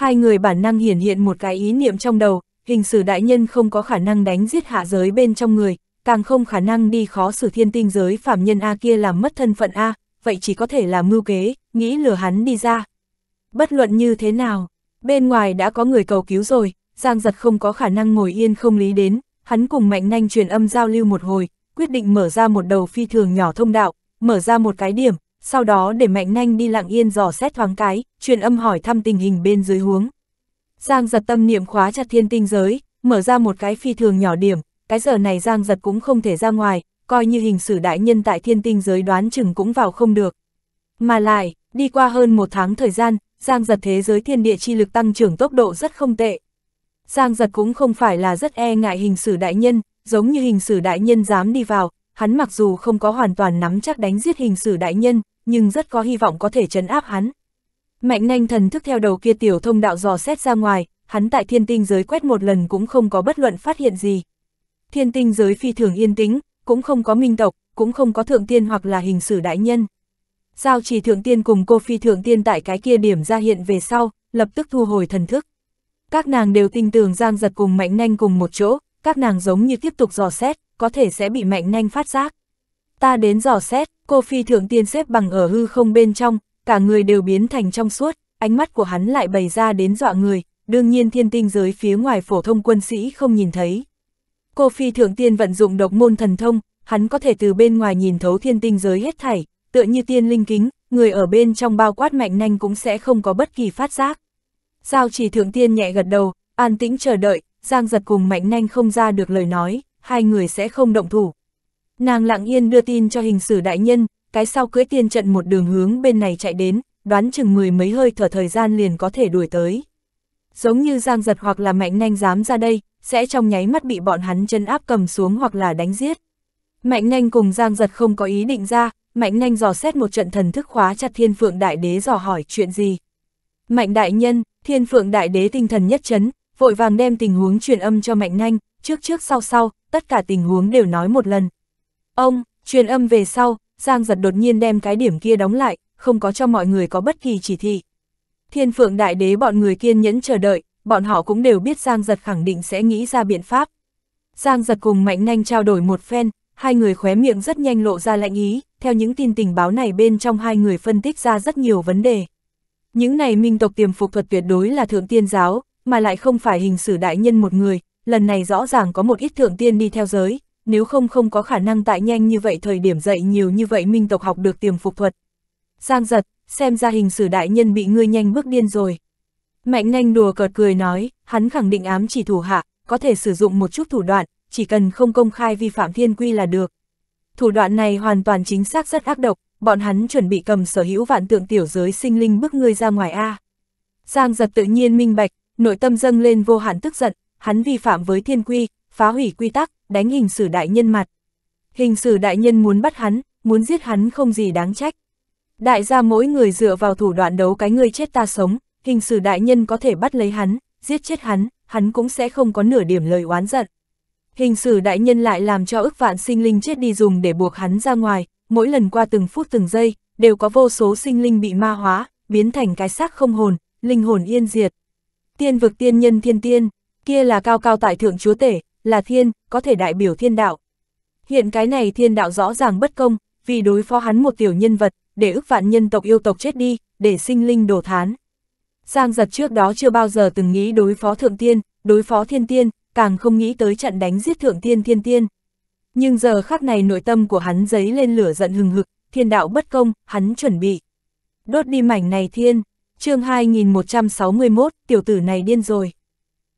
Hai người bản năng hiển hiện một cái ý niệm trong đầu, hình sử đại nhân không có khả năng đánh giết hạ giới bên trong người, càng không khả năng đi khó xử thiên tinh giới phạm nhân A kia làm mất thân phận A, vậy chỉ có thể là mưu kế, nghĩ lừa hắn đi ra. Bất luận như thế nào, bên ngoài đã có người cầu cứu rồi, Giang giật không có khả năng ngồi yên không lý đến, hắn cùng mạnh nhanh truyền âm giao lưu một hồi, quyết định mở ra một đầu phi thường nhỏ thông đạo, mở ra một cái điểm, sau đó để Mạnh Nanh đi lặng yên dò xét thoáng cái, truyền âm hỏi thăm tình hình bên dưới huống. Giang giật tâm niệm khóa chặt thiên tinh giới, mở ra một cái phi thường nhỏ điểm, cái giờ này Giang giật cũng không thể ra ngoài, coi như hình sử đại nhân tại thiên tinh giới đoán chừng cũng vào không được. Mà lại, đi qua hơn một tháng thời gian, Giang giật thế giới thiên địa chi lực tăng trưởng tốc độ rất không tệ. Giang giật cũng không phải là rất e ngại hình sử đại nhân, giống như hình sử đại nhân dám đi vào, hắn mặc dù không có hoàn toàn nắm chắc đánh giết hình sử đại nhân, nhưng rất có hy vọng có thể chấn áp hắn. Mạnh nhanh thần thức theo đầu kia tiểu thông đạo dò xét ra ngoài, hắn tại thiên tinh giới quét một lần cũng không có bất luận phát hiện gì. Thiên tinh giới phi thường yên tĩnh, cũng không có minh tộc, cũng không có thượng tiên hoặc là hình sử đại nhân. Giao chỉ thượng tiên cùng cô phi thượng tiên tại cái kia điểm ra hiện về sau, lập tức thu hồi thần thức. Các nàng đều tinh tường giang giật cùng mạnh nhanh cùng một chỗ, các nàng giống như tiếp tục dò xét có thể sẽ bị mạnh nhanh phát giác. Ta đến dò xét, cô phi thượng tiên xếp bằng ở hư không bên trong, cả người đều biến thành trong suốt, ánh mắt của hắn lại bày ra đến dọa người, đương nhiên thiên tinh giới phía ngoài phổ thông quân sĩ không nhìn thấy. Cô phi thượng tiên vận dụng độc môn thần thông, hắn có thể từ bên ngoài nhìn thấu thiên tinh giới hết thảy, tựa như tiên linh kính, người ở bên trong bao quát mạnh nhanh cũng sẽ không có bất kỳ phát giác. Giao chỉ thượng tiên nhẹ gật đầu, an tĩnh chờ đợi, Giang giật cùng mạnh nhanh không ra được lời nói hai người sẽ không động thủ. Nàng lặng yên đưa tin cho hình sử đại nhân, cái sau cưỡi tiên trận một đường hướng bên này chạy đến, đoán chừng mười mấy hơi thở thời gian liền có thể đuổi tới. Giống như giang giật hoặc là mạnh nhanh dám ra đây, sẽ trong nháy mắt bị bọn hắn chân áp cầm xuống hoặc là đánh giết. Mạnh nhanh cùng giang giật không có ý định ra, mạnh nhanh dò xét một trận thần thức khóa chặt thiên phượng đại đế dò hỏi chuyện gì. Mạnh đại nhân, thiên phượng đại đế tinh thần nhất chấn, vội vàng đem tình huống truyền âm cho mạnh nhanh, trước trước sau sau, tất cả tình huống đều nói một lần. Ông, truyền âm về sau, Giang giật đột nhiên đem cái điểm kia đóng lại, không có cho mọi người có bất kỳ chỉ thị. Thiên phượng đại đế bọn người kiên nhẫn chờ đợi, bọn họ cũng đều biết Giang giật khẳng định sẽ nghĩ ra biện pháp. Giang giật cùng mạnh nhanh trao đổi một phen, hai người khóe miệng rất nhanh lộ ra lạnh ý, theo những tin tình báo này bên trong hai người phân tích ra rất nhiều vấn đề. Những này minh tộc tiềm phục thuật tuyệt đối là thượng tiên giáo, mà lại không phải hình sử đại nhân một người, lần này rõ ràng có một ít thượng tiên đi theo giới, nếu không không có khả năng tại nhanh như vậy thời điểm dậy nhiều như vậy minh tộc học được tiềm phục thuật. Giang giật, xem ra hình sử đại nhân bị ngươi nhanh bước điên rồi. Mạnh nhanh đùa cợt cười nói, hắn khẳng định ám chỉ thủ hạ, có thể sử dụng một chút thủ đoạn, chỉ cần không công khai vi phạm thiên quy là được. Thủ đoạn này hoàn toàn chính xác rất ác độc, bọn hắn chuẩn bị cầm sở hữu vạn tượng tiểu giới sinh linh bước ngươi ra ngoài A. Giang giật tự nhiên minh bạch, nội tâm dâng lên vô hạn tức giận, hắn vi phạm với thiên quy, phá hủy quy tắc, đánh hình sử đại nhân mặt. Hình sử đại nhân muốn bắt hắn, muốn giết hắn không gì đáng trách. Đại gia mỗi người dựa vào thủ đoạn đấu cái người chết ta sống, hình sử đại nhân có thể bắt lấy hắn, giết chết hắn, hắn cũng sẽ không có nửa điểm lời oán giận. Hình sử đại nhân lại làm cho ức vạn sinh linh chết đi dùng để buộc hắn ra ngoài, mỗi lần qua từng phút từng giây, đều có vô số sinh linh bị ma hóa, biến thành cái xác không hồn, linh hồn yên diệt. Tiên vực tiên nhân thiên tiên, kia là cao cao tại thượng chúa tể, là thiên, có thể đại biểu thiên đạo. Hiện cái này thiên đạo rõ ràng bất công, vì đối phó hắn một tiểu nhân vật, để ức vạn nhân tộc yêu tộc chết đi, để sinh linh đổ thán. Giang giật trước đó chưa bao giờ từng nghĩ đối phó thượng tiên, đối phó thiên tiên, càng không nghĩ tới trận đánh giết thượng tiên thiên tiên. Nhưng giờ khắc này nội tâm của hắn giấy lên lửa giận hừng hực, thiên đạo bất công, hắn chuẩn bị. Đốt đi mảnh này thiên, chương 2161, tiểu tử này điên rồi.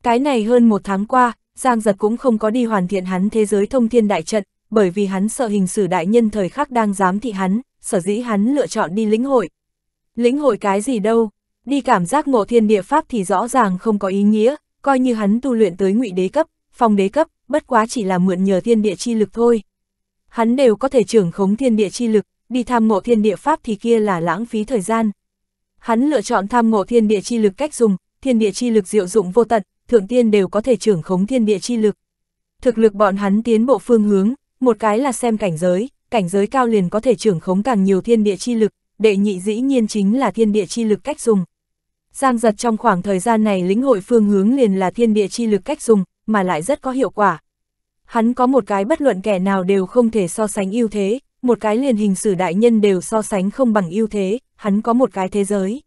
Cái này hơn một tháng qua, Giang Giật cũng không có đi hoàn thiện hắn thế giới thông thiên đại trận, bởi vì hắn sợ hình sử đại nhân thời khắc đang giám thị hắn, sở dĩ hắn lựa chọn đi lĩnh hội. Lĩnh hội cái gì đâu, đi cảm giác ngộ thiên địa pháp thì rõ ràng không có ý nghĩa, coi như hắn tu luyện tới ngụy đế cấp, phong đế cấp, bất quá chỉ là mượn nhờ thiên địa chi lực thôi. Hắn đều có thể trưởng khống thiên địa chi lực, đi tham ngộ thiên địa pháp thì kia là lãng phí thời gian. Hắn lựa chọn tham ngộ thiên địa chi lực cách dùng, thiên địa chi lực diệu dụng vô tận, thượng tiên đều có thể trưởng khống thiên địa chi lực. Thực lực bọn hắn tiến bộ phương hướng, một cái là xem cảnh giới, cảnh giới cao liền có thể trưởng khống càng nhiều thiên địa chi lực, đệ nhị dĩ nhiên chính là thiên địa chi lực cách dùng. Giang giật trong khoảng thời gian này lĩnh hội phương hướng liền là thiên địa chi lực cách dùng, mà lại rất có hiệu quả. Hắn có một cái bất luận kẻ nào đều không thể so sánh ưu thế, một cái liền hình sử đại nhân đều so sánh không bằng ưu thế, hắn có một cái thế giới.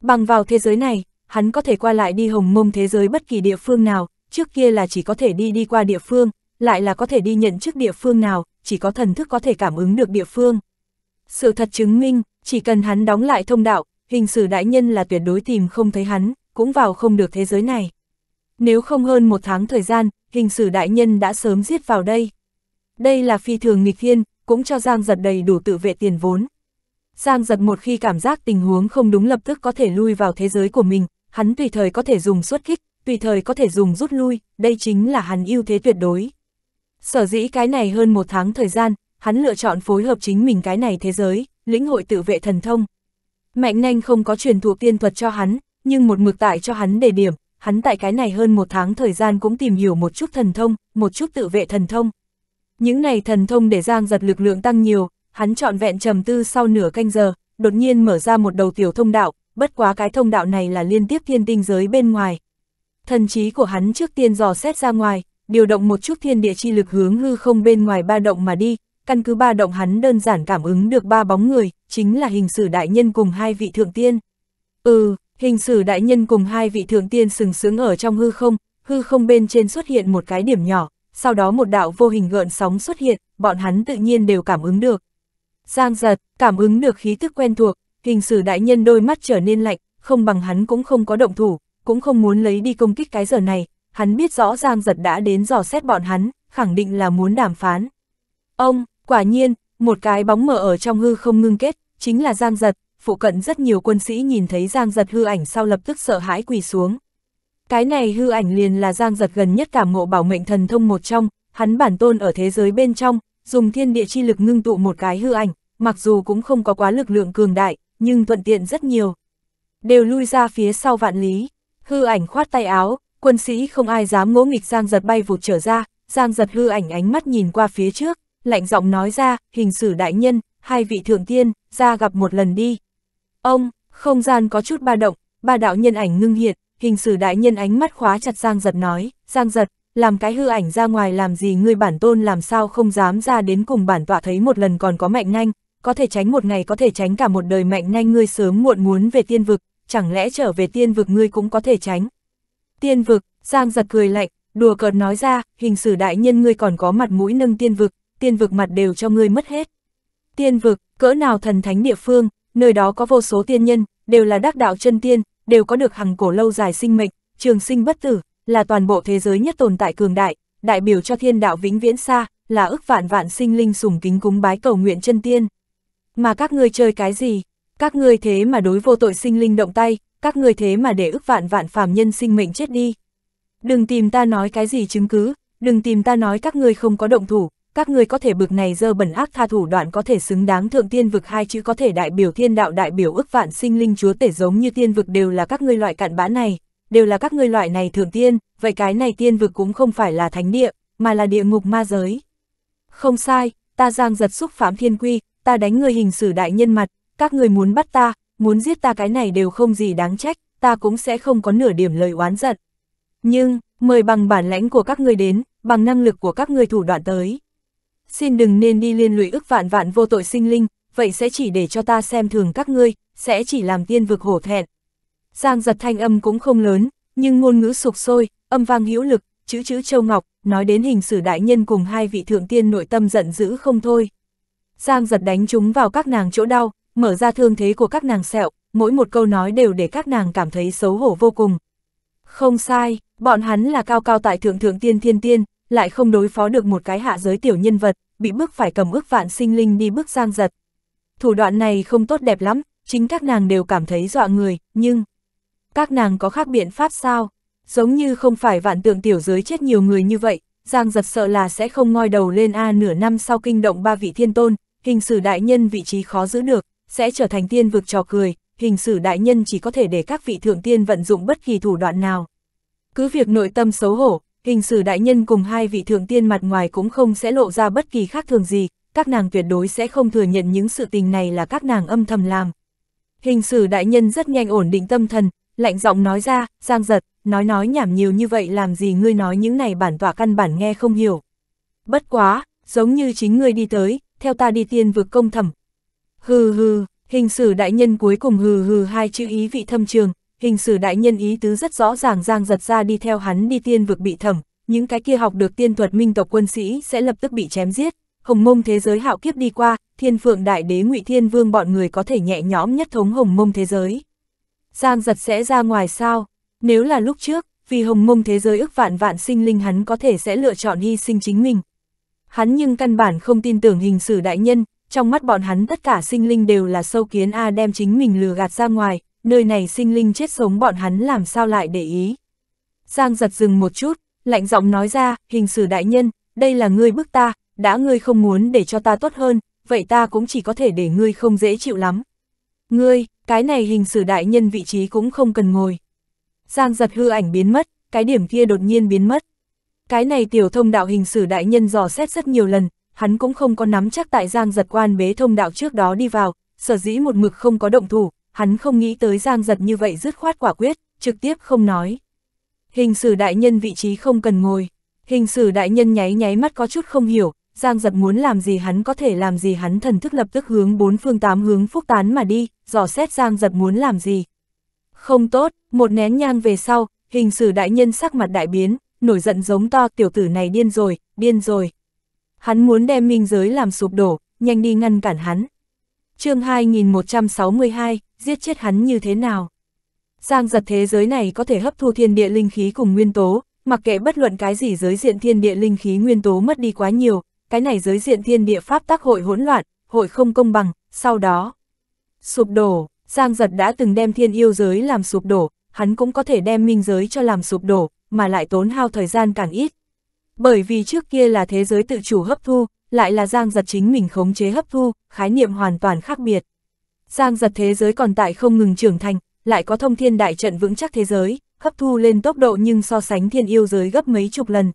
Bằng vào thế giới này, hắn có thể qua lại đi hồng mông thế giới bất kỳ địa phương nào, trước kia là chỉ có thể đi đi qua địa phương, lại là có thể đi nhận chức địa phương nào, chỉ có thần thức có thể cảm ứng được địa phương. Sự thật chứng minh, chỉ cần hắn đóng lại thông đạo, hình sử đại nhân là tuyệt đối tìm không thấy hắn, cũng vào không được thế giới này. Nếu không hơn một tháng thời gian, hình sử đại nhân đã sớm giết vào đây. Đây là phi thường nghịch thiên, cũng cho Giang giật đầy đủ tự vệ tiền vốn. Giang giật một khi cảm giác tình huống không đúng lập tức có thể lui vào thế giới của mình, hắn tùy thời có thể dùng xuất kích, tùy thời có thể dùng rút lui, đây chính là hắn ưu thế tuyệt đối. Sở dĩ cái này hơn một tháng thời gian, hắn lựa chọn phối hợp chính mình cái này thế giới, lĩnh hội tự vệ thần thông. Mạnh nhanh không có truyền thuộc tiên thuật cho hắn, nhưng một mực tại cho hắn đề điểm, hắn tại cái này hơn một tháng thời gian cũng tìm hiểu một chút thần thông, một chút tự vệ thần thông. Những này thần thông để giang giật lực lượng tăng nhiều, hắn trọn vẹn trầm tư sau nửa canh giờ, đột nhiên mở ra một đầu tiểu thông đạo, bất quá cái thông đạo này là liên tiếp thiên tinh giới bên ngoài. Thần trí của hắn trước tiên dò xét ra ngoài, điều động một chút thiên địa chi lực hướng hư không bên ngoài ba động mà đi, căn cứ ba động hắn đơn giản cảm ứng được ba bóng người, chính là hình sử đại nhân cùng hai vị thượng tiên. Ừ, hình sử đại nhân cùng hai vị thượng tiên sừng sướng ở trong hư không, hư không bên trên xuất hiện một cái điểm nhỏ, sau đó một đạo vô hình gợn sóng xuất hiện, bọn hắn tự nhiên đều cảm ứng được. Giang giật, cảm ứng được khí tức quen thuộc, hình sử đại nhân đôi mắt trở nên lạnh, không bằng hắn cũng không có động thủ, cũng không muốn lấy đi công kích cái giờ này, hắn biết rõ Giang Giật đã đến dò xét bọn hắn, khẳng định là muốn đàm phán. Ông, quả nhiên, một cái bóng mờ ở trong hư không ngưng kết, chính là Giang Giật, phụ cận rất nhiều quân sĩ nhìn thấy Giang Giật hư ảnh sau lập tức sợ hãi quỳ xuống. Cái này hư ảnh liền là Giang Giật gần nhất cảm ngộ bảo mệnh thần thông một trong, hắn bản tôn ở thế giới bên trong, dùng thiên địa chi lực ngưng tụ một cái hư ảnh, mặc dù cũng không có quá lực lượng cường đại, nhưng thuận tiện rất nhiều. Đều lui ra phía sau vạn lý, hư ảnh khoát tay áo, quân sĩ không ai dám ngỗ nghịch Giang Giật bay vụt trở ra, Giang Giật hư ảnh ánh mắt nhìn qua phía trước, lạnh giọng nói ra, hình sử đại nhân, hai vị thượng tiên, ra gặp một lần đi. Ông, không gian có chút ba động, ba đạo nhân ảnh ngưng hiện, hình sử đại nhân ánh mắt khóa chặt Giang Giật nói, Giang Giật, làm cái hư ảnh ra ngoài làm gì người bản tôn làm sao không dám ra đến cùng bản tọa thấy một lần còn có mạnh nhanh, có thể tránh một ngày có thể tránh cả một đời mạnh nhanh ngươi sớm muộn muốn về tiên vực, chẳng lẽ trở về tiên vực ngươi cũng có thể tránh. Tiên vực, Giang giật cười lạnh, đùa cợt nói ra, hình sử đại nhân ngươi còn có mặt mũi nâng tiên vực, tiên vực mặt đều cho ngươi mất hết. Tiên vực, cỡ nào thần thánh địa phương, nơi đó có vô số tiên nhân, đều là đắc đạo chân tiên, đều có được hằng cổ lâu dài sinh mệnh, trường sinh bất tử, là toàn bộ thế giới nhất tồn tại cường đại, đại biểu cho thiên đạo vĩnh viễn xa, là ức vạn vạn sinh linh sùng kính cúng bái cầu nguyện chân tiên. Mà các ngươi chơi cái gì? Các ngươi thế mà đối vô tội sinh linh động tay, các ngươi thế mà để ức vạn vạn phàm nhân sinh mệnh chết đi. Đừng tìm ta nói cái gì chứng cứ, đừng tìm ta nói các ngươi không có động thủ, các ngươi có thể bực này dơ bẩn ác tha thủ đoạn có thể xứng đáng thượng tiên vực hai chữ có thể đại biểu thiên đạo đại biểu ức vạn sinh linh chúa tể giống như tiên vực đều là các ngươi loại cạn bã này, đều là các ngươi loại này thượng tiên, vậy cái này tiên vực cũng không phải là thánh địa, mà là địa ngục ma giới. Không sai, ta giang giật xúc phạm thiên quy, ta đánh người hình xử đại nhân mặt, các người muốn bắt ta, muốn giết ta cái này đều không gì đáng trách, ta cũng sẽ không có nửa điểm lời oán giận. Nhưng, mời bằng bản lãnh của các người đến, bằng năng lực của các người thủ đoạn tới. Xin đừng nên đi liên lụy ức vạn vạn vô tội sinh linh, vậy sẽ chỉ để cho ta xem thường các ngươi, sẽ chỉ làm tiên vực hổ thẹn. Giang giật thanh âm cũng không lớn, nhưng ngôn ngữ sục sôi, âm vang hữu lực, chữ chữ châu ngọc, nói đến hình sử đại nhân cùng hai vị thượng tiên nội tâm giận dữ không thôi. Giang giật đánh chúng vào các nàng chỗ đau, mở ra thương thế của các nàng sẹo, mỗi một câu nói đều để các nàng cảm thấy xấu hổ vô cùng. Không sai, bọn hắn là cao cao tại thượng thượng tiên thiên tiên, lại không đối phó được một cái hạ giới tiểu nhân vật, bị bức phải cầm ước vạn sinh linh đi bước giang giật. Thủ đoạn này không tốt đẹp lắm, chính các nàng đều cảm thấy dọa người, nhưng... Các nàng có khác biện pháp sao? Giống như không phải vạn tượng tiểu giới chết nhiều người như vậy, Giang giật sợ là sẽ không ngoi đầu lên A nửa năm sau kinh động ba vị thiên tôn, hình sử đại nhân vị trí khó giữ được, sẽ trở thành tiên vực trò cười, hình sử đại nhân chỉ có thể để các vị thượng tiên vận dụng bất kỳ thủ đoạn nào. Cứ việc nội tâm xấu hổ, hình sử đại nhân cùng hai vị thượng tiên mặt ngoài cũng không sẽ lộ ra bất kỳ khác thường gì, các nàng tuyệt đối sẽ không thừa nhận những sự tình này là các nàng âm thầm làm. Hình sử đại nhân rất nhanh ổn định tâm thần, lạnh giọng nói ra, giang giật, nói nói nhảm nhiều như vậy làm gì ngươi nói những này bản tọa căn bản nghe không hiểu. Bất quá, giống như chính ngươi đi tới, theo ta đi tiên vực công thẩm. Hừ hừ, hình sử đại nhân cuối cùng hừ hừ hai chữ ý vị thâm trường, hình sử đại nhân ý tứ rất rõ ràng giang giật ra đi theo hắn đi tiên vực bị thẩm, những cái kia học được tiên thuật minh tộc quân sĩ sẽ lập tức bị chém giết, hồng mông thế giới hạo kiếp đi qua, thiên phượng đại đế ngụy thiên vương bọn người có thể nhẹ nhõm nhất thống hồng mông thế giới. Giang giật sẽ ra ngoài sao? Nếu là lúc trước, vì hồng mông thế giới ức vạn vạn sinh linh hắn có thể sẽ lựa chọn hy sinh chính mình, hắn nhưng căn bản không tin tưởng hình sử đại nhân, trong mắt bọn hắn tất cả sinh linh đều là sâu kiến A đem chính mình lừa gạt ra ngoài, nơi này sinh linh chết sống bọn hắn làm sao lại để ý. Giang giật dừng một chút, lạnh giọng nói ra, hình sử đại nhân, đây là ngươi bức ta, đã ngươi không muốn để cho ta tốt hơn, vậy ta cũng chỉ có thể để ngươi không dễ chịu lắm. Ngươi, cái này hình sử đại nhân vị trí cũng không cần ngồi. Giang giật hư ảnh biến mất, cái điểm kia đột nhiên biến mất. Cái này tiểu thông đạo hình sử đại nhân dò xét rất nhiều lần, hắn cũng không có nắm chắc tại Giang giật quan bế thông đạo trước đó đi vào, sở dĩ một mực không có động thủ, hắn không nghĩ tới Giang giật như vậy dứt khoát quả quyết, trực tiếp không nói. Hình sử đại nhân vị trí không cần ngồi, hình sử đại nhân nháy nháy mắt có chút không hiểu, Giang giật muốn làm gì hắn có thể làm gì hắn thần thức lập tức hướng bốn phương tám hướng phúc tán mà đi, dò xét Giang giật muốn làm gì. Không tốt, một nén nhang về sau, hình sử đại nhân sắc mặt đại biến, nổi giận giống to tiểu tử này điên rồi, điên rồi. Hắn muốn đem minh giới làm sụp đổ, nhanh đi ngăn cản hắn. chương 2162, giết chết hắn như thế nào? Giang giật thế giới này có thể hấp thu thiên địa linh khí cùng nguyên tố, mặc kệ bất luận cái gì giới diện thiên địa linh khí nguyên tố mất đi quá nhiều, cái này giới diện thiên địa pháp tác hội hỗn loạn, hội không công bằng, sau đó sụp đổ, Giang giật đã từng đem thiên yêu giới làm sụp đổ, hắn cũng có thể đem minh giới cho làm sụp đổ, mà lại tốn hao thời gian càng ít. Bởi vì trước kia là thế giới tự chủ hấp thu, lại là giang giật chính mình khống chế hấp thu, khái niệm hoàn toàn khác biệt. Giang giật thế giới còn tại không ngừng trưởng thành, lại có thông thiên đại trận vững chắc thế giới, hấp thu lên tốc độ nhưng so sánh thiên yêu giới gấp mấy chục lần.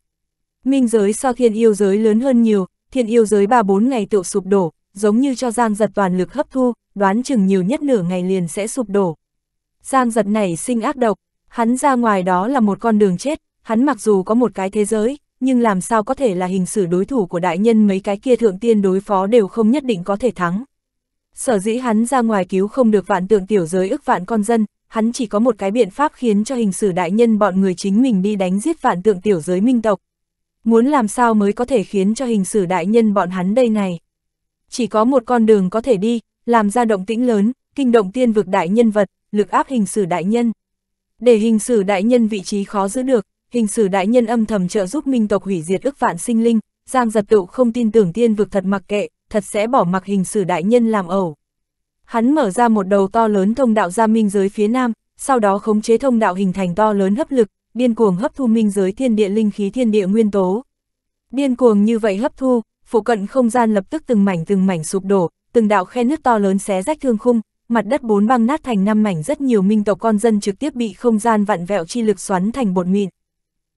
Minh giới so thiên yêu giới lớn hơn nhiều, thiên yêu giới 3-4 ngày tự sụp đổ, giống như cho Giang giật toàn lực hấp thu, đoán chừng nhiều nhất nửa ngày liền sẽ sụp đổ. Giang giật này sinh ác độc, Hắn ra ngoài đó là một con đường chết, hắn mặc dù có một cái thế giới, nhưng làm sao có thể là hình xử đối thủ của đại nhân mấy cái kia thượng tiên đối phó đều không nhất định có thể thắng. Sở dĩ hắn ra ngoài cứu không được vạn tượng tiểu giới ức vạn con dân, hắn chỉ có một cái biện pháp khiến cho hình xử đại nhân bọn người chính mình đi đánh giết vạn tượng tiểu giới minh tộc. Muốn làm sao mới có thể khiến cho hình xử đại nhân bọn hắn đây này. Chỉ có một con đường có thể đi, làm ra động tĩnh lớn, kinh động tiên vực đại nhân vật, lực áp hình xử đại nhân. Để hình sử đại nhân vị trí khó giữ được, hình sử đại nhân âm thầm trợ giúp minh tộc hủy diệt ức vạn sinh linh, Giang giật tụ không tin tưởng tiên vực thật mặc kệ, thật sẽ bỏ mặc hình sử đại nhân làm ẩu. Hắn mở ra một đầu to lớn thông đạo ra minh giới phía nam, sau đó khống chế thông đạo hình thành to lớn hấp lực, điên cuồng hấp thu minh giới thiên địa linh khí thiên địa nguyên tố. Điên cuồng như vậy hấp thu, phụ cận không gian lập tức từng mảnh từng mảnh sụp đổ, từng đạo khe nứt to lớn xé rách thương khung, mặt đất bốn băng nát thành năm mảnh rất nhiều minh tộc con dân trực tiếp bị không gian vặn vẹo chi lực xoắn thành bột mịn.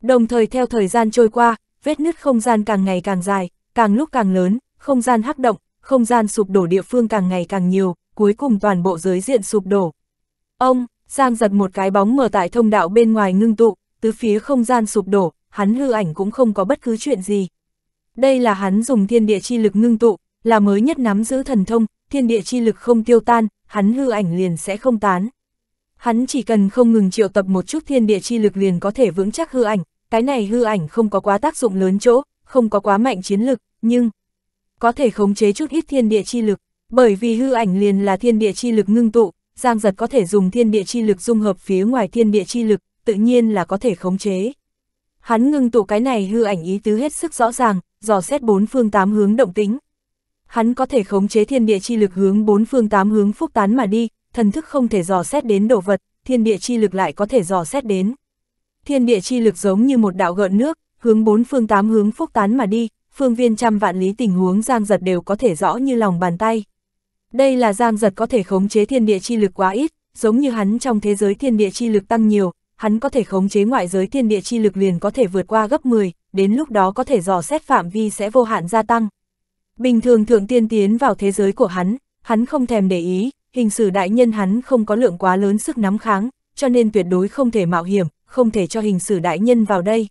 Đồng thời theo thời gian trôi qua, vết nứt không gian càng ngày càng dài, càng lúc càng lớn, không gian hắc động, không gian sụp đổ địa phương càng ngày càng nhiều, cuối cùng toàn bộ giới diện sụp đổ. Ông, Giang giật một cái bóng mở tại thông đạo bên ngoài ngưng tụ, tứ phía không gian sụp đổ, hắn hư ảnh cũng không có bất cứ chuyện gì. Đây là hắn dùng thiên địa chi lực ngưng tụ, là mới nhất nắm giữ thần thông, thiên địa chi lực không tiêu tan, hắn hư ảnh liền sẽ không tán. Hắn chỉ cần không ngừng triệu tập một chút thiên địa chi lực liền có thể vững chắc hư ảnh, cái này hư ảnh không có quá tác dụng lớn chỗ, không có quá mạnh chiến lực, nhưng có thể khống chế chút ít thiên địa chi lực, bởi vì hư ảnh liền là thiên địa chi lực ngưng tụ, Giang Giật có thể dùng thiên địa chi lực dung hợp phía ngoài thiên địa chi lực, tự nhiên là có thể khống chế. Hắn ngưng tụ cái này hư ảnh ý tứ hết sức rõ ràng, dò xét bốn phương tám hướng động tính, hắn có thể khống chế thiên địa chi lực hướng bốn phương tám hướng phúc tán mà đi, thần thức không thể dò xét đến đồ vật, thiên địa chi lực lại có thể dò xét đến. Thiên địa chi lực giống như một đạo gợn nước, hướng bốn phương tám hướng phúc tán mà đi, phương viên trăm vạn lý tình huống giang giật đều có thể rõ như lòng bàn tay. Đây là giang giật có thể khống chế thiên địa chi lực quá ít, giống như hắn trong thế giới thiên địa chi lực tăng nhiều, hắn có thể khống chế ngoại giới thiên địa chi lực liền có thể vượt qua gấp 10, đến lúc đó có thể dò xét phạm vi sẽ vô hạn gia tăng, Bình thường thượng tiên tiến vào thế giới của hắn, hắn không thèm để ý, hình sử đại nhân hắn không có lượng quá lớn sức nắm kháng, cho nên tuyệt đối không thể mạo hiểm, không thể cho hình sử đại nhân vào đây.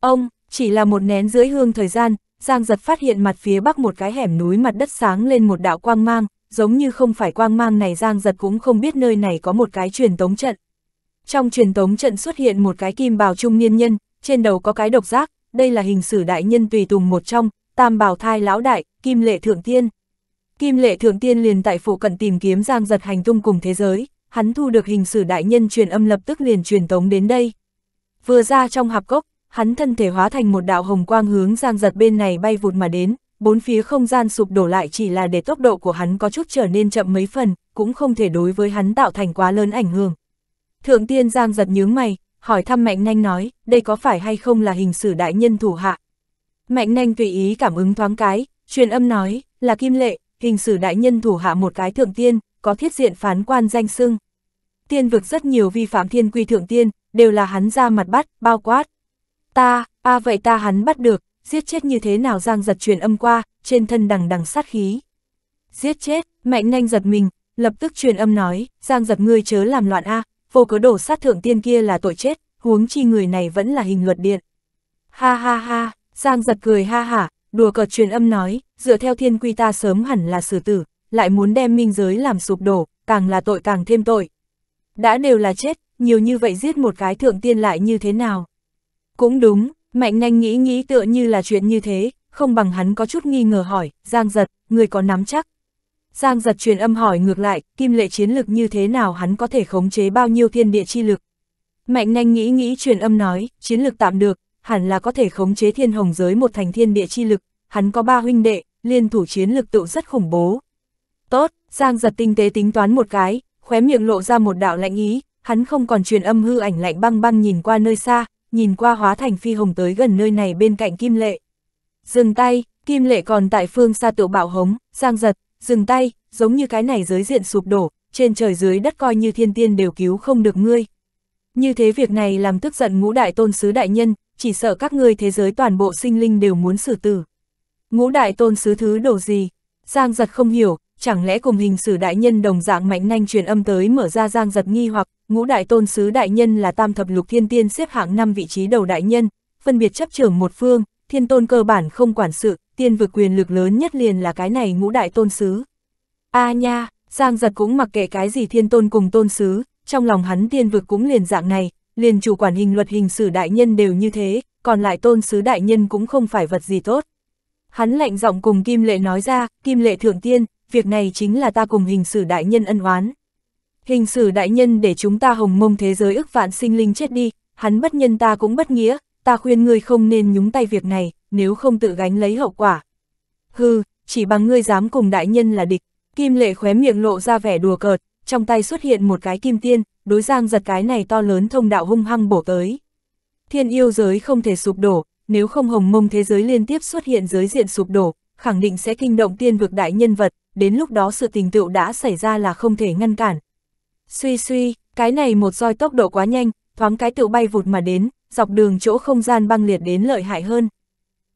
Ông, chỉ là một nén dưới hương thời gian, Giang giật phát hiện mặt phía bắc một cái hẻm núi mặt đất sáng lên một đạo quang mang, giống như không phải quang mang này Giang giật cũng không biết nơi này có một cái truyền tống trận. Trong truyền tống trận xuất hiện một cái kim bào trung niên nhân, trên đầu có cái độc giác, đây là hình sử đại nhân tùy tùng một trong, tam bào thai lão đại, Kim Lệ Thượng Tiên. Kim Lệ Thượng Tiên liền tại phủ cận tìm kiếm Giang Giật hành tung cùng thế giới, hắn thu được hình sử đại nhân truyền âm lập tức liền truyền tống đến đây. Vừa ra trong hạp cốc, hắn thân thể hóa thành một đạo hồng quang hướng Giang Giật bên này bay vụt mà đến, bốn phía không gian sụp đổ lại chỉ là để tốc độ của hắn có chút trở nên chậm mấy phần, cũng không thể đối với hắn tạo thành quá lớn ảnh hưởng. Thượng Tiên Giang Giật nhướng mày, hỏi thăm Mạnh Nanh nói, đây có phải hay không là hình sử đại nhân thủ hạ. Mạnh Nanh tùy ý cảm ứng thoáng cái, Truyền âm nói, là Kim Lệ, hình sử đại nhân thủ hạ một cái thượng tiên, có thiết diện phán quan danh sưng Tiên vực rất nhiều vi phạm thiên quy thượng tiên, đều là hắn ra mặt bắt, bao quát. Ta, a à vậy ta hắn bắt được, giết chết như thế nào giang giật truyền âm qua, trên thân đằng đằng sát khí. Giết chết, mạnh nhanh giật mình, lập tức truyền âm nói, giang giật ngươi chớ làm loạn a vô cớ đổ sát thượng tiên kia là tội chết, huống chi người này vẫn là hình luật điện. Ha ha ha, giang giật cười ha hả, đùa cợt truyền âm nói, dựa theo thiên quy ta sớm hẳn là xử tử, lại muốn đem minh giới làm sụp đổ, càng là tội càng thêm tội. Đã đều là chết, nhiều như vậy giết một cái thượng tiên lại như thế nào? Cũng đúng, Mạnh Nanh nghĩ nghĩ tựa như là chuyện như thế, không bằng hắn có chút nghi ngờ hỏi, Giang Giật, người có nắm chắc? Giang Giật truyền âm hỏi ngược lại, kim lệ chiến lực như thế nào hắn có thể khống chế bao nhiêu thiên địa chi lực? Mạnh Nanh nghĩ nghĩ truyền âm nói, chiến lực tạm được, hẳn là có thể khống chế thiên hồng giới một thành thiên địa chi lực, hắn có ba huynh đệ, liên thủ chiến lực tự rất khủng bố. Tốt, Giang giật tinh tế tính toán một cái, khóe miệng lộ ra một đạo lạnh ý, hắn không còn truyền âm hư ảnh lạnh băng băng nhìn qua nơi xa, nhìn qua hóa thành phi hồng tới gần nơi này bên cạnh Kim Lệ. Dừng tay, Kim Lệ còn tại phương xa tự bảo hống, Giang giật, dừng tay, giống như cái này giới diện sụp đổ, trên trời dưới đất coi như thiên tiên đều cứu không được ngươi. Như thế việc này làm tức giận ngũ đại tôn sứ đại nhân, chỉ sợ các ngươi thế giới toàn bộ sinh linh đều muốn xử tử. Ngũ đại tôn sứ thứ đồ gì? Giang giật không hiểu, chẳng lẽ cùng hình sử đại nhân đồng dạng mạnh nhanh truyền âm tới mở ra giang giật nghi hoặc ngũ đại tôn sứ đại nhân là tam thập lục thiên tiên xếp hạng năm vị trí đầu đại nhân, phân biệt chấp trưởng một phương, thiên tôn cơ bản không quản sự, tiên vực quyền lực lớn nhất liền là cái này ngũ đại tôn sứ. a nha, giang giật cũng mặc kệ cái gì thiên tôn cùng tôn sứ, trong lòng hắn tiên vực cũng liền dạng này, liền chủ quản hình luật hình sử đại nhân đều như thế, còn lại tôn sứ đại nhân cũng không phải vật gì tốt. Hắn lạnh giọng cùng Kim Lệ nói ra, Kim Lệ thượng tiên, việc này chính là ta cùng hình sử đại nhân ân oán. Hình sử đại nhân để chúng ta hồng mông thế giới ức vạn sinh linh chết đi, hắn bất nhân ta cũng bất nghĩa, ta khuyên ngươi không nên nhúng tay việc này, nếu không tự gánh lấy hậu quả. Hừ, chỉ bằng ngươi dám cùng đại nhân là địch, Kim Lệ khóe miệng lộ ra vẻ đùa cợt, trong tay xuất hiện một cái kim tiên, đối giang giật cái này to lớn thông đạo hung hăng bổ tới. Thiên yêu giới không thể sụp đổ, nếu không hồng mông thế giới liên tiếp xuất hiện giới diện sụp đổ, khẳng định sẽ kinh động tiên vực đại nhân vật, đến lúc đó sự tình tựu đã xảy ra là không thể ngăn cản. Suy suy, cái này một roi tốc độ quá nhanh, thoáng cái tựu bay vụt mà đến, dọc đường chỗ không gian băng liệt đến lợi hại hơn.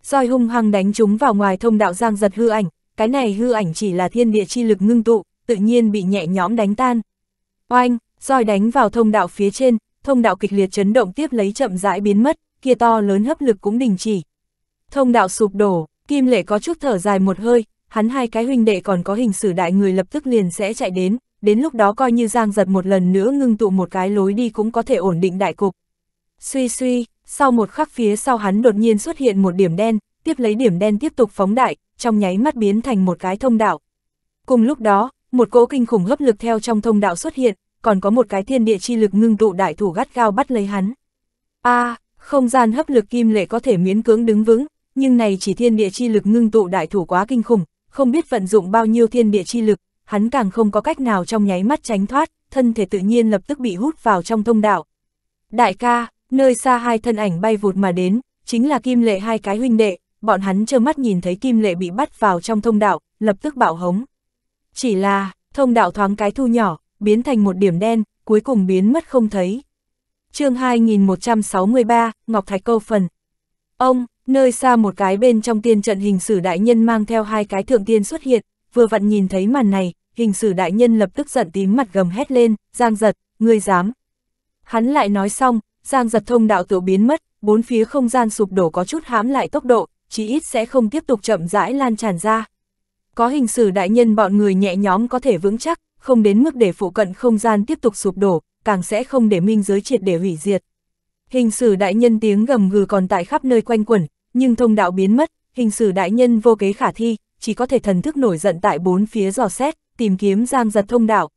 Roi hung hăng đánh chúng vào ngoài thông đạo giang giật hư ảnh, cái này hư ảnh chỉ là thiên địa chi lực ngưng tụ, tự nhiên bị nhẹ nhõm đánh tan. Oanh, roi đánh vào thông đạo phía trên, thông đạo kịch liệt chấn động tiếp lấy chậm rãi biến mất, kia to lớn hấp lực cũng đình chỉ. Thông đạo sụp đổ, Kim Lệ có chút thở dài một hơi, hắn hai cái huynh đệ còn có hình sử đại người lập tức liền sẽ chạy đến, đến lúc đó coi như giang giật một lần nữa ngưng tụ một cái lối đi cũng có thể ổn định đại cục. Suy suy, sau một khắc phía sau hắn đột nhiên xuất hiện một điểm đen, tiếp lấy điểm đen tiếp tục phóng đại, trong nháy mắt biến thành một cái thông đạo. Cùng lúc đó, một cỗ kinh khủng hấp lực theo trong thông đạo xuất hiện, còn có một cái thiên địa chi lực ngưng tụ đại thủ gắt gao bắt lấy hắn. A, à, không gian hấp lực kim lệ có thể miễn cưỡng đứng vững, nhưng này chỉ thiên địa chi lực ngưng tụ đại thủ quá kinh khủng, không biết vận dụng bao nhiêu thiên địa chi lực, hắn càng không có cách nào trong nháy mắt tránh thoát, thân thể tự nhiên lập tức bị hút vào trong thông đạo. Đại ca, nơi xa hai thân ảnh bay vụt mà đến, chính là kim lệ hai cái huynh đệ, bọn hắn trơ mắt nhìn thấy kim lệ bị bắt vào trong thông đạo, lập tức bạo hống. Chỉ là, thông đạo thoáng cái thu nhỏ, biến thành một điểm đen, cuối cùng biến mất không thấy. chương 2163, Ngọc Thạch Câu Phần. Ông, nơi xa một cái bên trong tiên trận hình sử đại nhân mang theo hai cái thượng tiên xuất hiện, vừa vặn nhìn thấy màn này, hình sử đại nhân lập tức giận tím mặt gầm hét lên, giang giật, ngươi dám. Hắn lại nói xong, giang giật thông đạo tự biến mất, bốn phía không gian sụp đổ có chút hãm lại tốc độ, chỉ ít sẽ không tiếp tục chậm rãi lan tràn ra, có hình sử đại nhân bọn người nhẹ nhóm có thể vững chắc, không đến mức để phụ cận không gian tiếp tục sụp đổ, càng sẽ không để minh giới triệt để hủy diệt. Hình sử đại nhân tiếng gầm gừ còn tại khắp nơi quanh quẩn, nhưng thông đạo biến mất, hình sử đại nhân vô kế khả thi, chỉ có thể thần thức nổi giận tại bốn phía dò xét, tìm kiếm giang giật thông đạo.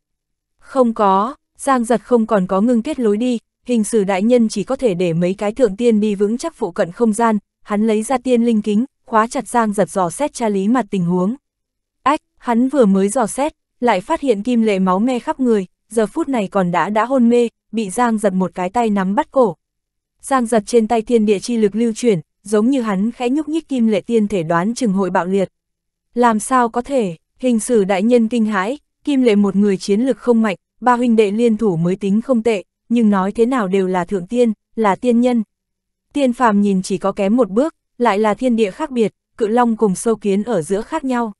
Không có, giang giật không còn có ngưng kết lối đi, hình sử đại nhân chỉ có thể để mấy cái thượng tiên đi vững chắc phụ cận không gian, hắn lấy ra tiên linh kính, khóa chặt giang giật dò xét tra lý mặt tình huống. Hắn vừa mới dò xét, lại phát hiện kim lệ máu me khắp người, giờ phút này còn đã đã hôn mê, bị Giang giật một cái tay nắm bắt cổ. Giang giật trên tay thiên địa chi lực lưu chuyển, giống như hắn khẽ nhúc nhích kim lệ tiên thể đoán chừng hội bạo liệt. Làm sao có thể, hình sử đại nhân kinh hãi, kim lệ một người chiến lực không mạnh, ba huynh đệ liên thủ mới tính không tệ, nhưng nói thế nào đều là thượng tiên, là tiên nhân. Tiên phàm nhìn chỉ có kém một bước, lại là thiên địa khác biệt, cự long cùng sâu kiến ở giữa khác nhau.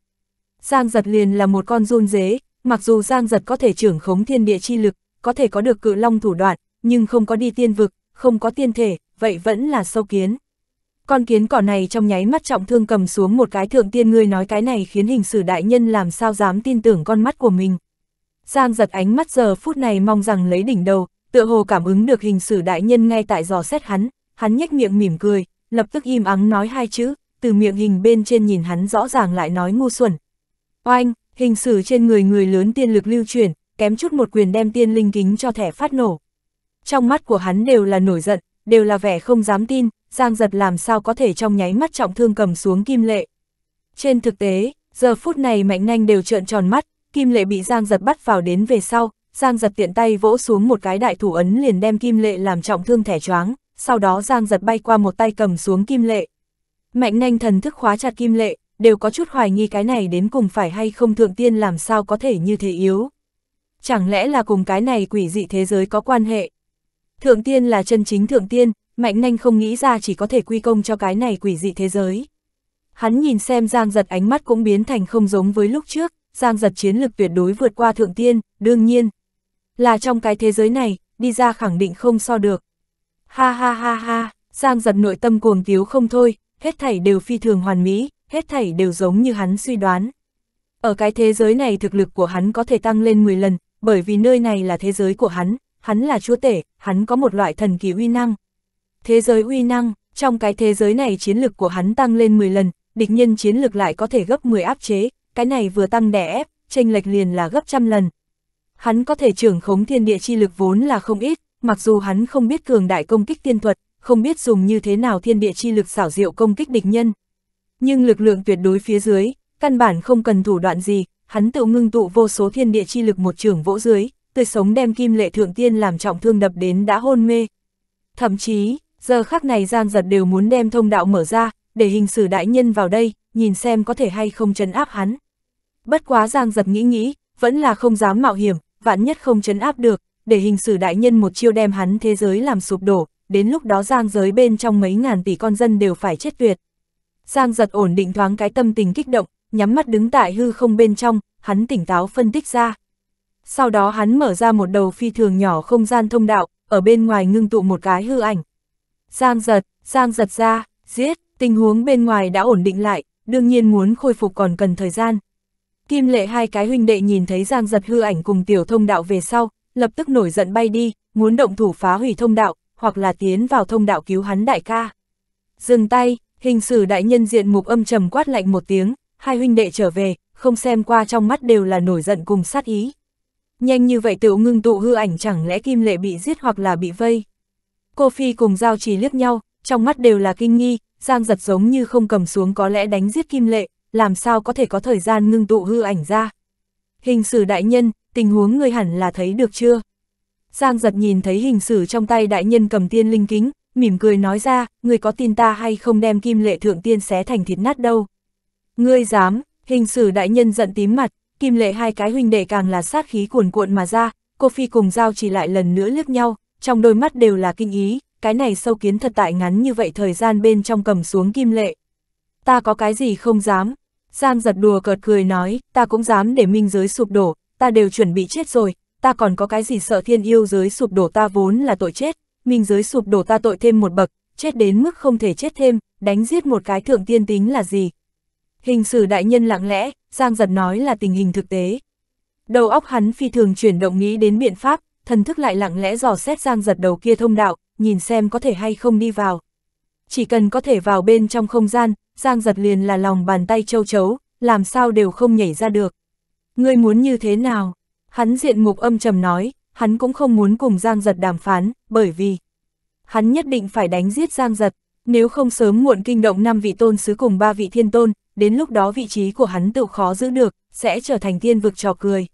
Giang giật liền là một con run dế, mặc dù Giang giật có thể trưởng khống thiên địa chi lực, có thể có được cự long thủ đoạn, nhưng không có đi tiên vực, không có tiên thể, vậy vẫn là sâu kiến. Con kiến cỏ này trong nháy mắt trọng thương cầm xuống một cái thượng tiên ngươi nói cái này khiến hình sử đại nhân làm sao dám tin tưởng con mắt của mình. Giang giật ánh mắt giờ phút này mong rằng lấy đỉnh đầu, tựa hồ cảm ứng được hình sử đại nhân ngay tại giò xét hắn, hắn nhếch miệng mỉm cười, lập tức im ắng nói hai chữ, từ miệng hình bên trên nhìn hắn rõ ràng lại nói ngu xuẩn, Oanh, hình xử trên người người lớn tiên lực lưu chuyển, kém chút một quyền đem tiên linh kính cho thẻ phát nổ. Trong mắt của hắn đều là nổi giận, đều là vẻ không dám tin, Giang giật làm sao có thể trong nháy mắt trọng thương cầm xuống kim lệ. Trên thực tế, giờ phút này mạnh nanh đều trợn tròn mắt, kim lệ bị Giang giật bắt vào đến về sau, Giang giật tiện tay vỗ xuống một cái đại thủ ấn liền đem kim lệ làm trọng thương thẻ choáng, sau đó Giang giật bay qua một tay cầm xuống kim lệ. Mạnh nanh thần thức khóa chặt kim lệ, đều có chút hoài nghi cái này đến cùng phải hay không thượng tiên làm sao có thể như thế yếu. Chẳng lẽ là cùng cái này quỷ dị thế giới có quan hệ? Thượng tiên là chân chính thượng tiên, mạnh nanh không nghĩ ra chỉ có thể quy công cho cái này quỷ dị thế giới. Hắn nhìn xem Giang giật ánh mắt cũng biến thành không giống với lúc trước, Giang giật chiến lực tuyệt đối vượt qua thượng tiên, đương nhiên. Là trong cái thế giới này, đi ra khẳng định không so được. Ha ha ha ha, Giang giật nội tâm cuồng tiếu không thôi, hết thảy đều phi thường hoàn mỹ, hết thảy đều giống như hắn suy đoán. Ở cái thế giới này thực lực của hắn có thể tăng lên 10 lần, bởi vì nơi này là thế giới của hắn, hắn là chúa tể, hắn có một loại thần kỳ uy năng. Thế giới uy năng, trong cái thế giới này chiến lực của hắn tăng lên 10 lần, địch nhân chiến lực lại có thể gấp 10 áp chế, cái này vừa tăng đẻ ép, tranh lệch liền là gấp trăm lần. Hắn có thể trưởng khống thiên địa chi lực vốn là không ít, mặc dù hắn không biết cường đại công kích tiên thuật, không biết dùng như thế nào thiên địa chi lực xảo diệu công kích địch nhân, nhưng lực lượng tuyệt đối phía dưới, căn bản không cần thủ đoạn gì, hắn tự ngưng tụ vô số thiên địa chi lực một trường vỗ dưới, tươi sống đem kim lệ thượng tiên làm trọng thương đập đến đã hôn mê. Thậm chí, giờ khắc này Giang Giật đều muốn đem thông đạo mở ra, để hình xử đại nhân vào đây, nhìn xem có thể hay không chấn áp hắn. Bất quá Giang Giật nghĩ nghĩ, vẫn là không dám mạo hiểm, vạn nhất không chấn áp được, để hình xử đại nhân một chiêu đem hắn thế giới làm sụp đổ, đến lúc đó Giang giới bên trong mấy ngàn tỷ con dân đều phải chết tuyệt. Giang giật ổn định thoáng cái tâm tình kích động, nhắm mắt đứng tại hư không bên trong, hắn tỉnh táo phân tích ra. Sau đó hắn mở ra một đầu phi thường nhỏ không gian thông đạo, ở bên ngoài ngưng tụ một cái hư ảnh. Giang giật, giang giật ra, giết, tình huống bên ngoài đã ổn định lại, đương nhiên muốn khôi phục còn cần thời gian. Kim lệ hai cái huynh đệ nhìn thấy giang giật hư ảnh cùng tiểu thông đạo về sau, lập tức nổi giận bay đi, muốn động thủ phá hủy thông đạo, hoặc là tiến vào thông đạo cứu hắn đại ca. Dừng tay, Hình sử đại nhân diện mục âm trầm quát lạnh một tiếng, hai huynh đệ trở về, không xem qua trong mắt đều là nổi giận cùng sát ý. Nhanh như vậy tựu ngưng tụ hư ảnh chẳng lẽ kim lệ bị giết hoặc là bị vây. Cô Phi cùng Giao Trì liếc nhau, trong mắt đều là kinh nghi, Giang giật giống như không cầm xuống có lẽ đánh giết kim lệ, làm sao có thể có thời gian ngưng tụ hư ảnh ra. Hình sử đại nhân, tình huống người hẳn là thấy được chưa? Giang giật nhìn thấy hình sử trong tay đại nhân cầm tiên linh kính, mỉm cười nói ra, ngươi có tin ta hay không đem kim lệ thượng tiên xé thành thịt nát đâu. Ngươi dám, hình sử đại nhân giận tím mặt, kim lệ hai cái huynh đệ càng là sát khí cuồn cuộn mà ra, cô phi cùng giao chỉ lại lần nữa liếc nhau, trong đôi mắt đều là kinh ý, cái này sâu kiến thật tại ngắn như vậy thời gian bên trong cầm xuống kim lệ. Ta có cái gì không dám? Giang giật đùa cợt cười nói, ta cũng dám để minh giới sụp đổ, ta đều chuẩn bị chết rồi, ta còn có cái gì sợ thiên yêu giới sụp đổ ta vốn là tội chết, minh giới sụp đổ ta tội thêm một bậc, chết đến mức không thể chết thêm, đánh giết một cái thượng tiên tính là gì? Hình sử đại nhân lặng lẽ, Giang giật nói là tình hình thực tế. Đầu óc hắn phi thường chuyển động nghĩ đến biện pháp, thần thức lại lặng lẽ dò xét Giang giật đầu kia thông đạo, nhìn xem có thể hay không đi vào. Chỉ cần có thể vào bên trong không gian, Giang giật liền là lòng bàn tay châu chấu, làm sao đều không nhảy ra được. Ngươi muốn như thế nào? Hắn diện mục âm trầm nói, hắn cũng không muốn cùng Giang Giật đàm phán, bởi vì hắn nhất định phải đánh giết Giang Giật, nếu không sớm muộn kinh động năm vị tôn sứ cùng ba vị thiên tôn, đến lúc đó vị trí của hắn tự khó giữ được, sẽ trở thành thiên vực trò cười.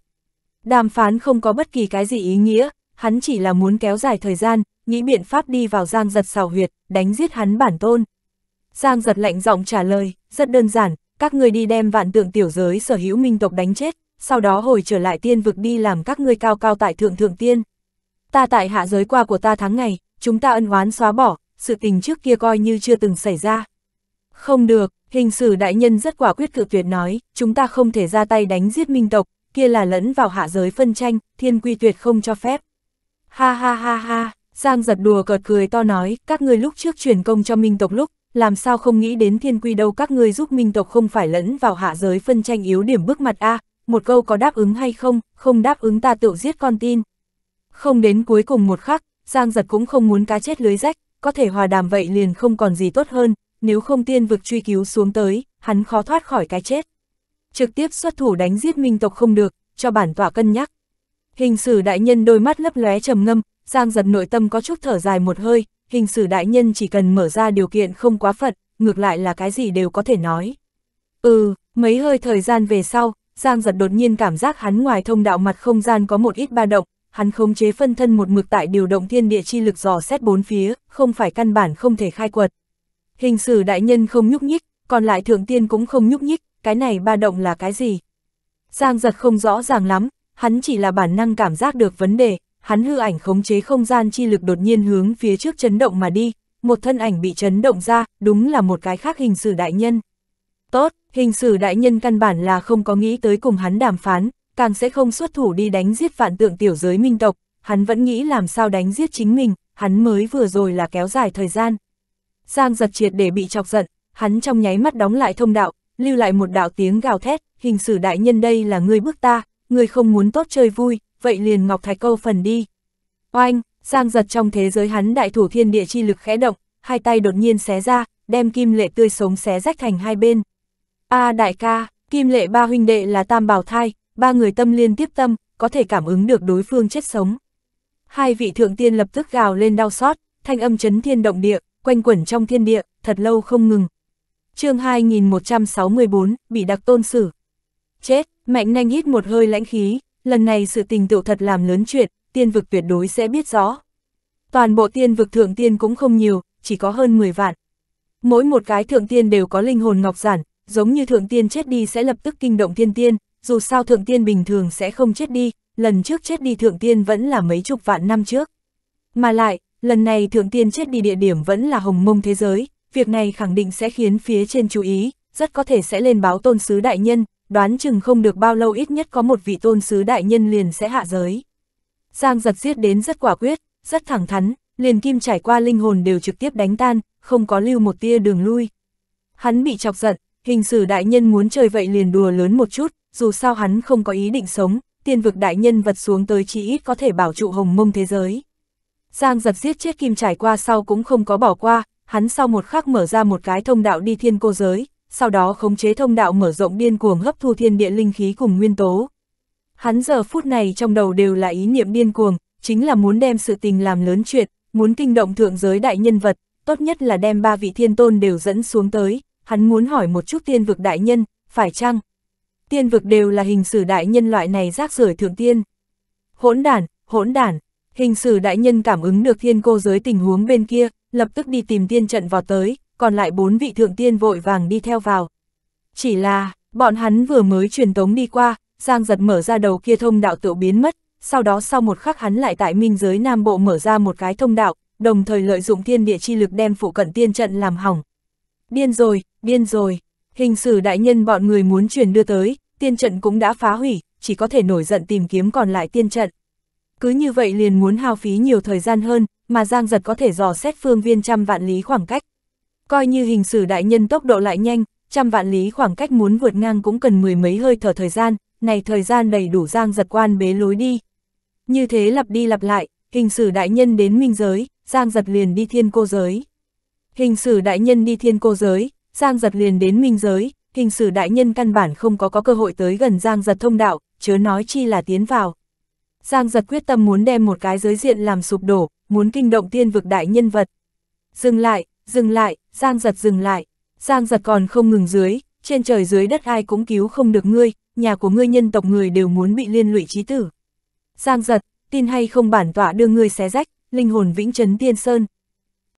Đàm phán không có bất kỳ cái gì ý nghĩa, hắn chỉ là muốn kéo dài thời gian, nghĩ biện pháp đi vào Giang Giật xào huyệt, đánh giết hắn bản tôn. Giang Giật lạnh giọng trả lời, rất đơn giản, các người đi đem vạn tượng tiểu giới sở hữu minh tộc đánh chết, sau đó hồi trở lại tiên vực đi làm các ngươi cao cao tại thượng thượng tiên. Ta tại hạ giới qua của ta tháng ngày, chúng ta ân oán xóa bỏ, sự tình trước kia coi như chưa từng xảy ra. Không được, hình sử đại nhân rất quả quyết cự tuyệt nói, chúng ta không thể ra tay đánh giết minh tộc, kia là lẫn vào hạ giới phân tranh, thiên quy tuyệt không cho phép. Ha ha ha ha, Giang giật đùa cợt cười to nói, các ngươi lúc trước truyền công cho minh tộc lúc, làm sao không nghĩ đến thiên quy đâu các ngươi giúp minh tộc không phải lẫn vào hạ giới phân tranh yếu điểm bước mặt a à, một câu có đáp ứng hay không, không đáp ứng ta tự giết con tin. Không đến cuối cùng một khắc, Giang giật cũng không muốn cá chết lưới rách, có thể hòa đàm vậy liền không còn gì tốt hơn, nếu không tiên vực truy cứu xuống tới, hắn khó thoát khỏi cái chết. Trực tiếp xuất thủ đánh giết minh tộc không được, cho bản tỏa cân nhắc. Hình sử đại nhân đôi mắt lấp lóe trầm ngâm, Giang giật nội tâm có chút thở dài một hơi, hình sử đại nhân chỉ cần mở ra điều kiện không quá phận, ngược lại là cái gì đều có thể nói. Ừ, mấy hơi thời gian về sau, Giang giật đột nhiên cảm giác hắn ngoài thông đạo mặt không gian có một ít ba động, hắn khống chế phân thân một mực tại điều động thiên địa chi lực dò xét bốn phía, không phải căn bản không thể khai quật. Hình sử đại nhân không nhúc nhích, còn lại thượng tiên cũng không nhúc nhích, cái này ba động là cái gì? Giang giật không rõ ràng lắm, hắn chỉ là bản năng cảm giác được vấn đề, hắn hư ảnh khống chế không gian chi lực đột nhiên hướng phía trước chấn động mà đi, một thân ảnh bị chấn động ra, đúng là một cái khác hình sử đại nhân. Tốt, hình sử đại nhân căn bản là không có nghĩ tới cùng hắn đàm phán, càng sẽ không xuất thủ đi đánh giết vạn tượng tiểu giới minh tộc, hắn vẫn nghĩ làm sao đánh giết chính mình, hắn mới vừa rồi là kéo dài thời gian. Giang giật triệt để bị chọc giận, hắn trong nháy mắt đóng lại thông đạo, lưu lại một đạo tiếng gào thét, hình sử đại nhân đây là người bước ta, người không muốn tốt chơi vui, vậy liền ngọc thạch câu phần đi. Oanh, Giang giật trong thế giới hắn đại thủ thiên địa chi lực khẽ động, hai tay đột nhiên xé ra, đem kim lệ tươi sống xé rách thành hai bên a à, đại ca, kim lệ ba huynh đệ là tam bảo thai, ba người tâm liên tiếp tâm, có thể cảm ứng được đối phương chết sống. Hai vị thượng tiên lập tức gào lên đau xót, thanh âm chấn thiên động địa, quanh quẩn trong thiên địa, thật lâu không ngừng. chương 2164, bị đặc tôn xử. Chết, mạnh nhanh hít một hơi lãnh khí, lần này sự tình tựu thật làm lớn chuyện, tiên vực tuyệt đối sẽ biết rõ. Toàn bộ tiên vực thượng tiên cũng không nhiều, chỉ có hơn 10 vạn. Mỗi một cái thượng tiên đều có linh hồn ngọc giản, giống như thượng tiên chết đi sẽ lập tức kinh động thiên tiên, dù sao thượng tiên bình thường sẽ không chết đi, lần trước chết đi thượng tiên vẫn là mấy chục vạn năm trước. Mà lại, lần này thượng tiên chết đi địa điểm vẫn là hồng mông thế giới, việc này khẳng định sẽ khiến phía trên chú ý, rất có thể sẽ lên báo tôn sứ đại nhân, đoán chừng không được bao lâu ít nhất có một vị tôn sứ đại nhân liền sẽ hạ giới. Giang giật giết đến rất quả quyết, rất thẳng thắn, liền kim trải qua linh hồn đều trực tiếp đánh tan, không có lưu một tia đường lui. Hắn bị chọc giận, hình sử đại nhân muốn chơi vậy liền đùa lớn một chút, dù sao hắn không có ý định sống, tiên vực đại nhân vật xuống tới chỉ ít có thể bảo trụ hồng mông thế giới. Giang giật giết chết kim trải qua sau cũng không có bỏ qua, hắn sau một khắc mở ra một cái thông đạo đi thiên cô giới, sau đó khống chế thông đạo mở rộng điên cuồng hấp thu thiên địa linh khí cùng nguyên tố. Hắn giờ phút này trong đầu đều là ý niệm điên cuồng, chính là muốn đem sự tình làm lớn chuyện, muốn kinh động thượng giới đại nhân vật, tốt nhất là đem ba vị thiên tôn đều dẫn xuống tới, hắn muốn hỏi một chút tiên vực đại nhân, phải chăng? Tiên vực đều là hình sử đại nhân loại này rác rưởi thượng tiên. Hỗn đản, hỗn đản, hình sử đại nhân cảm ứng được thiên cô giới tình huống bên kia, lập tức đi tìm tiên trận vào tới, còn lại bốn vị thượng tiên vội vàng đi theo vào. Chỉ là, bọn hắn vừa mới truyền tống đi qua, Giang giật mở ra đầu kia thông đạo tự biến mất, sau đó sau một khắc hắn lại tại minh giới Nam Bộ mở ra một cái thông đạo, đồng thời lợi dụng thiên địa chi lực đem phụ cận tiên trận làm hỏng. Điên rồi, điên rồi, hình sử đại nhân bọn người muốn truyền đưa tới, tiên trận cũng đã phá hủy, chỉ có thể nổi giận tìm kiếm còn lại tiên trận. Cứ như vậy liền muốn hao phí nhiều thời gian hơn, mà Giang Giật có thể dò xét phương viên trăm vạn lý khoảng cách. Coi như hình sử đại nhân tốc độ lại nhanh, trăm vạn lý khoảng cách muốn vượt ngang cũng cần mười mấy hơi thở thời gian, này thời gian đầy đủ Giang Giật quan bế lối đi. Như thế lặp đi lặp lại, hình sử đại nhân đến minh giới, Giang Giật liền đi thiên cô giới. Hình sử đại nhân đi thiên cô giới, Giang giật liền đến minh giới, hình sử đại nhân căn bản không có có cơ hội tới gần Giang giật thông đạo, chớ nói chi là tiến vào. Giang giật quyết tâm muốn đem một cái giới diện làm sụp đổ, muốn kinh động tiên vực đại nhân vật. Dừng lại, dừng lại, Giang giật dừng lại, Giang giật còn không ngừng dưới, trên trời dưới đất ai cũng cứu không được ngươi, nhà của ngươi nhân tộc người đều muốn bị liên lụy trí tử. Giang giật, tin hay không bản tọa đưa ngươi xé rách, linh hồn vĩnh trấn tiên sơn.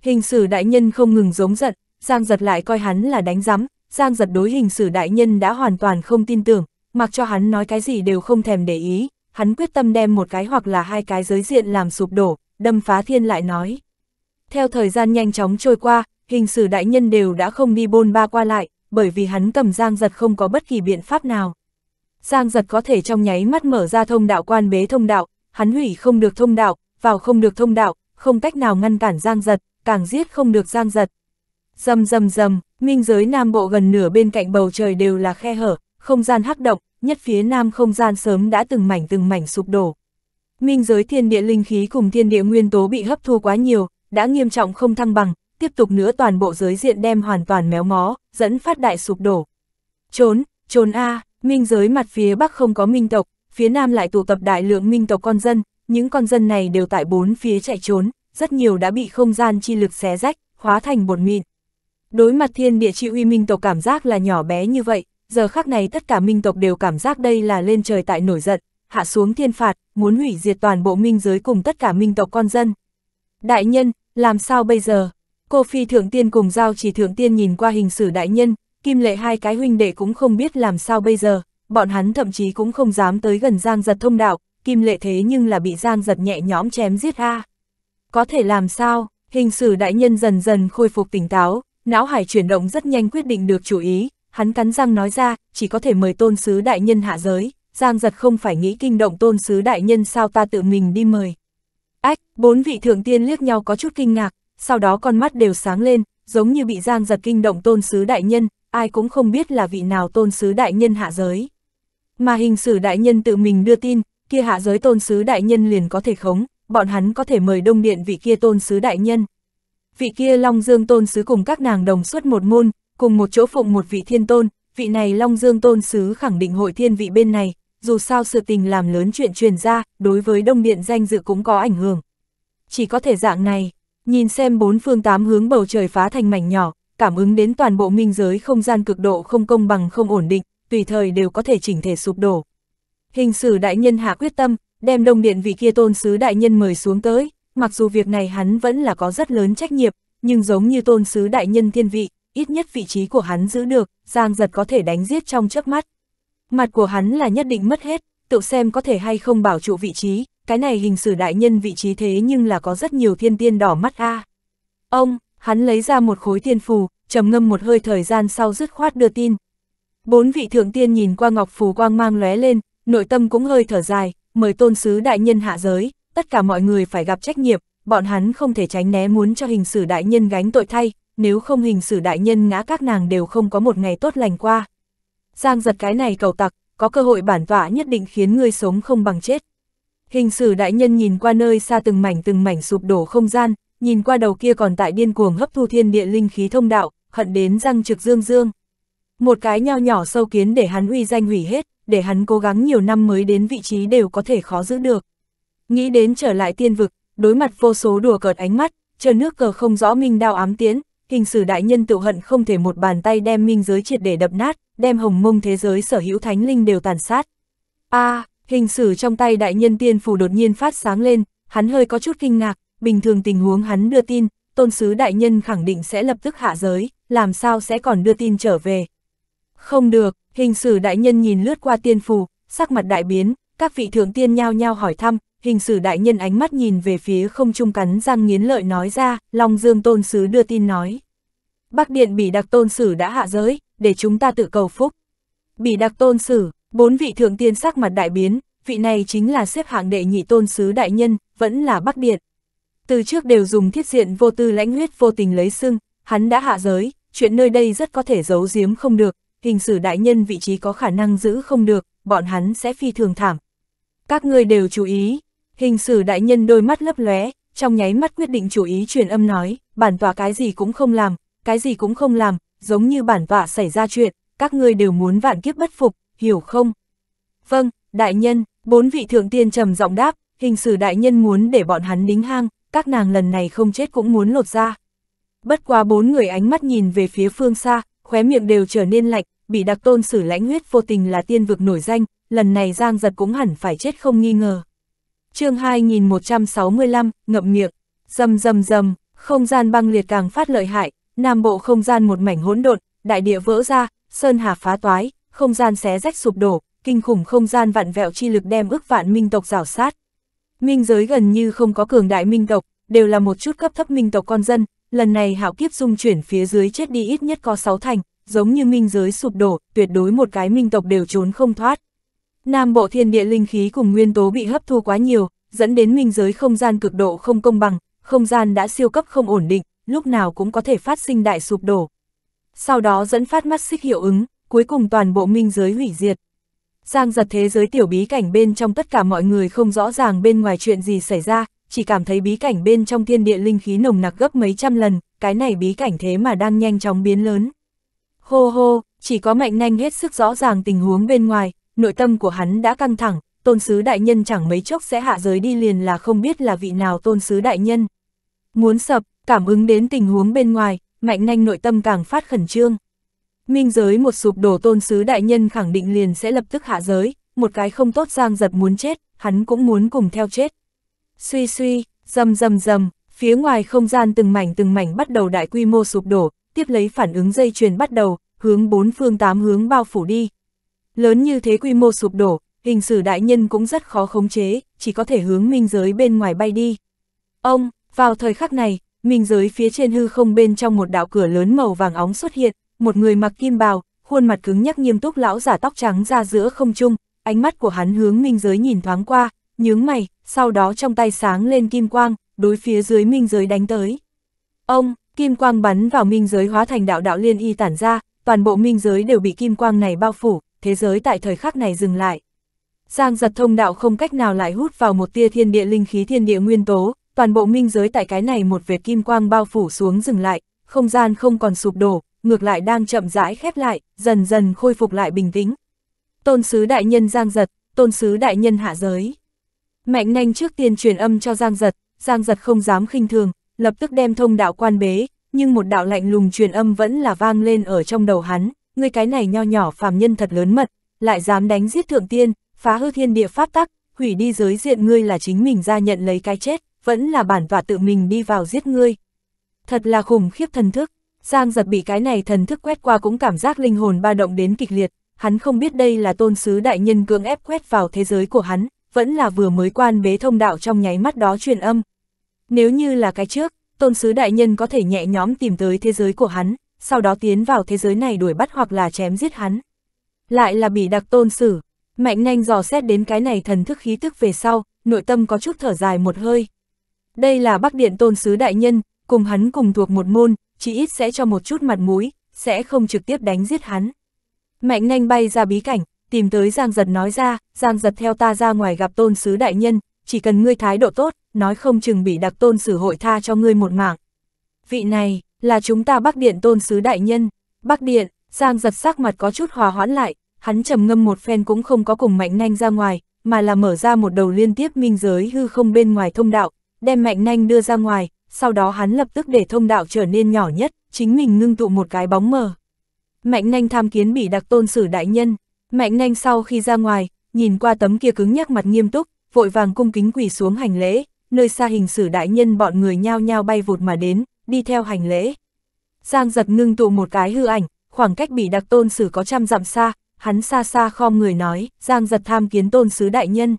Hình sử đại nhân không ngừng giống giận, Giang giật lại coi hắn là đánh rắm, Giang giật đối hình sử đại nhân đã hoàn toàn không tin tưởng, mặc cho hắn nói cái gì đều không thèm để ý, hắn quyết tâm đem một cái hoặc là hai cái giới diện làm sụp đổ, đâm phá thiên lại nói. Theo thời gian nhanh chóng trôi qua, hình sử đại nhân đều đã không đi bôn ba qua lại, bởi vì hắn cầm Giang giật không có bất kỳ biện pháp nào. Giang giật có thể trong nháy mắt mở ra thông đạo quan bế thông đạo, hắn hủy không được thông đạo, vào không được thông đạo, không cách nào ngăn cản Giang giật, càng giết không được Giang giật, Dầm dầm dầm, minh giới Nam Bộ gần nửa bên cạnh bầu trời đều là khe hở, không gian hắc động, nhất phía Nam không gian sớm đã từng mảnh từng mảnh sụp đổ. Minh giới thiên địa linh khí cùng thiên địa nguyên tố bị hấp thu quá nhiều, đã nghiêm trọng không thăng bằng, tiếp tục nữa toàn bộ giới diện đem hoàn toàn méo mó, dẫn phát đại sụp đổ. Trốn, trốn A, à, minh giới mặt phía Bắc không có minh tộc, phía Nam lại tụ tập đại lượng minh tộc con dân, những con dân này đều tại bốn phía chạy trốn, rất nhiều đã bị không gian chi lực xé rách, hóa thành bột mịn. Đối mặt thiên địa chi uy minh tộc cảm giác là nhỏ bé như vậy, giờ khắc này tất cả minh tộc đều cảm giác đây là lên trời tại nổi giận, hạ xuống thiên phạt, muốn hủy diệt toàn bộ minh giới cùng tất cả minh tộc con dân. Đại nhân, làm sao bây giờ? Cô phi thượng tiên cùng giao chỉ thượng tiên nhìn qua hình xử đại nhân, kim lệ hai cái huynh đệ cũng không biết làm sao bây giờ, bọn hắn thậm chí cũng không dám tới gần giang giật thông đạo, kim lệ thế nhưng là bị giang giật nhẹ nhõm chém giết ha Có thể làm sao, hình xử đại nhân dần dần khôi phục tỉnh táo, não hải chuyển động rất nhanh quyết định được chủ ý, hắn cắn răng nói ra, chỉ có thể mời tôn sứ đại nhân hạ giới, Giang giật không phải nghĩ kinh động tôn sứ đại nhân sao ta tự mình đi mời. Ách, bốn vị thượng tiên liếc nhau có chút kinh ngạc, sau đó con mắt đều sáng lên, giống như bị Giang giật kinh động tôn sứ đại nhân, ai cũng không biết là vị nào tôn sứ đại nhân hạ giới. Mà hình sử đại nhân tự mình đưa tin, kia hạ giới tôn sứ đại nhân liền có thể khống, bọn hắn có thể mời đông điện vị kia tôn sứ đại nhân vị kia Long Dương Tôn Sứ cùng các nàng đồng xuất một môn, cùng một chỗ phụng một vị thiên tôn, vị này Long Dương Tôn Sứ khẳng định hội thiên vị bên này, dù sao sự tình làm lớn chuyện truyền ra, đối với Đông Điện danh dự cũng có ảnh hưởng. Chỉ có thể dạng này, nhìn xem bốn phương tám hướng bầu trời phá thành mảnh nhỏ, cảm ứng đến toàn bộ minh giới không gian cực độ không công bằng không ổn định, tùy thời đều có thể chỉnh thể sụp đổ. Hình sử đại nhân hạ quyết tâm, đem Đông Điện vị kia Tôn Sứ đại nhân mời xuống tới, Mặc dù việc này hắn vẫn là có rất lớn trách nhiệm, nhưng giống như tôn sứ đại nhân thiên vị, ít nhất vị trí của hắn giữ được, Giang giật có thể đánh giết trong trước mắt. Mặt của hắn là nhất định mất hết, tự xem có thể hay không bảo trụ vị trí, cái này hình sử đại nhân vị trí thế nhưng là có rất nhiều thiên tiên đỏ mắt a. Ông, hắn lấy ra một khối thiên phù, trầm ngâm một hơi thời gian sau dứt khoát đưa tin. Bốn vị thượng tiên nhìn qua ngọc phù quang mang lóe lên, nội tâm cũng hơi thở dài, mời tôn sứ đại nhân hạ giới, tất cả mọi người phải gặp trách nhiệm, bọn hắn không thể tránh né muốn cho hình sử đại nhân gánh tội thay, nếu không hình sử đại nhân ngã các nàng đều không có một ngày tốt lành qua. Giang giật cái này cầu tặc, có cơ hội bản tọa nhất định khiến ngươi sống không bằng chết. Hình sử đại nhân nhìn qua nơi xa từng mảnh từng mảnh sụp đổ không gian, nhìn qua đầu kia còn tại điên cuồng hấp thu thiên địa linh khí thông đạo, hận đến răng trực dương dương. Một cái nhao nhỏ sâu kiến để hắn uy danh hủy hết, để hắn cố gắng nhiều năm mới đến vị trí đều có thể khó giữ được. Nghĩ đến trở lại tiên vực, đối mặt vô số đùa cợt ánh mắt, chờ nước cờ không rõ minh đao ám tiến, hình sử đại nhân tự hận không thể một bàn tay đem minh giới triệt để đập nát, đem hồng mông thế giới sở hữu thánh linh đều tàn sát. a hình sử trong tay đại nhân tiên phù đột nhiên phát sáng lên, hắn hơi có chút kinh ngạc, bình thường tình huống hắn đưa tin, tôn sứ đại nhân khẳng định sẽ lập tức hạ giới, làm sao sẽ còn đưa tin trở về. Không được, hình sử đại nhân nhìn lướt qua tiên phù, sắc mặt đại biến, các vị thượng tiên nhao nhao hỏi thăm, hình sử đại nhân ánh mắt nhìn về phía không trung cắn răng nghiến lợi nói ra, Long Dương Tôn Sứ đưa tin nói. Bắc Điện Bỉ đặc Tôn Sử đã hạ giới, để chúng ta tự cầu phúc. Bỉ đặc Tôn Sử, bốn vị thượng tiên sắc mặt đại biến, vị này chính là xếp hạng đệ nhị Tôn Sứ đại nhân, vẫn là Bắc Điện. Từ trước đều dùng thiết diện vô tư lãnh huyết vô tình lấy xưng, hắn đã hạ giới, chuyện nơi đây rất có thể giấu giếm không được, hình sử đại nhân vị trí có khả năng giữ không được, bọn hắn sẽ phi thường thảm. Các ngươi đều chú ý, Hình sử đại nhân đôi mắt lấp lóe, trong nháy mắt quyết định chủ ý truyền âm nói, bản tọa cái gì cũng không làm, cái gì cũng không làm, giống như bản tọa xảy ra chuyện, các ngươi đều muốn vạn kiếp bất phục, hiểu không? Vâng, đại nhân, bốn vị thượng tiên trầm giọng đáp, hình sử đại nhân muốn để bọn hắn đính hang, các nàng lần này không chết cũng muốn lột ra. Bất quá bốn người ánh mắt nhìn về phía phương xa, khóe miệng đều trở nên lạnh, bị đặc tôn sử lãnh huyết vô tình là tiên vực nổi danh, lần này giang giật cũng hẳn phải chết không nghi ngờ chương 2165, ngậm miệng, rầm rầm rầm, không gian băng liệt càng phát lợi hại, nam bộ không gian một mảnh hỗn độn, đại địa vỡ ra, sơn hà phá toái, không gian xé rách sụp đổ, kinh khủng không gian vặn vẹo chi lực đem ước vạn minh tộc rảo sát. Minh giới gần như không có cường đại minh tộc, đều là một chút cấp thấp minh tộc con dân, lần này hảo kiếp dung chuyển phía dưới chết đi ít nhất có 6 thành, giống như minh giới sụp đổ, tuyệt đối một cái minh tộc đều trốn không thoát. Nam bộ thiên địa linh khí cùng nguyên tố bị hấp thu quá nhiều, dẫn đến minh giới không gian cực độ không công bằng, không gian đã siêu cấp không ổn định, lúc nào cũng có thể phát sinh đại sụp đổ. Sau đó dẫn phát mắt xích hiệu ứng, cuối cùng toàn bộ minh giới hủy diệt. Giang giật thế giới tiểu bí cảnh bên trong tất cả mọi người không rõ ràng bên ngoài chuyện gì xảy ra, chỉ cảm thấy bí cảnh bên trong thiên địa linh khí nồng nặc gấp mấy trăm lần, cái này bí cảnh thế mà đang nhanh chóng biến lớn. Hô hô, chỉ có mạnh nhanh hết sức rõ ràng tình huống bên ngoài, nội tâm của hắn đã căng thẳng, tôn sứ đại nhân chẳng mấy chốc sẽ hạ giới đi liền là không biết là vị nào tôn sứ đại nhân. Muốn sập, cảm ứng đến tình huống bên ngoài, mạnh nhanh nội tâm càng phát khẩn trương. Minh giới một sụp đổ tôn sứ đại nhân khẳng định liền sẽ lập tức hạ giới, một cái không tốt giang giật muốn chết, hắn cũng muốn cùng theo chết. Suy suy, dầm dầm dầm, phía ngoài không gian từng mảnh từng mảnh bắt đầu đại quy mô sụp đổ, tiếp lấy phản ứng dây chuyền bắt đầu, hướng bốn phương tám hướng bao phủ đi, Lớn như thế quy mô sụp đổ, hình sử đại nhân cũng rất khó khống chế, chỉ có thể hướng minh giới bên ngoài bay đi. Ông, vào thời khắc này, minh giới phía trên hư không bên trong một đạo cửa lớn màu vàng óng xuất hiện, một người mặc kim bào, khuôn mặt cứng nhắc nghiêm túc lão giả tóc trắng ra giữa không trung, ánh mắt của hắn hướng minh giới nhìn thoáng qua, nhướng mày, sau đó trong tay sáng lên kim quang, đối phía dưới minh giới đánh tới. Ông, kim quang bắn vào minh giới hóa thành đạo đạo liên y tản ra, toàn bộ minh giới đều bị kim quang này bao phủ, thế giới tại thời khắc này dừng lại. Giang giật thông đạo không cách nào lại hút vào một tia thiên địa linh khí thiên địa nguyên tố, toàn bộ minh giới tại cái này một vệt kim quang bao phủ xuống dừng lại, không gian không còn sụp đổ, ngược lại đang chậm rãi khép lại, dần dần khôi phục lại bình tĩnh. Tôn sứ đại nhân Giang giật, tôn sứ đại nhân hạ giới. Mạnh nhanh trước tiên truyền âm cho Giang giật, Giang giật không dám khinh thường, lập tức đem thông đạo quan bế, nhưng một đạo lạnh lùng truyền âm vẫn là vang lên ở trong đầu hắn, ngươi cái này nho nhỏ phàm nhân thật lớn mật, lại dám đánh giết thượng tiên, phá hư thiên địa pháp tắc, hủy đi giới diện ngươi là chính mình ra nhận lấy cái chết, vẫn là bản tọa tự mình đi vào giết ngươi. Thật là khủng khiếp thần thức, Giang giật bị cái này thần thức quét qua cũng cảm giác linh hồn ba động đến kịch liệt, hắn không biết đây là tôn sứ đại nhân cưỡng ép quét vào thế giới của hắn, vẫn là vừa mới quan bế thông đạo trong nháy mắt đó truyền âm. Nếu như là cái trước, tôn sứ đại nhân có thể nhẹ nhõm tìm tới thế giới của hắn, sau đó tiến vào thế giới này đuổi bắt hoặc là chém giết hắn. Lại là bị đặc tôn xử, mạnh nhanh dò xét đến cái này thần thức khí thức về sau, nội tâm có chút thở dài một hơi. Đây là bắc điện tôn sứ đại nhân, cùng hắn cùng thuộc một môn, chỉ ít sẽ cho một chút mặt mũi, sẽ không trực tiếp đánh giết hắn. Mạnh nhanh bay ra bí cảnh, tìm tới Giang Giật nói ra, Giang Giật theo ta ra ngoài gặp tôn sứ đại nhân, chỉ cần ngươi thái độ tốt, nói không chừng bị đặc tôn sử hội tha cho ngươi một mạng. Vị này, là chúng ta Bắc Điện tôn sứ đại nhân. Bắc Điện, Giang giật sắc mặt có chút hòa hoãn lại, hắn trầm ngâm một phen cũng không có cùng mạnh nanh ra ngoài, mà là mở ra một đầu liên tiếp minh giới hư không bên ngoài thông đạo, đem mạnh nanh đưa ra ngoài, sau đó hắn lập tức để thông đạo trở nên nhỏ nhất, chính mình ngưng tụ một cái bóng mờ. Mạnh nanh tham kiến bị đặc tôn sử đại nhân, mạnh nanh sau khi ra ngoài, nhìn qua tấm kia cứng nhắc mặt nghiêm túc, vội vàng cung kính quỳ xuống hành lễ, nơi xa hình sử đại nhân bọn người nhao nhao bay vụt mà đến, đi theo hành lễ. Giang giật ngưng tụ một cái hư ảnh, khoảng cách bị đặc tôn sử có trăm dặm xa, hắn xa xa khom người nói, Giang giật tham kiến tôn sứ đại nhân.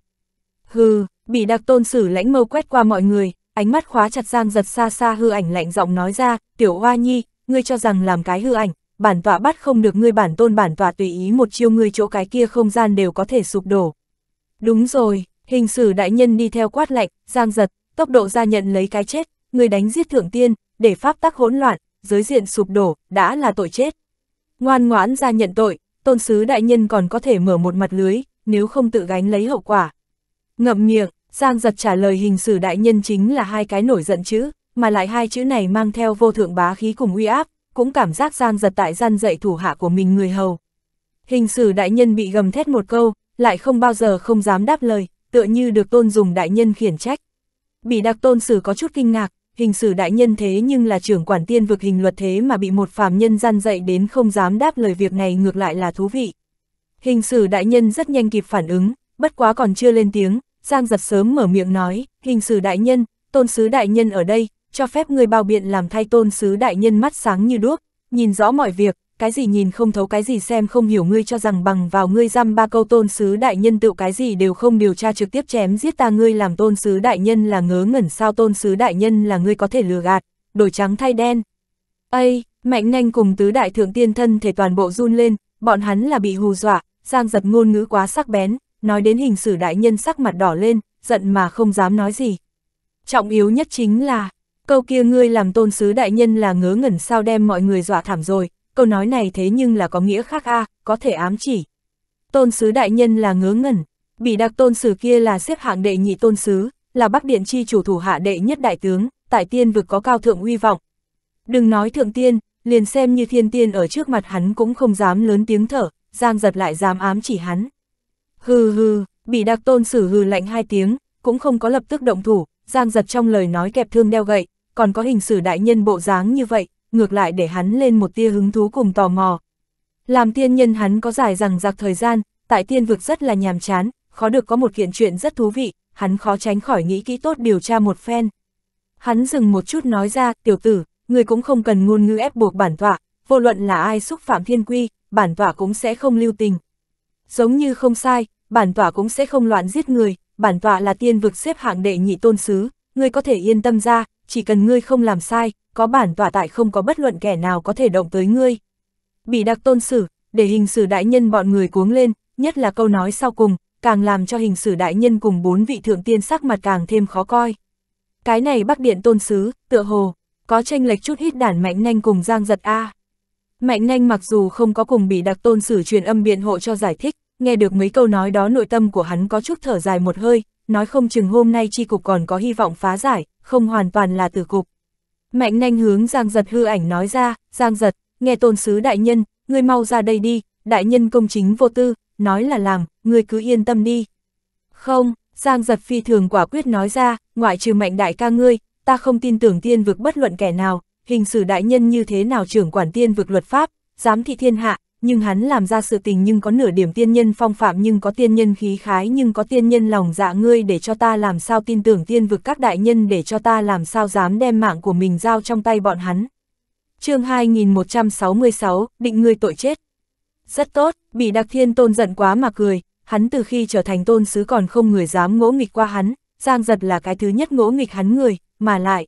Hừ, bị đặc tôn sử lãnh mâu quét qua mọi người, ánh mắt khóa chặt Giang giật xa xa hư ảnh lạnh giọng nói ra, tiểu hoa nhi, ngươi cho rằng làm cái hư ảnh, bản tọa bắt không được ngươi bản tôn bản tọa tùy ý một chiêu ngươi chỗ cái kia không gian đều có thể sụp đổ. Đúng rồi, hình sử đại nhân đi theo quát lạnh, Giang giật, tốc độ ra nhận lấy cái chết, ngươi đánh giết thượng tiên, để pháp tắc hỗn loạn, giới diện sụp đổ, đã là tội chết. Ngoan ngoãn ra nhận tội, tôn sứ đại nhân còn có thể mở một mặt lưới, nếu không tự gánh lấy hậu quả. Ngậm miệng, Giang giật trả lời hình xử đại nhân chính là hai cái nổi giận chữ, mà lại hai chữ này mang theo vô thượng bá khí cùng uy áp, cũng cảm giác Giang giật tại gian dạy thủ hạ của mình người hầu. Hình xử đại nhân bị gầm thét một câu, lại không bao giờ không dám đáp lời, tựa như được tôn dùng đại nhân khiển trách. Bị đặc tôn sử có chút kinh ngạc, hình sử đại nhân thế nhưng là trưởng quản tiên vực hình luật thế mà bị một phàm nhân gian dạy đến không dám đáp lời việc này ngược lại là thú vị. Hình sử đại nhân rất nhanh kịp phản ứng, bất quá còn chưa lên tiếng, Giang giật sớm mở miệng nói, hình sử đại nhân, tôn sứ đại nhân ở đây, cho phép người bao biện làm thay tôn sứ đại nhân mắt sáng như đuốc, nhìn rõ mọi việc, cái gì nhìn không thấu cái gì xem không hiểu ngươi cho rằng bằng vào ngươi dăm ba câu tôn sứ đại nhân tựu cái gì đều không điều tra trực tiếp chém giết ta ngươi làm tôn sứ đại nhân là ngớ ngẩn sao tôn sứ đại nhân là ngươi có thể lừa gạt, đổi trắng thay đen. Ây, mạnh nhanh cùng tứ đại thượng tiên thân thể toàn bộ run lên, bọn hắn là bị hù dọa, giang giật ngôn ngữ quá sắc bén, nói đến hình sử đại nhân sắc mặt đỏ lên, giận mà không dám nói gì. Trọng yếu nhất chính là, câu kia ngươi làm tôn sứ đại nhân là ngớ ngẩn sao đem mọi người dọa thảm rồi, câu nói này thế nhưng là có nghĩa khác a à, có thể ám chỉ. Tôn sứ đại nhân là ngớ ngẩn, bị đặc tôn sứ kia là xếp hạng đệ nhị tôn sứ, là bắc điện chi chủ thủ hạ đệ nhất đại tướng, tại tiên vực có cao thượng uy vọng. Đừng nói thượng tiên, liền xem như thiên tiên ở trước mặt hắn cũng không dám lớn tiếng thở, giang giật lại dám ám chỉ hắn. Hừ hừ, bị đặc tôn sứ hừ lạnh hai tiếng, cũng không có lập tức động thủ, giang giật trong lời nói kẹp thương đeo gậy, còn có hình sử đại nhân bộ dáng như vậy, ngược lại để hắn lên một tia hứng thú cùng tò mò. Làm tiên nhân hắn có dài rằng giặc thời gian, tại tiên vực rất là nhàm chán, khó được có một kiện chuyện rất thú vị, hắn khó tránh khỏi nghĩ kỹ tốt điều tra một phen. Hắn dừng một chút nói ra, tiểu tử, người cũng không cần ngôn ngữ ép buộc bản tọa, vô luận là ai xúc phạm thiên quy, bản tọa cũng sẽ không lưu tình. Giống như không sai, bản tọa cũng sẽ không loạn giết người, bản tọa là tiên vực xếp hạng đệ nhị tôn sứ, ngươi có thể yên tâm ra, chỉ cần ngươi không làm sai, có bản tỏa tại không có bất luận kẻ nào có thể động tới ngươi. Bị đặc tôn xử, để hình xử đại nhân bọn người cuống lên, nhất là câu nói sau cùng, càng làm cho hình xử đại nhân cùng bốn vị thượng tiên sắc mặt càng thêm khó coi. Cái này bắc điện tôn sứ, tựa hồ, có tranh lệch chút hít đản mạnh nhanh cùng giang giật A. Mạnh nhanh mặc dù không có cùng bị đặc tôn xử truyền âm biện hộ cho giải thích, nghe được mấy câu nói đó nội tâm của hắn có chút thở dài một hơi, nói không chừng hôm nay chi cục còn có hy vọng phá giải, không hoàn toàn là tử cục mạnh nhanh hướng Giang Giật hư ảnh nói ra, Giang Giật, nghe tôn sứ đại nhân, ngươi mau ra đây đi, đại nhân công chính vô tư, nói là làm, ngươi cứ yên tâm đi. Không, Giang Giật phi thường quả quyết nói ra, ngoại trừ mạnh đại ca ngươi, ta không tin tưởng tiên vực bất luận kẻ nào, hình sử đại nhân như thế nào trưởng quản tiên vực luật pháp, giám thị thiên hạ, nhưng hắn làm ra sự tình nhưng có nửa điểm tiên nhân phong phạm nhưng có tiên nhân khí khái nhưng có tiên nhân lòng dạ ngươi để cho ta làm sao tin tưởng tiên vực các đại nhân để cho ta làm sao dám đem mạng của mình giao trong tay bọn hắn. chương 2166, định ngươi tội chết. Rất tốt, bị đặc thiên tôn giận quá mà cười, hắn từ khi trở thành tôn sứ còn không người dám ngỗ nghịch qua hắn, giang giật là cái thứ nhất ngỗ nghịch hắn người, mà lại.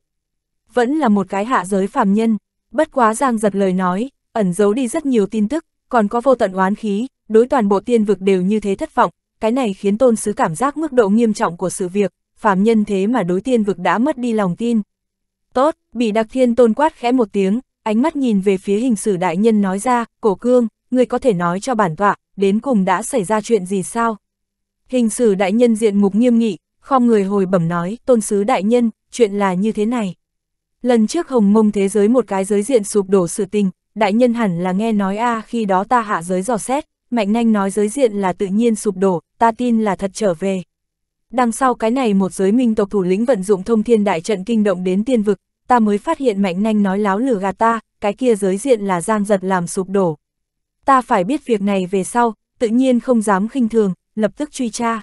Vẫn là một cái hạ giới phàm nhân, bất quá giang giật lời nói, ẩn giấu đi rất nhiều tin tức, còn có vô tận oán khí, đối toàn bộ tiên vực đều như thế thất vọng, cái này khiến tôn sứ cảm giác mức độ nghiêm trọng của sự việc, phàm nhân thế mà đối tiên vực đã mất đi lòng tin. Tốt, bị đặc thiên tôn quát khẽ một tiếng, ánh mắt nhìn về phía hình sử đại nhân nói ra, cổ cương, người có thể nói cho bản tọa, đến cùng đã xảy ra chuyện gì sao? Hình sử đại nhân diện mục nghiêm nghị, không người hồi bẩm nói, tôn sứ đại nhân, chuyện là như thế này. Lần trước hồng mông thế giới một cái giới diện sụp đổ sự tình, đại nhân hẳn là nghe nói a à, khi đó ta hạ giới dò xét, mạnh nhanh nói giới diện là tự nhiên sụp đổ, ta tin là thật trở về. Đằng sau cái này một giới minh tộc thủ lĩnh vận dụng thông thiên đại trận kinh động đến tiên vực, ta mới phát hiện mạnh nhanh nói láo lừa gạt ta, cái kia giới diện là giang giật làm sụp đổ. Ta phải biết việc này về sau, tự nhiên không dám khinh thường, lập tức truy tra.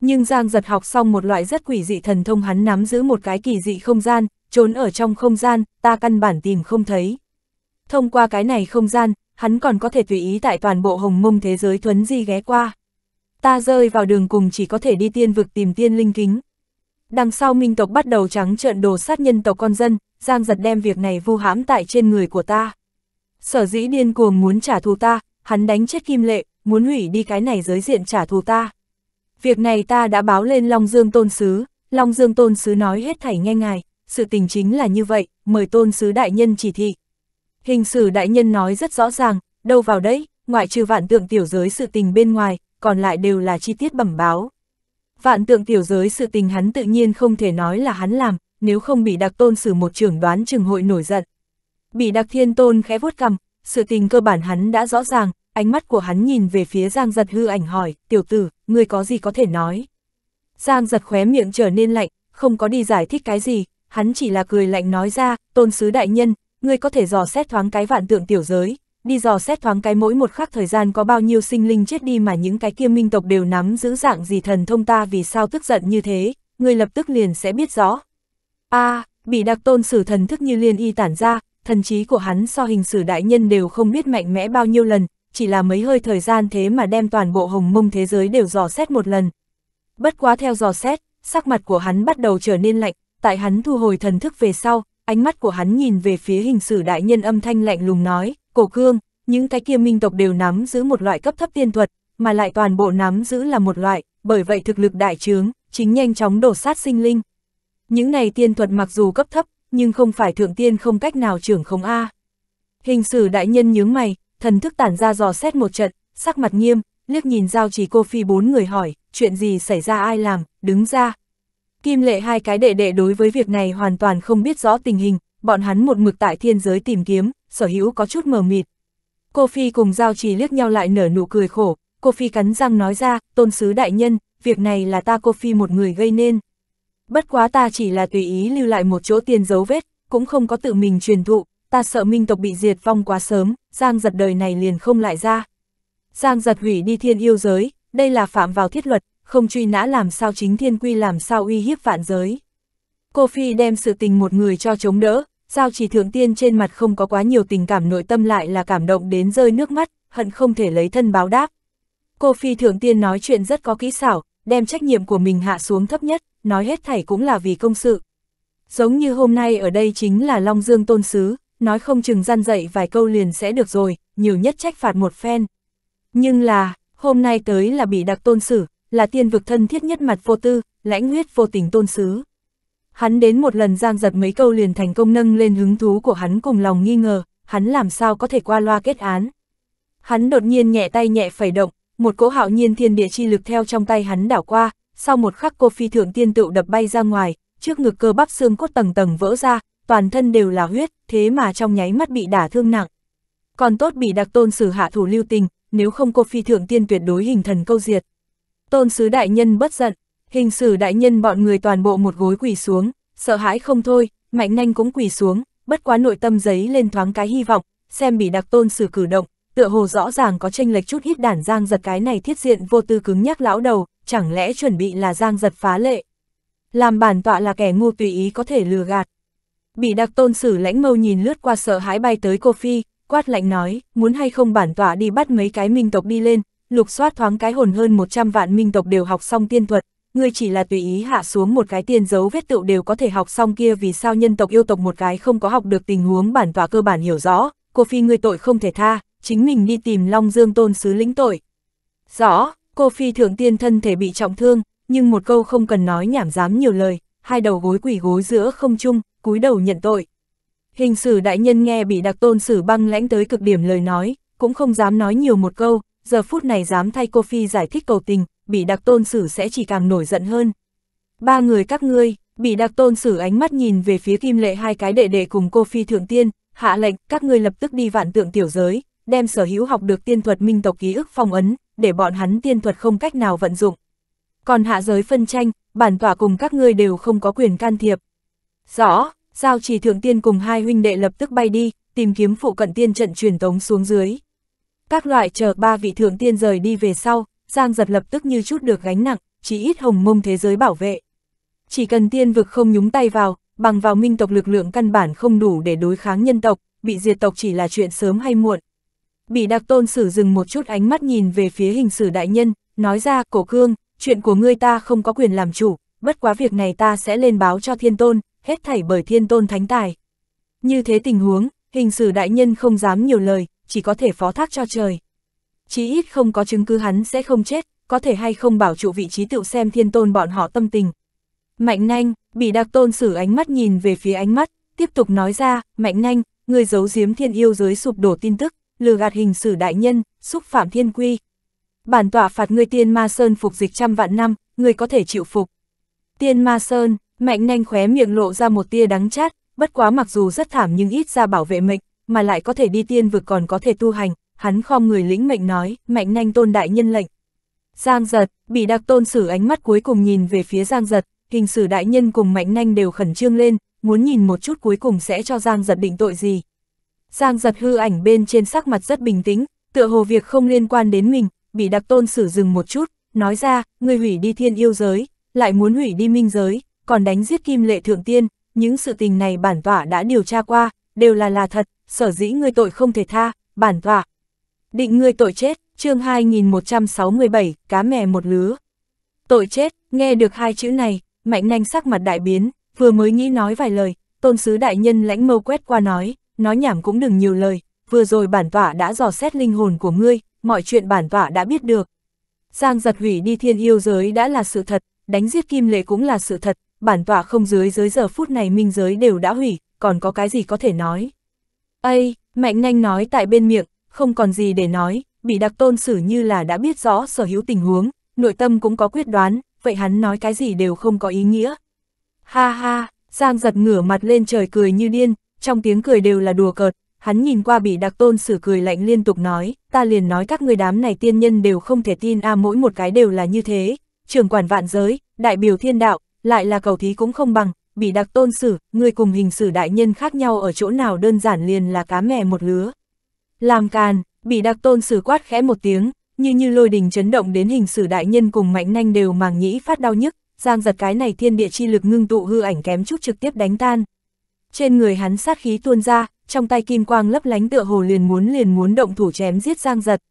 Nhưng Giang giật học xong một loại rất quỷ dị thần thông hắn nắm giữ một cái kỳ dị không gian, trốn ở trong không gian, ta căn bản tìm không thấy thông qua cái này không gian, hắn còn có thể tùy ý tại toàn bộ hồng mông thế giới thuấn di ghé qua. Ta rơi vào đường cùng chỉ có thể đi tiên vực tìm tiên linh kính. Đằng sau minh tộc bắt đầu trắng trợn đồ sát nhân tộc con dân, giang giật đem việc này vu hãm tại trên người của ta. Sở dĩ điên cuồng muốn trả thù ta, hắn đánh chết kim lệ, muốn hủy đi cái này giới diện trả thù ta. Việc này ta đã báo lên Long Dương Tôn Sứ, Long Dương Tôn Sứ nói hết thảy nghe ngài, sự tình chính là như vậy, mời Tôn Sứ Đại Nhân chỉ thị. Hình sử đại nhân nói rất rõ ràng, đâu vào đấy, ngoại trừ vạn tượng tiểu giới sự tình bên ngoài, còn lại đều là chi tiết bẩm báo. Vạn tượng tiểu giới sự tình hắn tự nhiên không thể nói là hắn làm, nếu không bị đặc tôn xử một trưởng đoán trường hội nổi giận. Bị đặc thiên tôn khẽ vuốt cầm, sự tình cơ bản hắn đã rõ ràng, ánh mắt của hắn nhìn về phía Giang Giật hư ảnh hỏi, tiểu tử, ngươi có gì có thể nói? Giang Giật khóe miệng trở nên lạnh, không có đi giải thích cái gì, hắn chỉ là cười lạnh nói ra, tôn sứ đại nhân, ngươi có thể dò xét thoáng cái vạn tượng tiểu giới, đi dò xét thoáng cái mỗi một khắc thời gian có bao nhiêu sinh linh chết đi mà những cái kia minh tộc đều nắm giữ dạng gì thần thông ta vì sao tức giận như thế, ngươi lập tức liền sẽ biết rõ. a à, bị đặc tôn sử thần thức như liên y tản ra, thần trí của hắn so hình sử đại nhân đều không biết mạnh mẽ bao nhiêu lần, chỉ là mấy hơi thời gian thế mà đem toàn bộ hồng mông thế giới đều dò xét một lần. Bất quá theo dò xét, sắc mặt của hắn bắt đầu trở nên lạnh, tại hắn thu hồi thần thức về sau, ánh mắt của hắn nhìn về phía hình sử đại nhân âm thanh lạnh lùng nói, cổ cương, những cái kia minh tộc đều nắm giữ một loại cấp thấp tiên thuật, mà lại toàn bộ nắm giữ là một loại, bởi vậy thực lực đại trướng, chính nhanh chóng đổ sát sinh linh. Những này tiên thuật mặc dù cấp thấp, nhưng không phải thượng tiên không cách nào trưởng không A. Hình sử đại nhân nhướng mày, thần thức tản ra dò xét một trận, sắc mặt nghiêm, liếc nhìn giao chỉ cô phi bốn người hỏi, chuyện gì xảy ra ai làm, đứng ra, Kim lệ hai cái đệ đệ đối với việc này hoàn toàn không biết rõ tình hình, bọn hắn một mực tại thiên giới tìm kiếm, sở hữu có chút mờ mịt. Cô Phi cùng Giao Trì liếc nhau lại nở nụ cười khổ, cô Phi cắn răng nói ra, tôn sứ đại nhân, việc này là ta cô Phi một người gây nên. Bất quá ta chỉ là tùy ý lưu lại một chỗ tiền dấu vết, cũng không có tự mình truyền thụ, ta sợ minh tộc bị diệt vong quá sớm, Giang giật đời này liền không lại ra. Giang giật hủy đi thiên yêu giới, đây là phạm vào thiết luật, không truy nã làm sao chính thiên quy làm sao uy hiếp vạn giới. Cô Phi đem sự tình một người cho chống đỡ, giao chỉ thượng tiên trên mặt không có quá nhiều tình cảm nội tâm lại là cảm động đến rơi nước mắt, hận không thể lấy thân báo đáp. Cô Phi thượng tiên nói chuyện rất có kỹ xảo, đem trách nhiệm của mình hạ xuống thấp nhất, nói hết thảy cũng là vì công sự. Giống như hôm nay ở đây chính là Long Dương Tôn Sứ, nói không chừng gian dạy vài câu liền sẽ được rồi, nhiều nhất trách phạt một phen. Nhưng là, hôm nay tới là bị đặc tôn xử, là tiên vực thân thiết nhất mặt vô tư, lãnh huyết vô tình tôn sứ. Hắn đến một lần giang giật mấy câu liền thành công nâng lên hứng thú của hắn cùng lòng nghi ngờ, hắn làm sao có thể qua loa kết án. Hắn đột nhiên nhẹ tay nhẹ phẩy động, một cỗ hạo nhiên thiên địa chi lực theo trong tay hắn đảo qua, sau một khắc cô phi thượng tiên tựu đập bay ra ngoài, trước ngực cơ bắp xương cốt tầng tầng vỡ ra, toàn thân đều là huyết, thế mà trong nháy mắt bị đả thương nặng. Còn tốt bị đặc tôn xử hạ thủ lưu tình, nếu không cô phi thượng tiên tuyệt đối hình thần câu diệt. Tôn sứ đại nhân bất giận, hình sử đại nhân bọn người toàn bộ một gối quỳ xuống, sợ hãi không thôi, mạnh nhanh cũng quỳ xuống, bất quá nội tâm giấy lên thoáng cái hy vọng, xem bị đặc tôn sử cử động, tựa hồ rõ ràng có tranh lệch chút hít đản giang giật cái này thiết diện vô tư cứng nhắc lão đầu, chẳng lẽ chuẩn bị là giang giật phá lệ. Làm bản tọa là kẻ ngu tùy ý có thể lừa gạt. Bị đặc tôn sử lãnh mâu nhìn lướt qua sợ hãi bay tới cô Phi, quát lạnh nói, muốn hay không bản tọa đi bắt mấy cái minh tộc đi lên, lục soát thoáng cái hồn hơn 100 vạn minh tộc đều học xong tiên thuật, ngươi chỉ là tùy ý hạ xuống một cái tiền dấu vết tựu đều có thể học xong kia vì sao nhân tộc yêu tộc một cái không có học được tình huống bản tòa cơ bản hiểu rõ, cô phi ngươi tội không thể tha, chính mình đi tìm Long Dương tôn sứ lĩnh tội. Rõ, cô phi thượng tiên thân thể bị trọng thương, nhưng một câu không cần nói nhảm dám nhiều lời, hai đầu gối quỷ gối giữa không chung, cúi đầu nhận tội. Hình sử đại nhân nghe bị đặc tôn sử băng lãnh tới cực điểm lời nói, cũng không dám nói nhiều một câu, giờ phút này dám thay cô Phi giải thích cầu tình, bị đặc tôn sử sẽ chỉ càng nổi giận hơn. Ba người các ngươi, bị đặc tôn sử ánh mắt nhìn về phía kim lệ hai cái đệ đệ cùng cô Phi thượng tiên, hạ lệnh các ngươi lập tức đi vạn tượng tiểu giới, đem sở hữu học được tiên thuật minh tộc ký ức phong ấn, để bọn hắn tiên thuật không cách nào vận dụng. Còn hạ giới phân tranh, bản tỏa cùng các ngươi đều không có quyền can thiệp. Rõ, giao trì thượng tiên cùng hai huynh đệ lập tức bay đi, tìm kiếm phụ cận tiên trận truyền tống xuống dưới các loại chờ ba vị thượng tiên rời đi về sau, Giang giật lập tức như chút được gánh nặng, chỉ ít hồng mông thế giới bảo vệ. Chỉ cần tiên vực không nhúng tay vào, bằng vào minh tộc lực lượng căn bản không đủ để đối kháng nhân tộc, bị diệt tộc chỉ là chuyện sớm hay muộn. Bị đặc tôn sử dừng một chút ánh mắt nhìn về phía hình sử đại nhân, nói ra cổ cương, chuyện của ngươi ta không có quyền làm chủ, bất quá việc này ta sẽ lên báo cho thiên tôn, hết thảy bởi thiên tôn thánh tài. Như thế tình huống, hình sử đại nhân không dám nhiều lời, chỉ có thể phó thác cho trời. Chí ít không có chứng cứ hắn sẽ không chết, có thể hay không bảo trụ vị trí tựu xem thiên tôn bọn họ tâm tình. Mạnh nanh, bị đặc tôn xử ánh mắt nhìn về phía ánh mắt, tiếp tục nói ra, mạnh nanh, người giấu giếm thiên yêu giới sụp đổ tin tức, lừa gạt hình sử đại nhân, xúc phạm thiên quy. Bản tỏa phạt người tiên ma sơn phục dịch trăm vạn năm, người có thể chịu phục. Tiên ma sơn, mạnh nanh khóe miệng lộ ra một tia đắng chát, bất quá mặc dù rất thảm nhưng ít ra bảo vệ mệnh, mà lại có thể đi tiên vực còn có thể tu hành, hắn khom người lĩnh mệnh nói, mạnh nhanh tôn đại nhân lệnh. Giang giật, bị đặc tôn sử ánh mắt cuối cùng nhìn về phía giang giật, hình sử đại nhân cùng mạnh nhanh đều khẩn trương lên, muốn nhìn một chút cuối cùng sẽ cho giang giật định tội gì. Giang giật hư ảnh bên trên sắc mặt rất bình tĩnh, tựa hồ việc không liên quan đến mình, bị đặc tôn sử dừng một chút, nói ra, người hủy đi thiên yêu giới, lại muốn hủy đi minh giới, còn đánh giết kim lệ thượng tiên, những sự tình này bản tỏa đã điều tra qua, đều là là thật, sở dĩ ngươi tội không thể tha, bản tọa. Định ngươi tội chết, chương 2167, cá mè một lứa. Tội chết, nghe được hai chữ này, mạnh nanh sắc mặt đại biến, vừa mới nghĩ nói vài lời, tôn sứ đại nhân lãnh mâu quét qua nói, nói nhảm cũng đừng nhiều lời, vừa rồi bản tọa đã dò xét linh hồn của ngươi, mọi chuyện bản tọa đã biết được. Giang giật hủy đi thiên yêu giới đã là sự thật, đánh giết kim lệ cũng là sự thật, bản tọa không dưới giới giờ phút này minh giới đều đã hủy, còn có cái gì có thể nói. Ây, Mạnh Nhanh nói tại bên miệng, không còn gì để nói, bị đặc tôn xử như là đã biết rõ sở hữu tình huống, nội tâm cũng có quyết đoán, vậy hắn nói cái gì đều không có ý nghĩa. Ha ha, Giang giật ngửa mặt lên trời cười như điên, trong tiếng cười đều là đùa cợt, hắn nhìn qua bị đặc tôn xử cười lạnh liên tục nói, ta liền nói các người đám này tiên nhân đều không thể tin a mỗi một cái đều là như thế, Trường quản vạn giới, đại biểu thiên đạo, lại là cầu thí cũng không bằng, bị đặc tôn xử, người cùng hình xử đại nhân khác nhau ở chỗ nào đơn giản liền là cá mẹ một lứa. Làm càn, bị đặc tôn xử quát khẽ một tiếng, như như lôi đình chấn động đến hình xử đại nhân cùng mạnh nanh đều màng nhĩ phát đau nhức, giang giật cái này thiên địa chi lực ngưng tụ hư ảnh kém chút trực tiếp đánh tan. Trên người hắn sát khí tuôn ra, trong tay kim quang lấp lánh tựa hồ liền muốn liền muốn động thủ chém giết giang giật.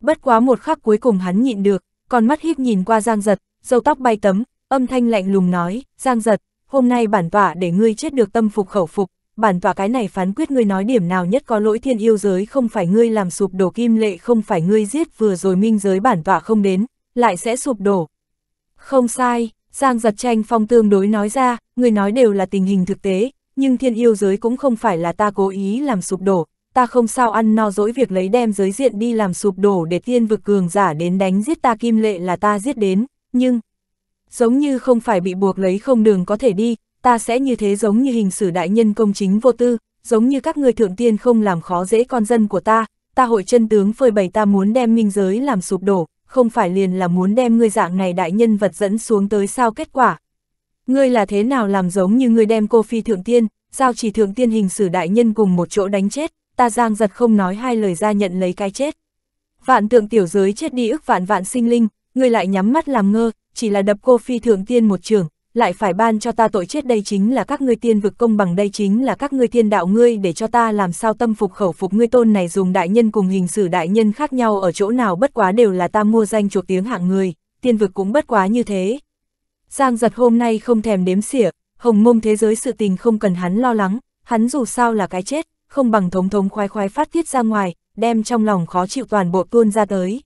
Bất quá một khắc cuối cùng hắn nhịn được, còn mắt híp nhìn qua giang giật, dâu tóc bay tấm, âm thanh lạnh lùng nói, giang giật, hôm nay bản tọa để ngươi chết được tâm phục khẩu phục, bản tọa cái này phán quyết ngươi nói điểm nào nhất có lỗi thiên yêu giới không phải ngươi làm sụp đổ kim lệ không phải ngươi giết vừa rồi minh giới bản tọa không đến, lại sẽ sụp đổ. Không sai, Giang giật tranh phong tương đối nói ra, ngươi nói đều là tình hình thực tế, nhưng thiên yêu giới cũng không phải là ta cố ý làm sụp đổ, ta không sao ăn no dỗi việc lấy đem giới diện đi làm sụp đổ để tiên vực cường giả đến đánh giết ta kim lệ là ta giết đến, nhưng, giống như không phải bị buộc lấy không đường có thể đi, ta sẽ như thế giống như hình xử đại nhân công chính vô tư, giống như các người thượng tiên không làm khó dễ con dân của ta, ta hội chân tướng phơi bày ta muốn đem minh giới làm sụp đổ, không phải liền là muốn đem ngươi dạng này đại nhân vật dẫn xuống tới sao kết quả. Ngươi là thế nào làm giống như ngươi đem cô phi thượng tiên, giao chỉ thượng tiên hình xử đại nhân cùng một chỗ đánh chết, ta giang giật không nói hai lời ra nhận lấy cái chết. Vạn tượng tiểu giới chết đi ức vạn vạn sinh linh, ngươi lại nhắm mắt làm ngơ, chỉ là đập cô phi thượng tiên một trường, lại phải ban cho ta tội chết đây chính là các ngươi tiên vực công bằng đây chính là các ngươi tiên đạo ngươi để cho ta làm sao tâm phục khẩu phục ngươi tôn này dùng đại nhân cùng hình xử đại nhân khác nhau ở chỗ nào bất quá đều là ta mua danh chuộc tiếng hạng người, tiên vực cũng bất quá như thế. Giang giật hôm nay không thèm đếm xỉa, hồng mông thế giới sự tình không cần hắn lo lắng, hắn dù sao là cái chết, không bằng thống thống khoái khoái phát tiết ra ngoài, đem trong lòng khó chịu toàn bộ tuôn ra tới.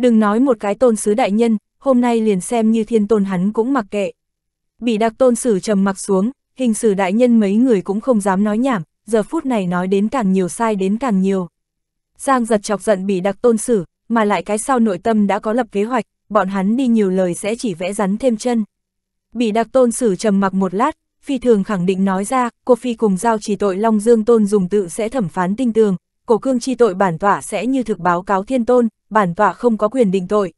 Đừng nói một cái tôn sứ đại nhân, hôm nay liền xem như thiên tôn hắn cũng mặc kệ. Bị đặc tôn sử trầm mặc xuống, hình sử đại nhân mấy người cũng không dám nói nhảm, giờ phút này nói đến càng nhiều sai đến càng nhiều. Giang giật chọc giận bị đặc tôn sử, mà lại cái sau nội tâm đã có lập kế hoạch, bọn hắn đi nhiều lời sẽ chỉ vẽ rắn thêm chân. Bị đặc tôn sử trầm mặc một lát, phi thường khẳng định nói ra, cô phi cùng giao chỉ tội Long Dương Tôn dùng tự sẽ thẩm phán tinh tường, cổ cương chi tội bản tỏa sẽ như thực báo cáo thiên tôn, bản tọa không có quyền định tội.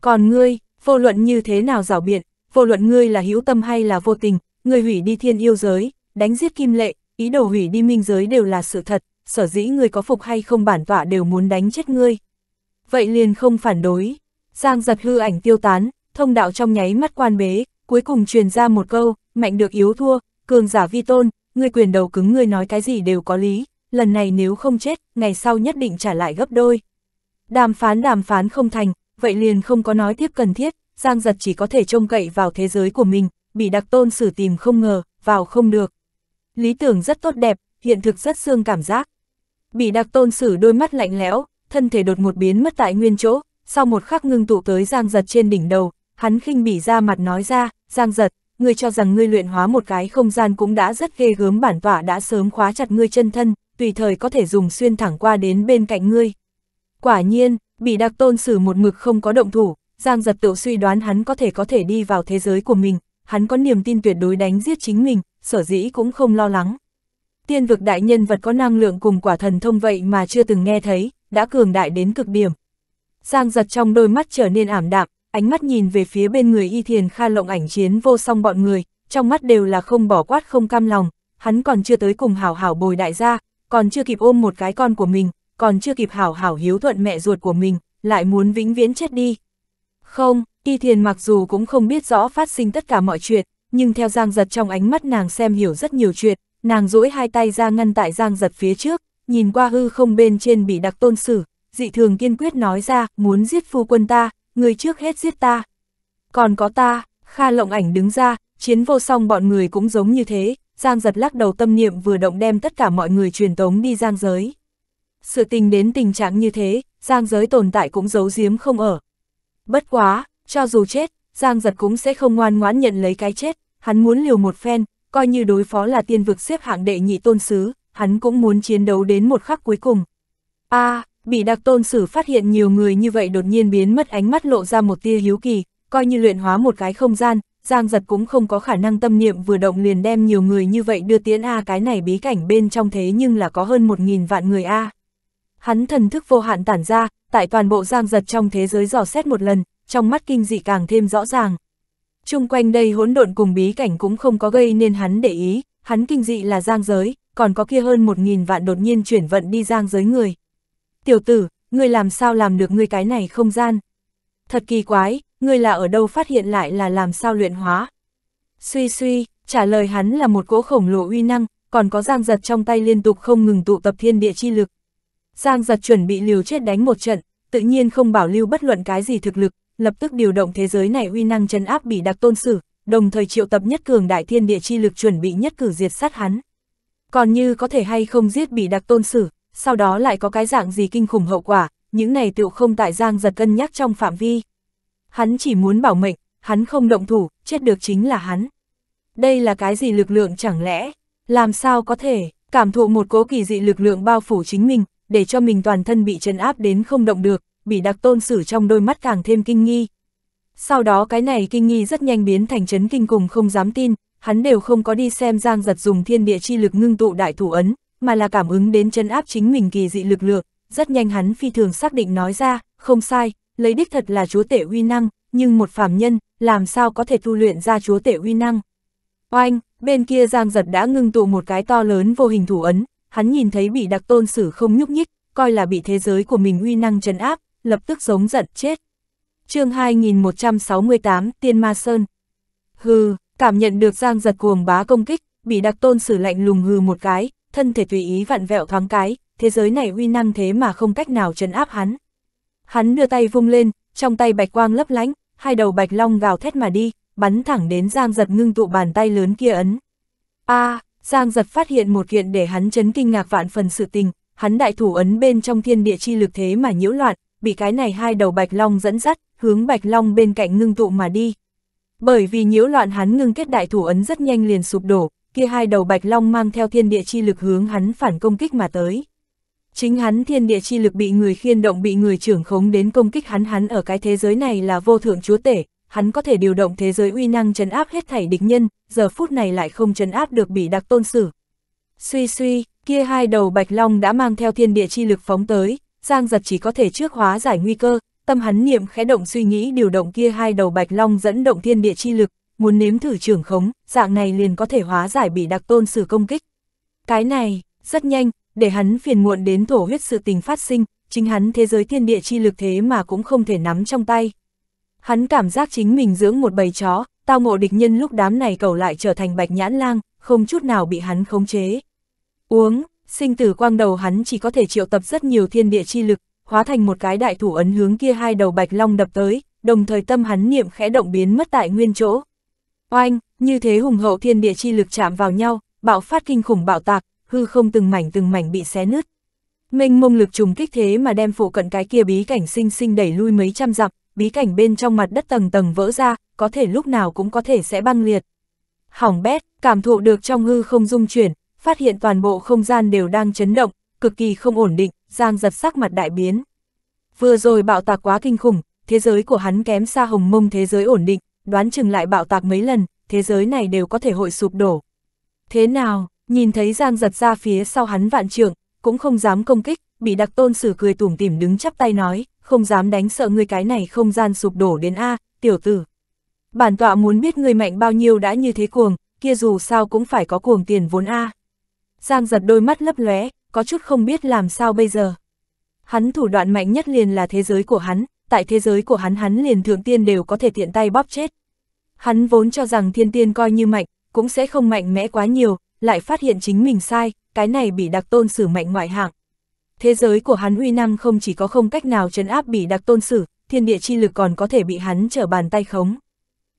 Còn ngươi, vô luận như thế nào rảo biện, vô luận ngươi là hữu tâm hay là vô tình, ngươi hủy đi thiên yêu giới, đánh giết kim lệ, ý đồ hủy đi minh giới đều là sự thật, sở dĩ ngươi có phục hay không bản tọa đều muốn đánh chết ngươi. Vậy liền không phản đối, giang giật hư ảnh tiêu tán, thông đạo trong nháy mắt quan bế, cuối cùng truyền ra một câu, mạnh được yếu thua, cường giả vi tôn, ngươi quyền đầu cứng ngươi nói cái gì đều có lý, lần này nếu không chết, ngày sau nhất định trả lại gấp đôi. Đàm phán đàm phán không thành, vậy liền không có nói tiếp cần thiết, Giang Giật chỉ có thể trông cậy vào thế giới của mình, bị đặc tôn xử tìm không ngờ, vào không được. Lý tưởng rất tốt đẹp, hiện thực rất xương cảm giác. Bị đặc tôn xử đôi mắt lạnh lẽo, thân thể đột một biến mất tại nguyên chỗ, sau một khắc ngưng tụ tới Giang Giật trên đỉnh đầu, hắn khinh bỉ ra mặt nói ra, Giang Giật, ngươi cho rằng ngươi luyện hóa một cái không gian cũng đã rất ghê gớm bản tỏa đã sớm khóa chặt ngươi chân thân, tùy thời có thể dùng xuyên thẳng qua đến bên cạnh ngươi. Quả nhiên, bị đặc tôn xử một mực không có động thủ, Giang giật tự suy đoán hắn có thể có thể đi vào thế giới của mình, hắn có niềm tin tuyệt đối đánh giết chính mình, sở dĩ cũng không lo lắng. Tiên vực đại nhân vật có năng lượng cùng quả thần thông vậy mà chưa từng nghe thấy, đã cường đại đến cực điểm. Giang giật trong đôi mắt trở nên ảm đạm, ánh mắt nhìn về phía bên người y thiền kha lộng ảnh chiến vô song bọn người, trong mắt đều là không bỏ quát không cam lòng, hắn còn chưa tới cùng hảo hảo bồi đại gia, còn chưa kịp ôm một cái con của mình, còn chưa kịp hảo hảo hiếu thuận mẹ ruột của mình, lại muốn vĩnh viễn chết đi. Không, Y Thiền mặc dù cũng không biết rõ phát sinh tất cả mọi chuyện, nhưng theo Giang Giật trong ánh mắt nàng xem hiểu rất nhiều chuyện, nàng duỗi hai tay ra ngăn tại Giang Giật phía trước, nhìn qua hư không bên trên bị đặc tôn xử, dị thường kiên quyết nói ra, muốn giết phu quân ta, người trước hết giết ta. Còn có ta, Kha Lộng Ảnh đứng ra, chiến vô song bọn người cũng giống như thế, Giang Giật lắc đầu tâm niệm vừa động đem tất cả mọi người truyền tống đi Giang giới sự tình đến tình trạng như thế, giang giới tồn tại cũng giấu giếm không ở. Bất quá, cho dù chết, giang giật cũng sẽ không ngoan ngoãn nhận lấy cái chết, hắn muốn liều một phen, coi như đối phó là tiên vực xếp hạng đệ nhị tôn sứ, hắn cũng muốn chiến đấu đến một khắc cuối cùng. a à, bị đặc tôn sử phát hiện nhiều người như vậy đột nhiên biến mất ánh mắt lộ ra một tia hiếu kỳ, coi như luyện hóa một cái không gian, Giang giật cũng không có khả năng tâm niệm vừa động liền đem nhiều người như vậy đưa tiến A cái này bí cảnh bên trong thế nhưng là có hơn một nghìn vạn người A. À. Hắn thần thức vô hạn tản ra, tại toàn bộ giang giật trong thế giới dò xét một lần, trong mắt kinh dị càng thêm rõ ràng. Trung quanh đây hỗn độn cùng bí cảnh cũng không có gây nên hắn để ý, hắn kinh dị là giang giới, còn có kia hơn một nghìn vạn đột nhiên chuyển vận đi giang giới người. Tiểu tử, ngươi làm sao làm được ngươi cái này không gian? Thật kỳ quái, ngươi là ở đâu phát hiện lại là làm sao luyện hóa? Suy suy, trả lời hắn là một cỗ khổng lồ uy năng, còn có giang giật trong tay liên tục không ngừng tụ tập thiên địa chi lực. Giang giật chuẩn bị liều chết đánh một trận, tự nhiên không bảo lưu bất luận cái gì thực lực, lập tức điều động thế giới này uy năng chân áp bị đặc tôn sử, đồng thời triệu tập nhất cường đại thiên địa chi lực chuẩn bị nhất cử diệt sát hắn. Còn như có thể hay không giết bị đặc tôn sử, sau đó lại có cái dạng gì kinh khủng hậu quả, những này tựu không tại Giang giật cân nhắc trong phạm vi. Hắn chỉ muốn bảo mệnh, hắn không động thủ, chết được chính là hắn. Đây là cái gì lực lượng chẳng lẽ, làm sao có thể, cảm thụ một cố kỳ dị lực lượng bao phủ chính mình, để cho mình toàn thân bị trấn áp đến không động được, bị đặc tôn xử trong đôi mắt càng thêm kinh nghi. Sau đó cái này kinh nghi rất nhanh biến thành chấn kinh cùng không dám tin, hắn đều không có đi xem Giang giật dùng thiên địa chi lực ngưng tụ đại thủ ấn, mà là cảm ứng đến chấn áp chính mình kỳ dị lực lượng, rất nhanh hắn phi thường xác định nói ra, không sai, lấy đích thật là chúa tể uy năng, nhưng một phàm nhân, làm sao có thể tu luyện ra chúa tể uy năng. Oanh, bên kia Giang giật đã ngưng tụ một cái to lớn vô hình thủ ấn, hắn nhìn thấy bị đặc tôn xử không nhúc nhích, coi là bị thế giới của mình uy năng trấn áp, lập tức giống giận chết. chương 2168 Tiên Ma Sơn Hừ, cảm nhận được giang giật cuồng bá công kích, bị đặc tôn xử lạnh lùng hừ một cái, thân thể tùy ý vặn vẹo thoáng cái, thế giới này uy năng thế mà không cách nào trấn áp hắn. Hắn đưa tay vung lên, trong tay bạch quang lấp lánh, hai đầu bạch long gào thét mà đi, bắn thẳng đến giang giật ngưng tụ bàn tay lớn kia ấn. a à, Giang giật phát hiện một kiện để hắn chấn kinh ngạc vạn phần sự tình, hắn đại thủ ấn bên trong thiên địa chi lực thế mà nhiễu loạn, bị cái này hai đầu bạch long dẫn dắt, hướng bạch long bên cạnh ngưng tụ mà đi. Bởi vì nhiễu loạn hắn ngưng kết đại thủ ấn rất nhanh liền sụp đổ, kia hai đầu bạch long mang theo thiên địa chi lực hướng hắn phản công kích mà tới. Chính hắn thiên địa chi lực bị người khiên động bị người trưởng khống đến công kích hắn hắn ở cái thế giới này là vô thượng chúa tể, hắn có thể điều động thế giới uy năng trấn áp hết thảy địch nhân, giờ phút này lại không trấn áp được bị đặc tôn sử. Suy suy, kia hai đầu bạch long đã mang theo thiên địa chi lực phóng tới, Giang giật chỉ có thể trước hóa giải nguy cơ, tâm hắn niệm khẽ động suy nghĩ điều động kia hai đầu bạch long dẫn động thiên địa chi lực, muốn nếm thử trưởng khống, dạng này liền có thể hóa giải bị đặc tôn sử công kích. Cái này, rất nhanh, để hắn phiền muộn đến thổ huyết sự tình phát sinh, chính hắn thế giới thiên địa chi lực thế mà cũng không thể nắm trong tay. Hắn cảm giác chính mình dưỡng một bầy chó, tao ngộ địch nhân lúc đám này cầu lại trở thành bạch nhãn lang, không chút nào bị hắn khống chế. Uống, sinh tử quang đầu hắn chỉ có thể triệu tập rất nhiều thiên địa chi lực, hóa thành một cái đại thủ ấn hướng kia hai đầu bạch long đập tới, đồng thời tâm hắn niệm khẽ động biến mất tại nguyên chỗ. Oanh, như thế hùng hậu thiên địa chi lực chạm vào nhau, bạo phát kinh khủng bạo tạc, hư không từng mảnh từng mảnh bị xé nứt. Minh mông lực trùng kích thế mà đem phụ cận cái kia bí cảnh sinh sinh đẩy lui mấy trăm dặm, bí cảnh bên trong mặt đất tầng tầng vỡ ra, có thể lúc nào cũng có thể sẽ băng liệt. Hỏng bét, cảm thụ được trong hư không dung chuyển, phát hiện toàn bộ không gian đều đang chấn động, cực kỳ không ổn định, Giang giật sắc mặt đại biến. Vừa rồi bạo tạc quá kinh khủng, thế giới của hắn kém xa hồng mông thế giới ổn định, đoán chừng lại bạo tạc mấy lần, thế giới này đều có thể hội sụp đổ. Thế nào, nhìn thấy Giang giật ra phía sau hắn vạn trượng, cũng không dám công kích, bị đặc tôn sử cười tủm tỉm đứng chắp tay nói, không dám đánh sợ người cái này không gian sụp đổ đến A, tiểu tử. Bản tọa muốn biết người mạnh bao nhiêu đã như thế cuồng, kia dù sao cũng phải có cuồng tiền vốn A. Giang giật đôi mắt lấp lóe, có chút không biết làm sao bây giờ. Hắn thủ đoạn mạnh nhất liền là thế giới của hắn, tại thế giới của hắn hắn liền thượng tiên đều có thể tiện tay bóp chết. Hắn vốn cho rằng thiên tiên coi như mạnh, cũng sẽ không mạnh mẽ quá nhiều, lại phát hiện chính mình sai, cái này bị đặc tôn xử mạnh ngoại hạng thế giới của hắn uy năng không chỉ có không cách nào chấn áp bị đặc tôn sử, thiên địa chi lực còn có thể bị hắn trở bàn tay khống.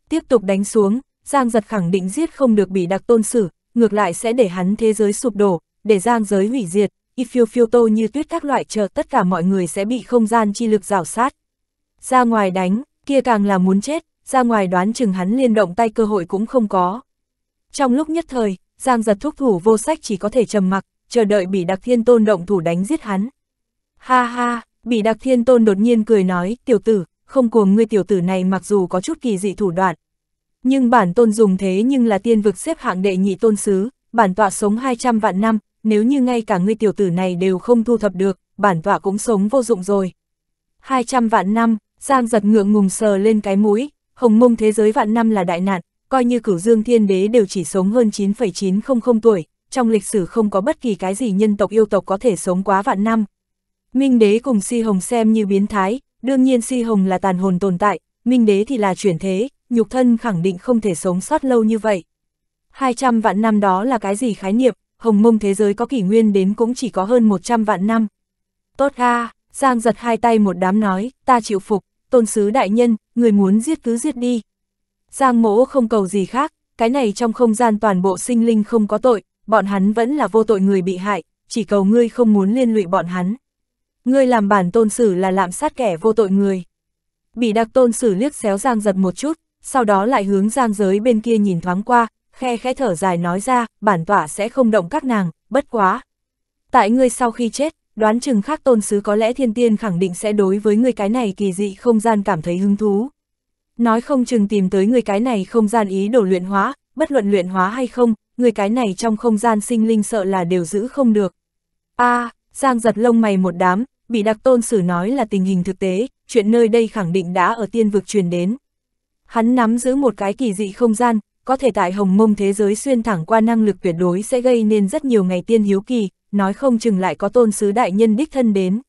Tiếp tục đánh xuống, Giang giật khẳng định giết không được bị đặc tôn sử, ngược lại sẽ để hắn thế giới sụp đổ, để Giang giới hủy diệt, y phiêu phiêu tô như tuyết các loại chờ tất cả mọi người sẽ bị không gian chi lực rào sát. Ra ngoài đánh, kia càng là muốn chết, ra ngoài đoán chừng hắn liên động tay cơ hội cũng không có. Trong lúc nhất thời, Giang giật thúc thủ vô sách chỉ có thể trầm mặc, chờ đợi bị đặc thiên tôn động thủ đánh giết hắn. Ha ha, bị đặc thiên tôn đột nhiên cười nói, tiểu tử, không cuồng ngươi tiểu tử này mặc dù có chút kỳ dị thủ đoạn. Nhưng bản tôn dùng thế nhưng là tiên vực xếp hạng đệ nhị tôn sứ, bản tọa sống 200 vạn năm, nếu như ngay cả ngươi tiểu tử này đều không thu thập được, bản tọa cũng sống vô dụng rồi. 200 vạn năm, Giang giật ngượng ngùng sờ lên cái mũi, hồng mông thế giới vạn năm là đại nạn, coi như cửu dương thiên đế đều chỉ sống hơn 9,900 tuổi, trong lịch sử không có bất kỳ cái gì nhân tộc yêu tộc có thể sống quá vạn năm. Minh đế cùng si hồng xem như biến thái, đương nhiên si hồng là tàn hồn tồn tại, minh đế thì là chuyển thế, nhục thân khẳng định không thể sống sót lâu như vậy. 200 vạn năm đó là cái gì khái niệm, hồng mông thế giới có kỷ nguyên đến cũng chỉ có hơn 100 vạn năm. Tốt ha, Giang giật hai tay một đám nói, ta chịu phục, tôn sứ đại nhân, người muốn giết cứ giết đi. Giang mỗ không cầu gì khác, cái này trong không gian toàn bộ sinh linh không có tội, bọn hắn vẫn là vô tội người bị hại, chỉ cầu ngươi không muốn liên lụy bọn hắn. Ngươi làm bản tôn xử là lạm sát kẻ vô tội người. Bị đặc tôn xử liếc xéo Giang giật một chút, sau đó lại hướng Giang giới bên kia nhìn thoáng qua, khe khẽ thở dài nói ra, bản tỏa sẽ không động các nàng, bất quá. Tại ngươi sau khi chết, đoán chừng khác tôn sứ có lẽ thiên tiên khẳng định sẽ đối với người cái này kỳ dị không gian cảm thấy hứng thú. Nói không chừng tìm tới người cái này không gian ý đồ luyện hóa, bất luận luyện hóa hay không, người cái này trong không gian sinh linh sợ là đều giữ không được. a à, Giang giật lông mày một đám, bị đặc tôn xử nói là tình hình thực tế, chuyện nơi đây khẳng định đã ở tiên vực truyền đến. Hắn nắm giữ một cái kỳ dị không gian, có thể tại hồng mông thế giới xuyên thẳng qua năng lực tuyệt đối sẽ gây nên rất nhiều ngày tiên hiếu kỳ, nói không chừng lại có tôn sứ đại nhân đích thân đến.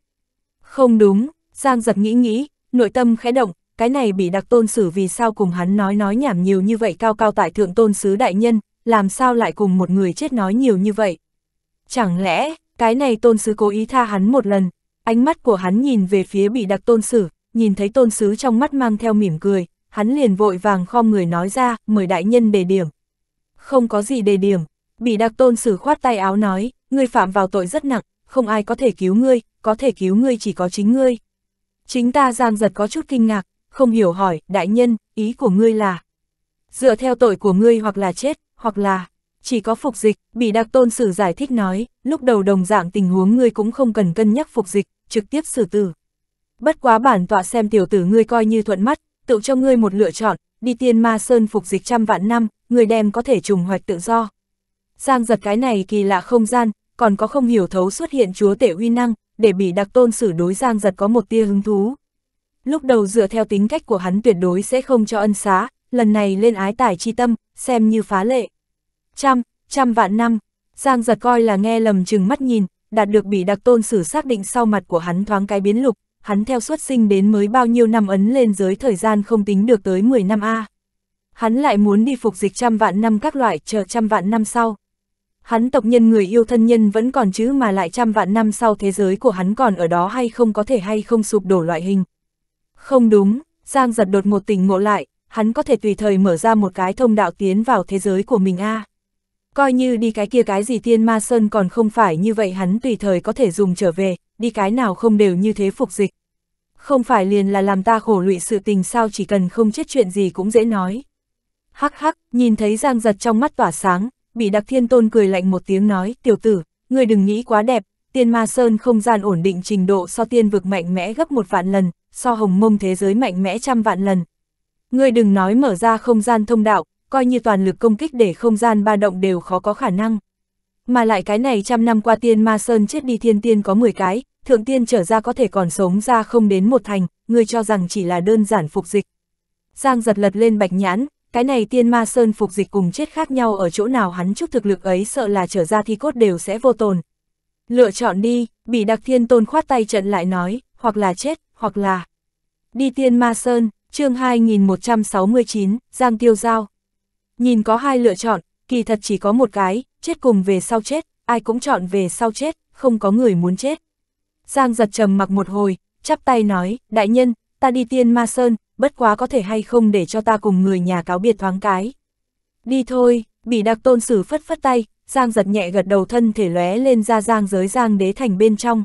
Không đúng, Giang giật nghĩ nghĩ, nội tâm khẽ động, cái này bị đặc tôn sử vì sao cùng hắn nói nói nhảm nhiều như vậy cao cao tại thượng tôn sứ đại nhân, làm sao lại cùng một người chết nói nhiều như vậy? Chẳng lẽ, cái này tôn sứ cố ý tha hắn một lần, ánh mắt của hắn nhìn về phía bị đặc tôn sử, nhìn thấy tôn sứ trong mắt mang theo mỉm cười, hắn liền vội vàng khom người nói ra, mời đại nhân đề điểm. Không có gì đề điểm, bị đặc tôn sử khoát tay áo nói, ngươi phạm vào tội rất nặng, không ai có thể cứu ngươi, có thể cứu ngươi chỉ có chính ngươi. Chính ta giang giật có chút kinh ngạc, không hiểu hỏi, đại nhân, ý của ngươi là dựa theo tội của ngươi hoặc là chết, hoặc là chỉ có phục dịch, bị đặc tôn sử giải thích nói, lúc đầu đồng dạng tình huống ngươi cũng không cần cân nhắc phục dịch, trực tiếp xử tử. Bất quá bản tọa xem tiểu tử ngươi coi như thuận mắt, tự cho ngươi một lựa chọn, đi tiên ma sơn phục dịch trăm vạn năm, người đem có thể trùng hoạch tự do. Giang giật cái này kỳ lạ không gian, còn có không hiểu thấu xuất hiện chúa tể uy năng, để bị đặc tôn sử đối giang giật có một tia hứng thú. Lúc đầu dựa theo tính cách của hắn tuyệt đối sẽ không cho ân xá, lần này lên ái tải chi tâm, xem như phá lệ trăm, trăm vạn năm. Giang giật coi là nghe lầm chừng mắt nhìn, đạt được bị đặc tôn sử xác định sau mặt của hắn thoáng cái biến lục, hắn theo xuất sinh đến mới bao nhiêu năm ấn lên dưới thời gian không tính được tới 10 năm A. Hắn lại muốn đi phục dịch trăm vạn năm các loại chờ trăm vạn năm sau. Hắn tộc nhân người yêu thân nhân vẫn còn chứ mà lại trăm vạn năm sau thế giới của hắn còn ở đó hay không có thể hay không sụp đổ loại hình. Không đúng, Giang giật đột một tình ngộ lại, hắn có thể tùy thời mở ra một cái thông đạo tiến vào thế giới của mình A. Coi như đi cái kia cái gì tiên ma sơn còn không phải như vậy hắn tùy thời có thể dùng trở về, đi cái nào không đều như thế phục dịch. Không phải liền là làm ta khổ lụy sự tình sao chỉ cần không chết chuyện gì cũng dễ nói. Hắc hắc, nhìn thấy giang giật trong mắt tỏa sáng, bị đặc thiên tôn cười lạnh một tiếng nói, tiểu tử, ngươi đừng nghĩ quá đẹp, tiên ma sơn không gian ổn định trình độ so tiên vực mạnh mẽ gấp một vạn lần, so hồng mông thế giới mạnh mẽ trăm vạn lần. Ngươi đừng nói mở ra không gian thông đạo, coi như toàn lực công kích để không gian ba động đều khó có khả năng. Mà lại cái này trăm năm qua tiên ma sơn chết đi thiên tiên có 10 cái, thượng tiên trở ra có thể còn sống ra không đến một thành, người cho rằng chỉ là đơn giản phục dịch. Giang giật lật lên bạch nhãn, cái này tiên ma sơn phục dịch cùng chết khác nhau ở chỗ nào hắn chút thực lực ấy sợ là trở ra thi cốt đều sẽ vô tồn. Lựa chọn đi, bị đặc thiên tôn khoát tay trận lại nói, hoặc là chết, hoặc là... Đi tiên ma sơn, chương 2169, Giang tiêu giao nhìn có hai lựa chọn, kỳ thật chỉ có một cái, chết cùng về sau chết, ai cũng chọn về sau chết, không có người muốn chết. Giang giật trầm mặc một hồi, chắp tay nói, đại nhân, ta đi tiên ma sơn, bất quá có thể hay không để cho ta cùng người nhà cáo biệt thoáng cái. Đi thôi, bị đặc tôn sử phất phất tay, Giang giật nhẹ gật đầu thân thể lóe lên ra Giang giới Giang đế thành bên trong.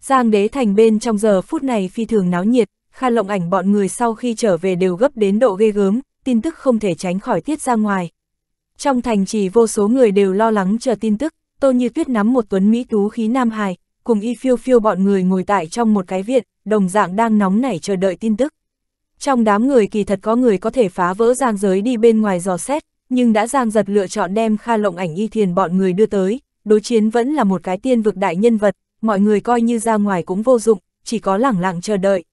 Giang đế thành bên trong giờ phút này phi thường náo nhiệt, Kha lộng ảnh bọn người sau khi trở về đều gấp đến độ ghê gớm, tin tức không thể tránh khỏi tiết ra ngoài. Trong thành trì vô số người đều lo lắng chờ tin tức, Tô Như Tuyết nắm một tuấn Mỹ tú khí Nam hài cùng y phiêu phiêu bọn người ngồi tại trong một cái viện, đồng dạng đang nóng nảy chờ đợi tin tức. Trong đám người kỳ thật có người có thể phá vỡ giang giới đi bên ngoài dò xét, nhưng đã giang giật lựa chọn đem kha lộng ảnh y thiền bọn người đưa tới, đối chiến vẫn là một cái tiên vực đại nhân vật, mọi người coi như ra ngoài cũng vô dụng, chỉ có lẳng lặng chờ đợi.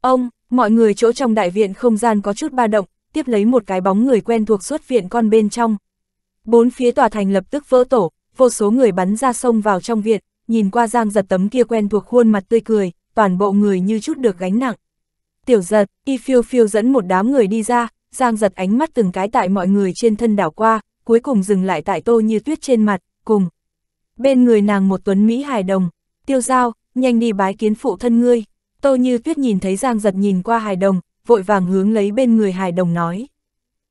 Ông, mọi người chỗ trong đại viện không gian có chút ba động, tiếp lấy một cái bóng người quen thuộc xuất viện con bên trong. Bốn phía tòa thành lập tức vỡ tổ, vô số người bắn ra sông vào trong viện, nhìn qua Giang giật tấm kia quen thuộc khuôn mặt tươi cười, toàn bộ người như chút được gánh nặng. Tiểu giật, y phiêu phiêu dẫn một đám người đi ra, Giang giật ánh mắt từng cái tại mọi người trên thân đảo qua, cuối cùng dừng lại tại tô như tuyết trên mặt, cùng. Bên người nàng một tuấn Mỹ hài đồng, tiêu giao, nhanh đi bái kiến phụ thân ngươi. Tô như tuyết nhìn thấy Giang giật nhìn qua hài đồng, vội vàng hướng lấy bên người hài đồng nói.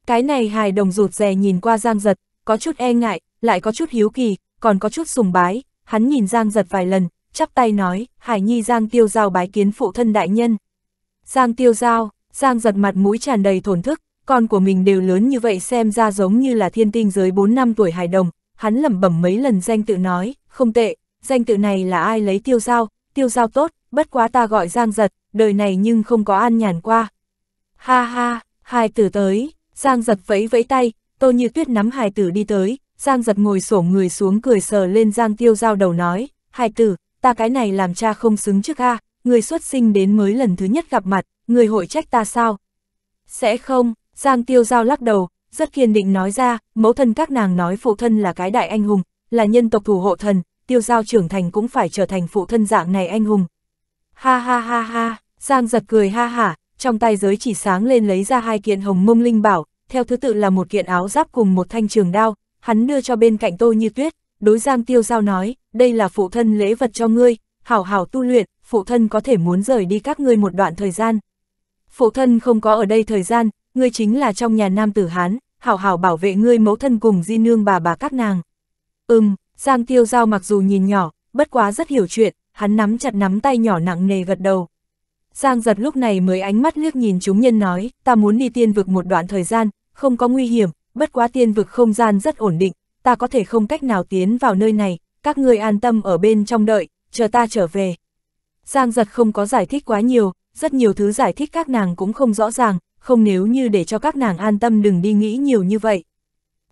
Cái này hài đồng rụt rè nhìn qua Giang Giật, có chút e ngại, lại có chút hiếu kỳ, còn có chút sùng bái, hắn nhìn Giang Giật vài lần, chắp tay nói, Hải Nhi Giang Tiêu Giao bái kiến phụ thân đại nhân. Giang Tiêu Giao, Giang Giật mặt mũi tràn đầy thổn thức, con của mình đều lớn như vậy xem ra giống như là thiên tinh giới 4 năm tuổi hài đồng, hắn lẩm bẩm mấy lần danh tự nói, không tệ, danh tự này là ai lấy Tiêu Giao, Tiêu Giao tốt, bất quá ta gọi Giang Giật, đời này nhưng không có an nhàn qua, Ha ha, hài tử tới, Giang giật vẫy vẫy tay, Tô Như Tuyết nắm hài tử đi tới, Giang giật ngồi sổ người xuống cười sờ lên Giang Tiêu Giao đầu nói, hài tử, ta cái này làm cha không xứng trước a, người xuất sinh đến mới lần thứ nhất gặp mặt, người hội trách ta sao? Sẽ không, Giang Tiêu Giao lắc đầu, rất kiên định nói ra, mẫu thân các nàng nói phụ thân là cái đại anh hùng, là nhân tộc thủ hộ thần, Tiêu Giao trưởng thành cũng phải trở thành phụ thân dạng này anh hùng. Ha ha ha ha, Giang giật cười ha hả, trong tay giới chỉ sáng lên lấy ra hai kiện hồng mông linh bảo, theo thứ tự là một kiện áo giáp cùng một thanh trường đao, hắn đưa cho bên cạnh Tô Như Tuyết, đối Giang Tiêu Giao nói, đây là phụ thân lễ vật cho ngươi, hảo hảo tu luyện, phụ thân có thể muốn rời đi các ngươi một đoạn thời gian. Phụ thân không có ở đây thời gian, ngươi chính là trong nhà nam tử Hán, hảo hảo bảo vệ ngươi mẫu thân cùng di nương bà bà các nàng. Ừm, Giang Tiêu Giao mặc dù nhìn nhỏ, bất quá rất hiểu chuyện, hắn nắm chặt nắm tay nhỏ nặng nề gật đầu. Giang giật lúc này mới ánh mắt liếc nhìn chúng nhân nói, ta muốn đi tiên vực một đoạn thời gian, không có nguy hiểm, bất quá tiên vực không gian rất ổn định, ta có thể không cách nào tiến vào nơi này, các ngươi an tâm ở bên trong đợi, chờ ta trở về. Giang giật không có giải thích quá nhiều, rất nhiều thứ giải thích các nàng cũng không rõ ràng, không nếu như để cho các nàng an tâm đừng đi nghĩ nhiều như vậy.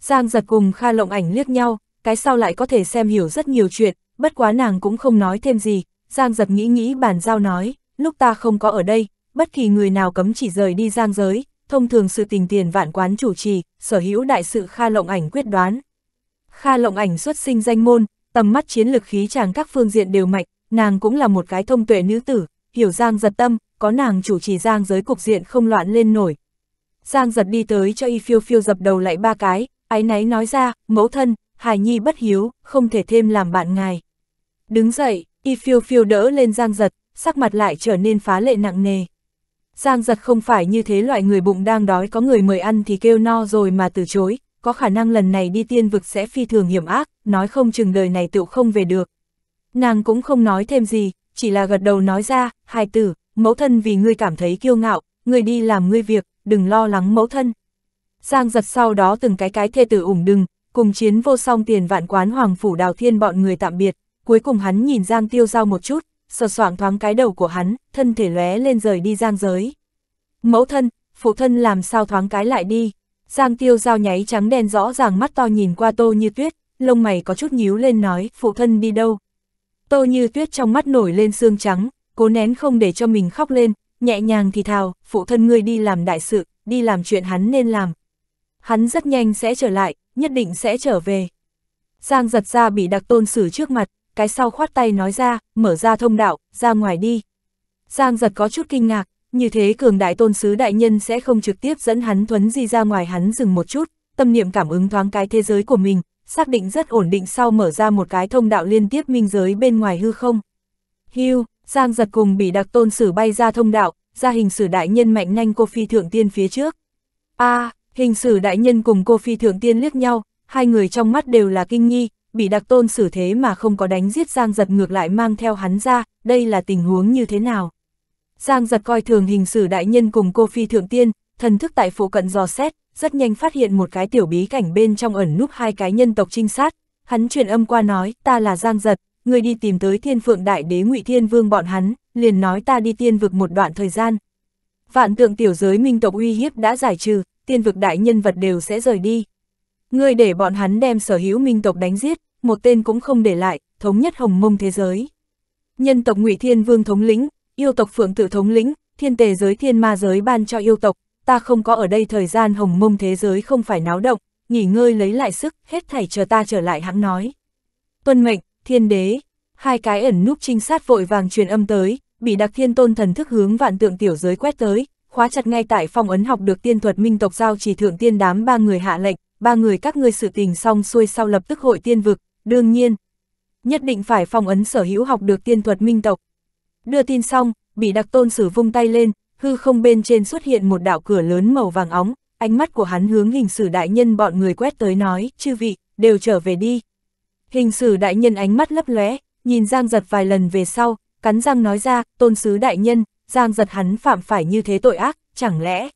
Giang giật cùng Kha Lộng Ảnh liếc nhau, cái sau lại có thể xem hiểu rất nhiều chuyện, bất quá nàng cũng không nói thêm gì, Giang giật nghĩ nghĩ bàn giao nói, lúc ta không có ở đây, bất kỳ người nào cấm chỉ rời đi giang giới, thông thường sự tình tiền vạn quán chủ trì, sở hữu đại sự Kha Lộng Ảnh quyết đoán. Kha Lộng Ảnh xuất sinh danh môn, tầm mắt chiến lực khí chàng các phương diện đều mạnh, nàng cũng là một cái thông tuệ nữ tử, hiểu giang giật tâm, có nàng chủ trì giang giới cục diện không loạn lên nổi. Giang giật đi tới cho y phiêu phiêu dập đầu lại ba cái, ái náy nói ra, mẫu thân, hài nhi bất hiếu, không thể thêm làm bạn ngài. Đứng dậy, y phiêu phiêu đỡ lên giang giật, sắc mặt lại trở nên phá lệ nặng nề. Giang giật không phải như thế loại người bụng đang đói có người mời ăn thì kêu no rồi mà từ chối, có khả năng lần này đi tiên vực sẽ phi thường hiểm ác, nói không chừng đời này tựu không về được. Nàng cũng không nói thêm gì, chỉ là gật đầu nói ra, hai tử, mẫu thân vì ngươi cảm thấy kiêu ngạo, ngươi đi làm ngươi việc, đừng lo lắng mẫu thân. Giang giật sau đó từng cái cái thê tử ủng đừng, cùng chiến vô song tiền vạn quán hoàng phủ đào thiên bọn người tạm biệt, cuối cùng hắn nhìn Giang tiêu giao một chút, sờ soạng thoáng cái đầu của hắn, thân thể lóe lên rời đi giang giới. Mẫu thân, phụ thân làm sao thoáng cái lại đi. Giang tiêu dao nháy trắng đen rõ ràng mắt to nhìn qua tô như tuyết, lông mày có chút nhíu lên nói, phụ thân đi đâu. Tô như tuyết trong mắt nổi lên xương trắng, cố nén không để cho mình khóc lên, nhẹ nhàng thì thào, phụ thân ngươi đi làm đại sự, đi làm chuyện hắn nên làm. Hắn rất nhanh sẽ trở lại, nhất định sẽ trở về. Giang giật ra bị đặc tôn xử trước mặt, cái sau khoát tay nói ra, mở ra thông đạo, ra ngoài đi. Giang giật có chút kinh ngạc, như thế cường đại tôn sứ đại nhân sẽ không trực tiếp dẫn hắn thuấn di ra ngoài hắn dừng một chút, tâm niệm cảm ứng thoáng cái thế giới của mình, xác định rất ổn định sau mở ra một cái thông đạo liên tiếp minh giới bên ngoài hư không. Hưu, Giang giật cùng bị đặc tôn sử bay ra thông đạo, ra hình sử đại nhân mạnh nhanh cô phi thượng tiên phía trước. a à, hình sử đại nhân cùng cô phi thượng tiên liếc nhau, hai người trong mắt đều là kinh nghi, bị đặc tôn xử thế mà không có đánh giết Giang Giật ngược lại mang theo hắn ra, đây là tình huống như thế nào? Giang Giật coi thường hình sử đại nhân cùng cô phi thượng tiên, thần thức tại phụ cận dò xét, rất nhanh phát hiện một cái tiểu bí cảnh bên trong ẩn núp hai cái nhân tộc trinh sát. Hắn truyền âm qua nói, ta là Giang Giật, người đi tìm tới thiên phượng đại đế ngụy Thiên Vương bọn hắn, liền nói ta đi tiên vực một đoạn thời gian. Vạn tượng tiểu giới minh tộc uy hiếp đã giải trừ, tiên vực đại nhân vật đều sẽ rời đi, Ngươi để bọn hắn đem sở hữu minh tộc đánh giết, một tên cũng không để lại, thống nhất hồng mông thế giới. Nhân tộc ngụy Thiên Vương thống lĩnh, yêu tộc Phượng Tử thống lĩnh, thiên tề giới thiên ma giới ban cho yêu tộc, ta không có ở đây thời gian hồng mông thế giới không phải náo động, nghỉ ngơi lấy lại sức, hết thảy chờ ta trở lại hắn nói. Tuân mệnh, thiên đế, hai cái ẩn núp trinh sát vội vàng truyền âm tới, bị đặc thiên tôn thần thức hướng vạn tượng tiểu giới quét tới, khóa chặt ngay tại phong ấn học được tiên thuật minh tộc giao chỉ thượng tiên đám ba người hạ lệnh, ba người các ngươi sự tình xong xuôi sau lập tức hội tiên vực, đương nhiên. Nhất định phải phong ấn sở hữu học được tiên thuật minh tộc. Đưa tin xong, bị đặc tôn sử vung tay lên, hư không bên trên xuất hiện một đạo cửa lớn màu vàng óng, ánh mắt của hắn hướng hình sử đại nhân bọn người quét tới nói, chư vị, đều trở về đi. Hình sử đại nhân ánh mắt lấp lóe, nhìn Giang giật vài lần về sau, cắn răng nói ra, tôn sứ đại nhân, Giang giật hắn phạm phải như thế tội ác, chẳng lẽ?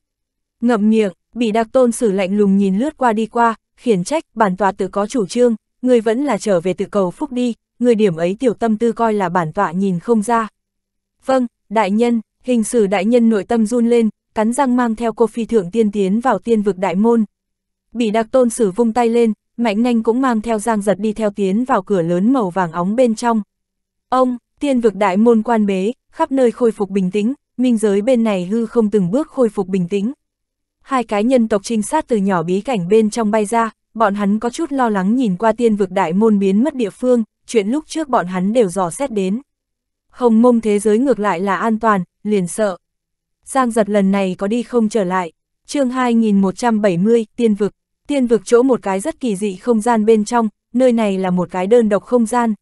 Ngậm miệng, Bị đặc tôn sử lạnh lùng nhìn lướt qua đi qua, khiển trách, bản tọa tự có chủ trương, người vẫn là trở về tự cầu phúc đi, người điểm ấy tiểu tâm tư coi là bản tọa nhìn không ra. Vâng, đại nhân, hình sử đại nhân nội tâm run lên, cắn răng mang theo cô phi thượng tiên tiến vào tiên vực đại môn. Bị đặc tôn sử vung tay lên, mạnh nhanh cũng mang theo giang giật đi theo tiến vào cửa lớn màu vàng óng bên trong. Ông, tiên vực đại môn quan bế, khắp nơi khôi phục bình tĩnh, minh giới bên này hư không từng bước khôi phục bình tĩnh hai cái nhân tộc trinh sát từ nhỏ bí cảnh bên trong bay ra, bọn hắn có chút lo lắng nhìn qua tiên vực đại môn biến mất địa phương, chuyện lúc trước bọn hắn đều dò xét đến. Hồng mông thế giới ngược lại là an toàn, liền sợ. Giang giật lần này có đi không trở lại. chương 2170, tiên vực. Tiên vực chỗ một cái rất kỳ dị không gian bên trong, nơi này là một cái đơn độc không gian.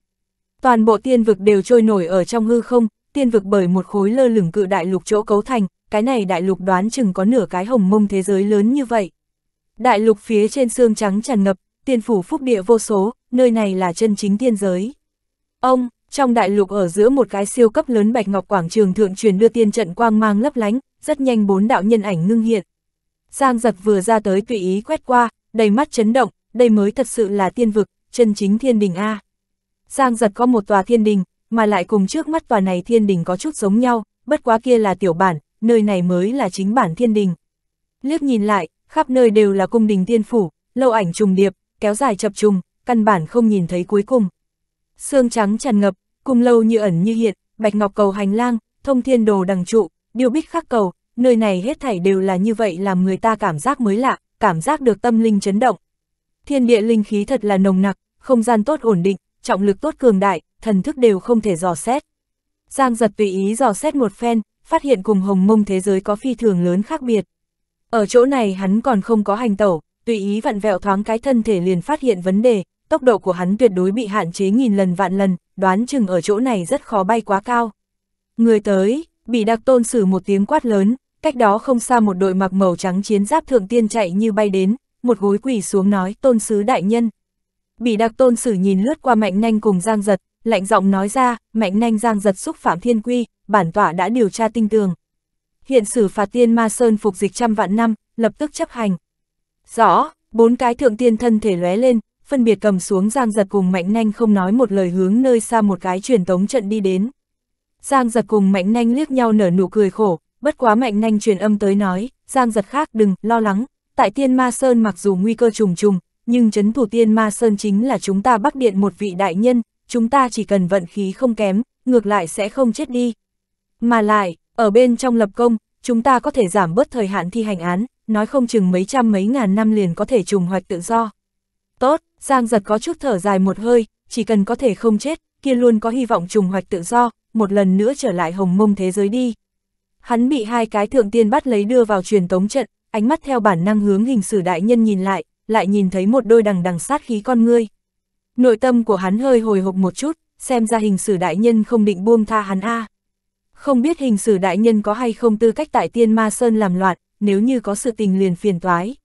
Toàn bộ tiên vực đều trôi nổi ở trong hư không, tiên vực bởi một khối lơ lửng cự đại lục chỗ cấu thành, cái này đại lục đoán chừng có nửa cái hồng mông thế giới lớn như vậy. Đại lục phía trên xương trắng tràn ngập, tiên phủ phúc địa vô số, nơi này là chân chính tiên giới. Ông, trong đại lục ở giữa một cái siêu cấp lớn bạch ngọc quảng trường thượng truyền đưa tiên trận quang mang lấp lánh, rất nhanh bốn đạo nhân ảnh ngưng hiện. Giang giật vừa ra tới tùy ý quét qua, đầy mắt chấn động, đây mới thật sự là tiên vực, chân chính thiên đình A. Giang giật có một tòa thiên đình, mà lại cùng trước mắt tòa này thiên đình có chút giống nhau, bất quá kia là tiểu bản, nơi này mới là chính bản thiên đình. Liếc nhìn lại, khắp nơi đều là cung đình tiên phủ, lâu ảnh trùng điệp, kéo dài chập trùng, căn bản không nhìn thấy cuối cùng. Sương trắng tràn ngập, cung lâu như ẩn như hiện, bạch ngọc cầu hành lang, thông thiên đồ đằng trụ, điều bích khắc cầu, nơi này hết thảy đều là như vậy làm người ta cảm giác mới lạ, cảm giác được tâm linh chấn động. Thiên địa linh khí thật là nồng nặc, không gian tốt ổn định, trọng lực tốt cường đại, thần thức đều không thể dò xét. Giang giật tùy ý dò xét một phen, phát hiện cùng hồng mông thế giới có phi thường lớn khác biệt. Ở chỗ này hắn còn không có hành tẩu, tùy ý vặn vẹo thoáng cái thân thể liền phát hiện vấn đề, tốc độ của hắn tuyệt đối bị hạn chế nghìn lần vạn lần, đoán chừng ở chỗ này rất khó bay quá cao. Người tới, bị đặc tôn xử một tiếng quát lớn, cách đó không xa một đội mặc màu trắng chiến giáp thượng tiên chạy như bay đến, một gối quỳ xuống nói tôn sứ đại nhân. Bị đặc tôn xử nhìn lướt qua mạnh nhanh cùng giang giật, lạnh giọng nói ra, mạnh nanh giang giật xúc phạm thiên quy, bản tỏa đã điều tra tinh tường. Hiện xử phạt tiên ma sơn phục dịch trăm vạn năm, lập tức chấp hành. Rõ, bốn cái thượng tiên thân thể lóe lên, phân biệt cầm xuống giang giật cùng mạnh nanh không nói một lời hướng nơi xa một cái truyền tống trận đi đến. Giang giật cùng mạnh nanh liếc nhau nở nụ cười khổ, bất quá mạnh nanh truyền âm tới nói, giang giật khác đừng, lo lắng, tại tiên ma sơn mặc dù nguy cơ trùng trùng, nhưng chấn thủ tiên ma sơn chính là chúng ta bắc điện một vị đại nhân, chúng ta chỉ cần vận khí không kém, ngược lại sẽ không chết đi. Mà lại, ở bên trong lập công, chúng ta có thể giảm bớt thời hạn thi hành án, nói không chừng mấy trăm mấy ngàn năm liền có thể trùng hoạch tự do. Tốt, Giang giật có chút thở dài một hơi, chỉ cần có thể không chết, kia luôn có hy vọng trùng hoạch tự do, một lần nữa trở lại hồng mông thế giới đi. Hắn bị hai cái thượng tiên bắt lấy đưa vào truyền tống trận, ánh mắt theo bản năng hướng hình sử đại nhân nhìn lại, lại nhìn thấy một đôi đằng đằng sát khí con ngươi. Nội tâm của hắn hơi hồi hộp một chút, xem ra hình sử đại nhân không định buông tha hắn a. Không biết hình sử đại nhân có hay không tư cách tại tiên ma sơn làm loạn, nếu như có sự tình liền phiền toái.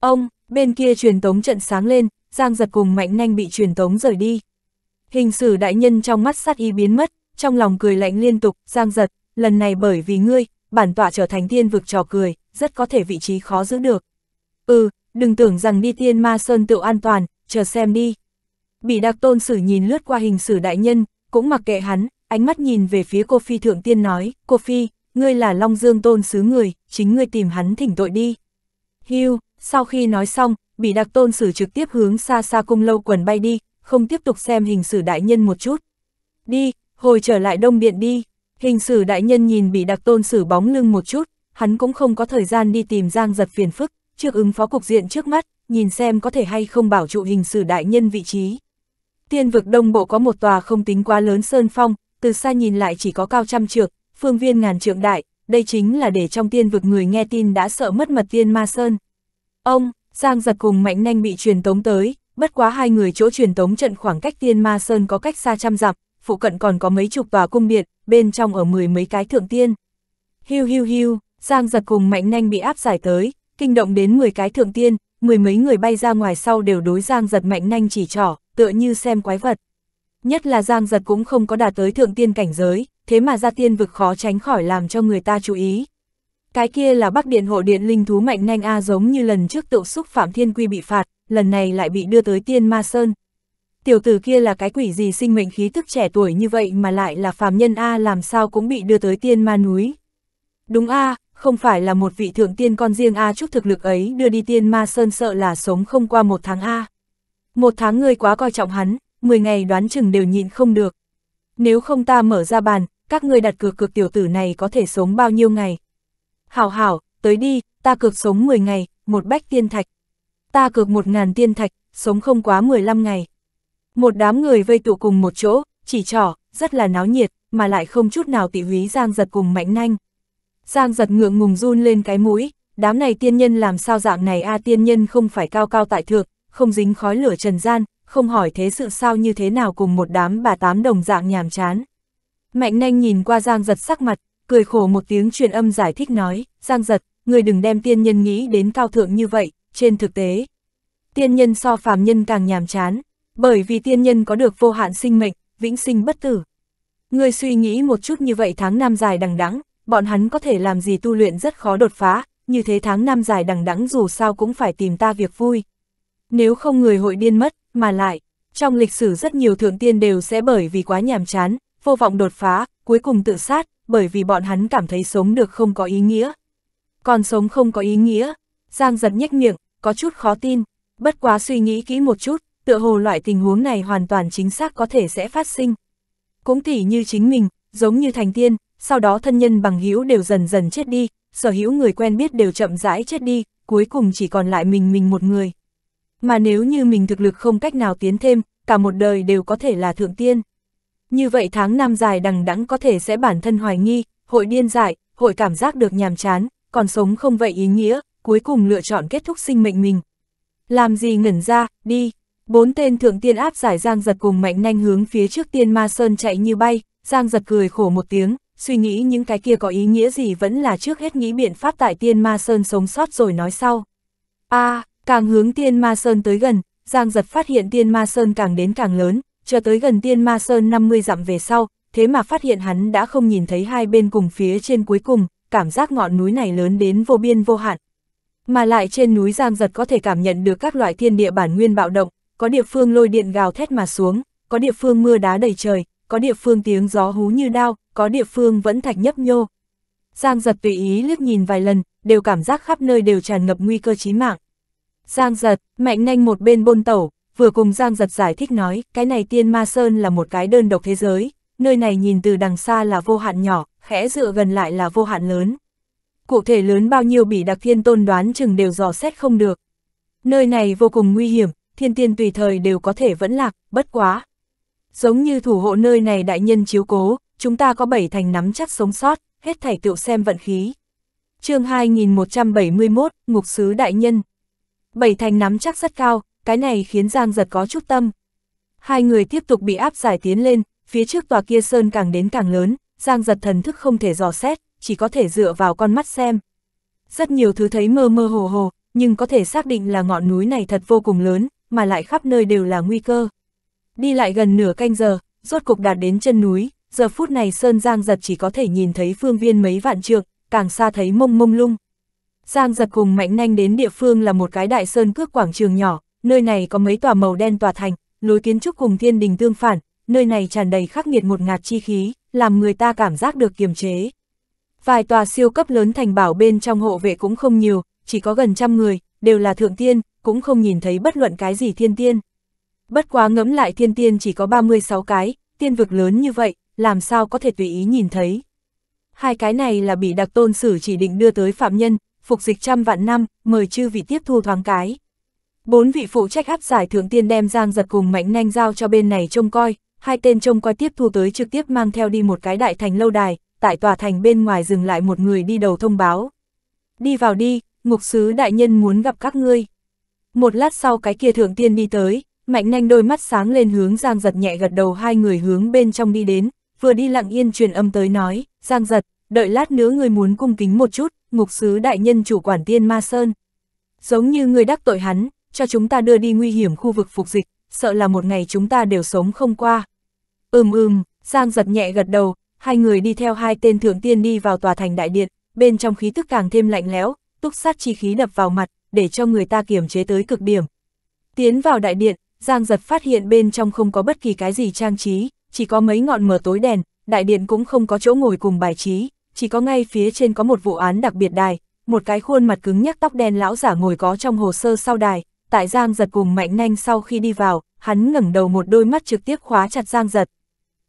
Ông, bên kia truyền tống trận sáng lên, Giang giật cùng mạnh nhanh bị truyền tống rời đi. Hình sử đại nhân trong mắt sát y biến mất, trong lòng cười lạnh liên tục, Giang giật, lần này bởi vì ngươi, bản tọa trở thành tiên vực trò cười, rất có thể vị trí khó giữ được. Ừ, đừng tưởng rằng đi tiên ma sơn tự an toàn, chờ xem đi. Bị đặc tôn sử nhìn lướt qua hình sử đại nhân, cũng mặc kệ hắn, ánh mắt nhìn về phía cô Phi Thượng Tiên nói, cô Phi, ngươi là Long Dương tôn sứ người, chính ngươi tìm hắn thỉnh tội đi. Hưu, sau khi nói xong, bị đặc tôn sử trực tiếp hướng xa xa cung lâu quần bay đi, không tiếp tục xem hình sử đại nhân một chút. Đi, hồi trở lại đông điện đi, hình sử đại nhân nhìn bị đặc tôn sử bóng lưng một chút, hắn cũng không có thời gian đi tìm giang giật phiền phức, trước ứng phó cục diện trước mắt, nhìn xem có thể hay không bảo trụ hình sử đại nhân vị trí. Tiên vực đông bộ có một tòa không tính quá lớn sơn phong, từ xa nhìn lại chỉ có cao trăm trượng, phương viên ngàn trượng đại, đây chính là để trong tiên vực người nghe tin đã sợ mất mật tiên ma sơn. Ông, Giang giật cùng mạnh nhanh bị truyền tống tới, bất quá hai người chỗ truyền tống trận khoảng cách tiên ma sơn có cách xa trăm dặm, phụ cận còn có mấy chục tòa cung điện, bên trong ở mười mấy cái thượng tiên. Hiu hiu hiu, Giang giật cùng mạnh nhanh bị áp giải tới, kinh động đến mười cái thượng tiên, mười mấy người bay ra ngoài sau đều đối Giang giật mạnh nhanh chỉ trỏ, tựa như xem quái vật. Nhất là Giang Giật cũng không có đạt tới thượng tiên cảnh giới, thế mà ra tiên vực khó tránh khỏi làm cho người ta chú ý. Cái kia là bắc điện hộ điện linh thú mạnh nhanh A giống như lần trước tự xúc Phạm Thiên Quy bị phạt, lần này lại bị đưa tới tiên ma sơn. Tiểu tử kia là cái quỷ gì sinh mệnh khí thức trẻ tuổi như vậy mà lại là phàm nhân A làm sao cũng bị đưa tới tiên ma núi. Đúng A, không phải là một vị thượng tiên con riêng A chút thực lực ấy đưa đi tiên ma sơn sợ là sống không qua một tháng A. Một tháng ngươi quá coi trọng hắn, 10 ngày đoán chừng đều nhịn không được. Nếu không ta mở ra bàn, các ngươi đặt cược cược tiểu tử này có thể sống bao nhiêu ngày. Hảo hảo, tới đi, ta cược sống 10 ngày, một bách tiên thạch. Ta cược 1.000 tiên thạch, sống không quá 15 ngày. Một đám người vây tụ cùng một chỗ, chỉ trỏ, rất là náo nhiệt, mà lại không chút nào tị húy Giang giật cùng mạnh nanh. Giang giật ngượng ngùng run lên cái mũi, đám này tiên nhân làm sao dạng này a tiên nhân không phải cao cao tại thượng, không dính khói lửa trần gian, không hỏi thế sự sao như thế nào cùng một đám bà tám đồng dạng nhàm chán. Mạnh nanh nhìn qua Giang giật sắc mặt, cười khổ một tiếng truyền âm giải thích nói, Giang giật, người đừng đem tiên nhân nghĩ đến cao thượng như vậy, trên thực tế. Tiên nhân so phàm nhân càng nhàm chán, bởi vì tiên nhân có được vô hạn sinh mệnh, vĩnh sinh bất tử. Người suy nghĩ một chút như vậy tháng năm dài đằng đẵng, bọn hắn có thể làm gì tu luyện rất khó đột phá, như thế tháng năm dài đằng đẵng dù sao cũng phải tìm ta việc vui, nếu không người hội điên mất, mà lại, trong lịch sử rất nhiều thượng tiên đều sẽ bởi vì quá nhàm chán, vô vọng đột phá, cuối cùng tự sát, bởi vì bọn hắn cảm thấy sống được không có ý nghĩa. Còn sống không có ý nghĩa, Giang giật nhếch miệng, có chút khó tin, bất quá suy nghĩ kỹ một chút, tựa hồ loại tình huống này hoàn toàn chính xác có thể sẽ phát sinh. Cũng tỉ như chính mình, giống như thành tiên, sau đó thân nhân bằng hữu đều dần dần chết đi, sở hữu người quen biết đều chậm rãi chết đi, cuối cùng chỉ còn lại mình mình một người mà nếu như mình thực lực không cách nào tiến thêm, cả một đời đều có thể là thượng tiên. Như vậy tháng năm dài đằng đẵng có thể sẽ bản thân hoài nghi, hội điên dại, hội cảm giác được nhàm chán, còn sống không vậy ý nghĩa, cuối cùng lựa chọn kết thúc sinh mệnh mình. Làm gì ngẩn ra, đi. Bốn tên thượng tiên áp giải Giang Giật cùng mạnh nhanh hướng phía trước tiên ma sơn chạy như bay, Giang Giật cười khổ một tiếng, suy nghĩ những cái kia có ý nghĩa gì vẫn là trước hết nghĩ biện pháp tại tiên ma sơn sống sót rồi nói sau. a à, Càng hướng Tiên Ma Sơn tới gần, Giang Giật phát hiện Tiên Ma Sơn càng đến càng lớn, cho tới gần Tiên Ma Sơn 50 dặm về sau, thế mà phát hiện hắn đã không nhìn thấy hai bên cùng phía trên cuối cùng, cảm giác ngọn núi này lớn đến vô biên vô hạn. Mà lại trên núi Giang Giật có thể cảm nhận được các loại thiên địa bản nguyên bạo động, có địa phương lôi điện gào thét mà xuống, có địa phương mưa đá đầy trời, có địa phương tiếng gió hú như đao, có địa phương vẫn thạch nhấp nhô. Giang giật tùy ý liếc nhìn vài lần, đều cảm giác khắp nơi đều tràn ngập nguy cơ chí mạng. Giang giật, mạnh nhanh một bên bôn tẩu, vừa cùng Giang giật giải thích nói, cái này tiên ma sơn là một cái đơn độc thế giới, nơi này nhìn từ đằng xa là vô hạn nhỏ, khẽ dựa gần lại là vô hạn lớn. Cụ thể lớn bao nhiêu bị đặc thiên tôn đoán chừng đều dò xét không được. Nơi này vô cùng nguy hiểm, thiên tiên tùy thời đều có thể vẫn lạc, bất quá. Giống như thủ hộ nơi này đại nhân chiếu cố, chúng ta có bảy thành nắm chắc sống sót, hết thảy tựu xem vận khí. chương 2171, Ngục Sứ Đại Nhân Bảy thành nắm chắc rất cao, cái này khiến Giang giật có chút tâm. Hai người tiếp tục bị áp giải tiến lên, phía trước tòa kia sơn càng đến càng lớn, Giang giật thần thức không thể dò xét, chỉ có thể dựa vào con mắt xem. Rất nhiều thứ thấy mơ mơ hồ hồ, nhưng có thể xác định là ngọn núi này thật vô cùng lớn, mà lại khắp nơi đều là nguy cơ. Đi lại gần nửa canh giờ, rốt cục đạt đến chân núi, giờ phút này Sơn Giang giật chỉ có thể nhìn thấy phương viên mấy vạn trượng, càng xa thấy mông mông lung. Giang giật cùng mạnh nanh đến địa phương là một cái đại sơn cước quảng trường nhỏ, nơi này có mấy tòa màu đen tòa thành, lối kiến trúc cùng thiên đình tương phản, nơi này tràn đầy khắc nghiệt một ngạt chi khí, làm người ta cảm giác được kiềm chế. Vài tòa siêu cấp lớn thành bảo bên trong hộ vệ cũng không nhiều, chỉ có gần trăm người, đều là thượng tiên, cũng không nhìn thấy bất luận cái gì thiên tiên. Bất quá ngẫm lại thiên tiên chỉ có 36 cái, tiên vực lớn như vậy, làm sao có thể tùy ý nhìn thấy. Hai cái này là bị đặc tôn sử chỉ định đưa tới phạm nhân, phục dịch trăm vạn năm, mời chư vị tiếp thu thoáng cái. Bốn vị phụ trách áp giải thượng tiên đem giang giật cùng mạnh nhanh giao cho bên này trông coi, hai tên trông coi tiếp thu tới trực tiếp mang theo đi một cái đại thành lâu đài, tại tòa thành bên ngoài dừng lại một người đi đầu thông báo. Đi vào đi, ngục sứ đại nhân muốn gặp các ngươi. Một lát sau cái kia thượng tiên đi tới, mạnh nhanh đôi mắt sáng lên hướng giang giật nhẹ gật đầu hai người hướng bên trong đi đến, vừa đi lặng yên truyền âm tới nói, giang giật, đợi lát nữa người muốn cung kính một chút, ngục sứ đại nhân chủ quản tiên ma sơn. Giống như người đắc tội hắn, cho chúng ta đưa đi nguy hiểm khu vực phục dịch, sợ là một ngày chúng ta đều sống không qua. Ừm ừm, Giang giật nhẹ gật đầu, hai người đi theo hai tên thượng tiên đi vào tòa thành đại điện, bên trong khí tức càng thêm lạnh lẽo, túc sát chi khí đập vào mặt, để cho người ta kiềm chế tới cực điểm. Tiến vào đại điện, Giang giật phát hiện bên trong không có bất kỳ cái gì trang trí, chỉ có mấy ngọn mờ tối đèn, đại điện cũng không có chỗ ngồi cùng bài trí, chỉ có ngay phía trên có một vụ án đặc biệt đài, một cái khuôn mặt cứng nhắc tóc đen lão giả ngồi có trong hồ sơ sau đài, tại Giang giật cùng mạnh nhanh sau khi đi vào, hắn ngẩng đầu một đôi mắt trực tiếp khóa chặt Giang giật.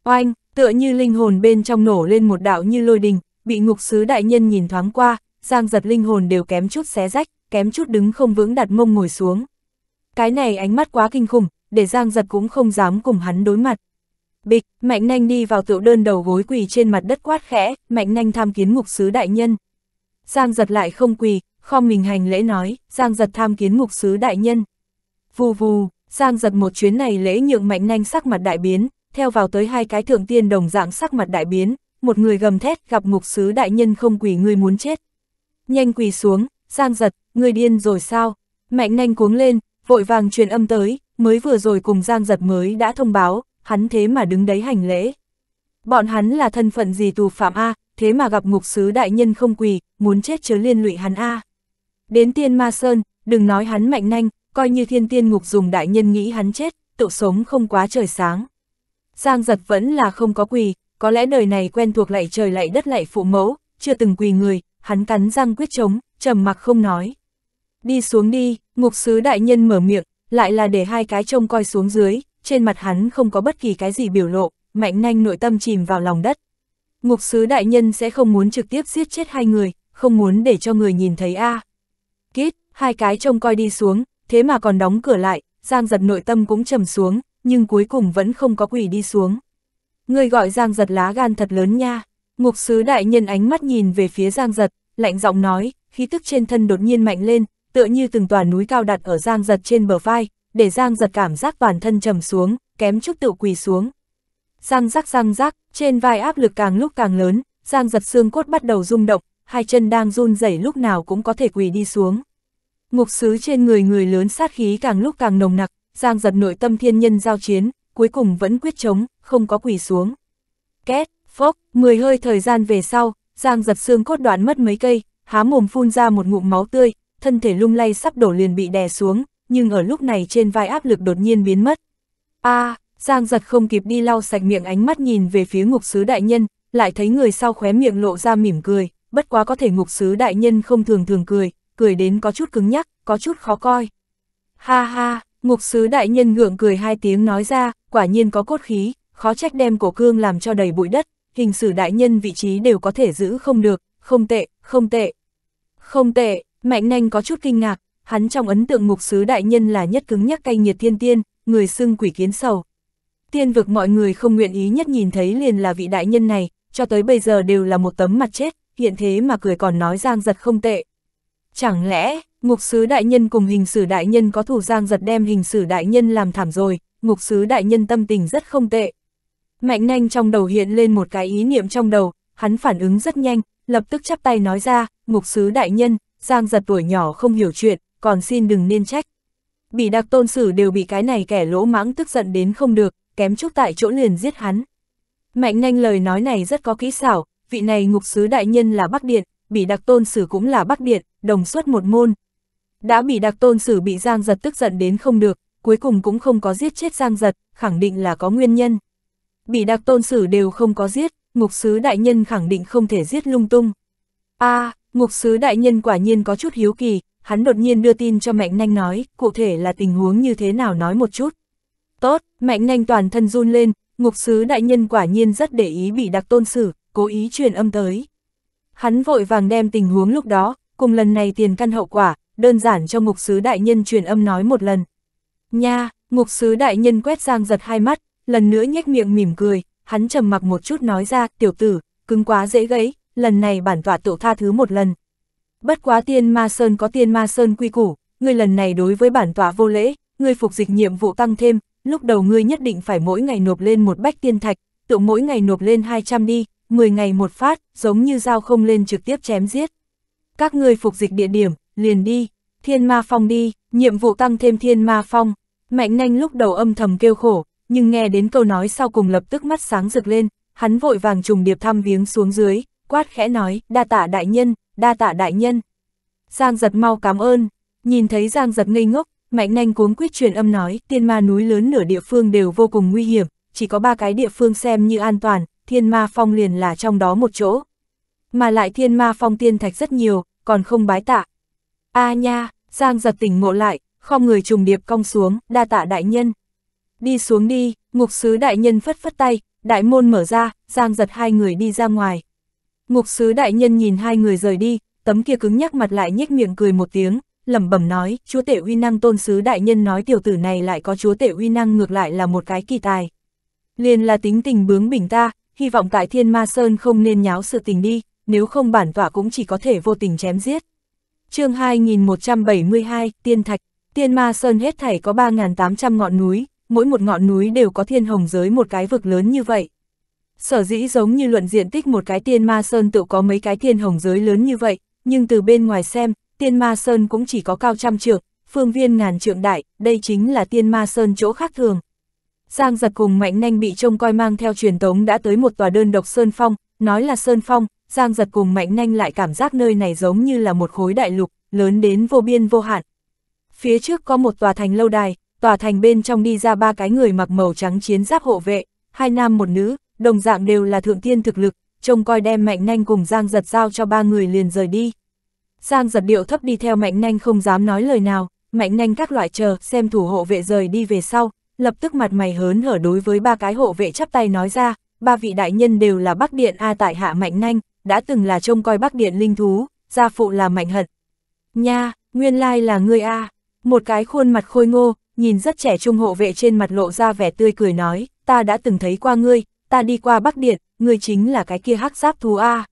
Oanh, tựa như linh hồn bên trong nổ lên một đạo như lôi đình, bị ngục sứ đại nhân nhìn thoáng qua, Giang giật linh hồn đều kém chút xé rách, kém chút đứng không vững đặt mông ngồi xuống. Cái này ánh mắt quá kinh khủng, để Giang giật cũng không dám cùng hắn đối mặt. Bịch, Mạnh Nanh đi vào cựu đơn đầu gối quỳ trên mặt đất quát khẽ, Mạnh Nanh tham kiến ngục sứ đại nhân. Giang giật lại không quỳ, khom mình hành lễ nói, Giang giật tham kiến ngục sứ đại nhân. Vù vù, Giang giật một chuyến này lễ nhượng Mạnh Nanh sắc mặt đại biến, theo vào tới hai cái thượng tiên đồng dạng sắc mặt đại biến, một người gầm thét gặp ngục sứ đại nhân không quỳ người muốn chết. Nhanh quỳ xuống, Giang giật, người điên rồi sao? Mạnh Nanh cuống lên, vội vàng truyền âm tới, mới vừa rồi cùng Giang giật mới đã thông báo, hắn thế mà đứng đấy hành lễ. Bọn hắn là thân phận gì tù phạm A, thế mà gặp ngục sứ đại nhân không quỳ, muốn chết chớ liên lụy hắn A. Đến tiên ma sơn, đừng nói hắn mạnh nanh, coi như thiên tiên ngục dùng đại nhân nghĩ hắn chết, tự sống không quá trời sáng. Giang giật vẫn là không có quỳ, có lẽ đời này quen thuộc lại trời lại đất lại phụ mẫu, chưa từng quỳ người, hắn cắn răng quyết chống, trầm mặc không nói. Đi xuống đi, ngục sứ đại nhân mở miệng, lại là để hai cái trông coi xuống dưới, trên mặt hắn không có bất kỳ cái gì biểu lộ, mạnh nanh nội tâm chìm vào lòng đất. Ngục sứ đại nhân sẽ không muốn trực tiếp giết chết hai người, không muốn để cho người nhìn thấy a. À. Kít, hai cái trông coi đi xuống, thế mà còn đóng cửa lại, Giang giật nội tâm cũng trầm xuống, nhưng cuối cùng vẫn không có quỷ đi xuống. Người gọi Giang giật lá gan thật lớn nha, ngục sứ đại nhân ánh mắt nhìn về phía Giang giật, lạnh giọng nói, khí tức trên thân đột nhiên mạnh lên, tựa như từng tòa núi cao đặt ở Giang giật trên bờ vai, để Giang giật cảm giác toàn thân trầm xuống, kém chút tự quỳ xuống. Giang rắc giang rắc, trên vai áp lực càng lúc càng lớn, Giang giật xương cốt bắt đầu rung động, hai chân đang run rẩy lúc nào cũng có thể quỳ đi xuống. Ngục sứ trên người người lớn sát khí càng lúc càng nồng nặc, Giang giật nội tâm thiên nhân giao chiến, cuối cùng vẫn quyết chống, không có quỳ xuống. Két, phốc, mười hơi thời gian về sau, Giang giật xương cốt đoạn mất mấy cây, há mồm phun ra một ngụm máu tươi, thân thể lung lay sắp đổ liền bị đè xuống, nhưng ở lúc này trên vai áp lực đột nhiên biến mất. a à, Giang giật không kịp đi lau sạch miệng ánh mắt nhìn về phía ngục sứ đại nhân, lại thấy người sau khóe miệng lộ ra mỉm cười, bất quá có thể ngục sứ đại nhân không thường thường cười, cười đến có chút cứng nhắc, có chút khó coi. Ha ha, ngục sứ đại nhân ngượng cười hai tiếng nói ra, quả nhiên có cốt khí, khó trách đem cổ cương làm cho đầy bụi đất, hình sử đại nhân vị trí đều có thể giữ không được, không tệ, không tệ. Không tệ, mạnh nanh có chút kinh ngạc, hắn trong ấn tượng mục sứ đại nhân là nhất cứng nhắc cay nghiệt thiên tiên, người xưng quỷ kiến sầu. Tiên vực mọi người không nguyện ý nhất nhìn thấy liền là vị đại nhân này, cho tới bây giờ đều là một tấm mặt chết, hiện thế mà cười còn nói giang giật không tệ. Chẳng lẽ, mục sứ đại nhân cùng hình sử đại nhân có thủ giang giật đem hình sử đại nhân làm thảm rồi, mục sứ đại nhân tâm tình rất không tệ. Mạnh nhanh trong đầu hiện lên một cái ý niệm trong đầu, hắn phản ứng rất nhanh, lập tức chắp tay nói ra, mục sứ đại nhân, giang giật tuổi nhỏ không hiểu chuyện, còn xin đừng nên trách. Bị đặc tôn sử đều bị cái này kẻ lỗ mãng tức giận đến không được, kém chút tại chỗ liền giết hắn. Mạnh nhanh lời nói này rất có kỹ xảo, vị này ngục sứ đại nhân là Bắc Điện, bị đặc tôn sử cũng là Bắc Điện, đồng xuất một môn. Đã bị đặc tôn sử bị Giang Giật tức giận đến không được, cuối cùng cũng không có giết chết Giang Giật, khẳng định là có nguyên nhân. Bị đặc tôn sử đều không có giết, ngục sứ đại nhân khẳng định không thể giết lung tung. a à, ngục sứ đại nhân quả nhiên có chút hiếu kỳ, hắn đột nhiên đưa tin cho Mạnh Nanh nói, cụ thể là tình huống như thế nào nói một chút. Tốt, Mạnh Nanh toàn thân run lên, ngục sứ đại nhân quả nhiên rất để ý bị đặc tôn xử, cố ý truyền âm tới. Hắn vội vàng đem tình huống lúc đó, cùng lần này tiền căn hậu quả, đơn giản cho ngục sứ đại nhân truyền âm nói một lần. Nha, ngục sứ đại nhân quét sang giật hai mắt, lần nữa nhếch miệng mỉm cười, hắn trầm mặc một chút nói ra, tiểu tử, cứng quá dễ gãy, lần này bản tọa tự tha thứ một lần bất quá tiên ma sơn có tiên ma sơn quy củ, ngươi lần này đối với bản tọa vô lễ, ngươi phục dịch nhiệm vụ tăng thêm, lúc đầu ngươi nhất định phải mỗi ngày nộp lên một bách tiên thạch, tự mỗi ngày nộp lên 200 đi, 10 ngày một phát, giống như dao không lên trực tiếp chém giết. Các ngươi phục dịch địa điểm, liền đi, thiên ma phong đi, nhiệm vụ tăng thêm thiên ma phong. Mạnh nanh lúc đầu âm thầm kêu khổ, nhưng nghe đến câu nói sau cùng lập tức mắt sáng rực lên, hắn vội vàng trùng điệp thăm viếng xuống dưới, quát khẽ nói, đa tạ đại nhân, đa tạ đại nhân. Giang giật mau cảm ơn, nhìn thấy Giang giật ngây ngốc, mạnh nanh cuốn quyết truyền âm nói, tiên ma núi lớn nửa địa phương đều vô cùng nguy hiểm, chỉ có ba cái địa phương xem như an toàn, thiên ma phong liền là trong đó một chỗ. Mà lại thiên ma phong tiên thạch rất nhiều, còn không bái tạ. a à nha, Giang giật tỉnh ngộ lại, không người trùng điệp cong xuống, đa tạ đại nhân. Đi xuống đi, ngục sứ đại nhân phất phất tay, đại môn mở ra, Giang giật hai người đi ra ngoài. Ngục sứ đại nhân nhìn hai người rời đi, tấm kia cứng nhắc mặt lại nhếch miệng cười một tiếng, lẩm bẩm nói, chúa tể uy năng tôn sứ đại nhân nói tiểu tử này lại có chúa tể uy năng ngược lại là một cái kỳ tài. Liền là tính tình bướng bỉnh ta, hy vọng tại thiên ma sơn không nên nháo sự tình đi, nếu không bản tỏa cũng chỉ có thể vô tình chém giết. chương 2172, Tiên Thạch, Tiên Ma Sơn hết thảy có 3.800 ngọn núi, mỗi một ngọn núi đều có thiên hồng giới một cái vực lớn như vậy, Sở dĩ giống như luận diện tích một cái tiên ma sơn tự có mấy cái thiên hồng giới lớn như vậy, nhưng từ bên ngoài xem, tiên ma sơn cũng chỉ có cao trăm trượng, phương viên ngàn trượng đại, đây chính là tiên ma sơn chỗ khác thường. Giang giật cùng mạnh nhanh bị trông coi mang theo truyền tống đã tới một tòa đơn độc sơn phong, nói là sơn phong, Giang giật cùng mạnh nhanh lại cảm giác nơi này giống như là một khối đại lục, lớn đến vô biên vô hạn. Phía trước có một tòa thành lâu đài, tòa thành bên trong đi ra ba cái người mặc màu trắng chiến giáp hộ vệ, hai nam một nữ, đồng dạng đều là thượng tiên thực lực, trông coi đem mạnh nanh cùng Giang giật giao cho ba người liền rời đi. Giang giật điệu thấp đi theo mạnh nanh không dám nói lời nào, mạnh nanh các loại chờ xem thủ hộ vệ rời đi về sau, lập tức mặt mày hớn hở đối với ba cái hộ vệ chắp tay nói ra, ba vị đại nhân đều là Bắc Điện A tại hạ mạnh nanh, đã từng là trông coi Bắc Điện linh thú, gia phụ là mạnh hận. Nha, nguyên lai là ngươi A, một cái khuôn mặt khôi ngô, nhìn rất trẻ trung hộ vệ trên mặt lộ ra vẻ tươi cười nói, ta đã từng thấy qua ngươi, ta đi qua Bắc Điện, người chính là cái kia hắc giáp thú A.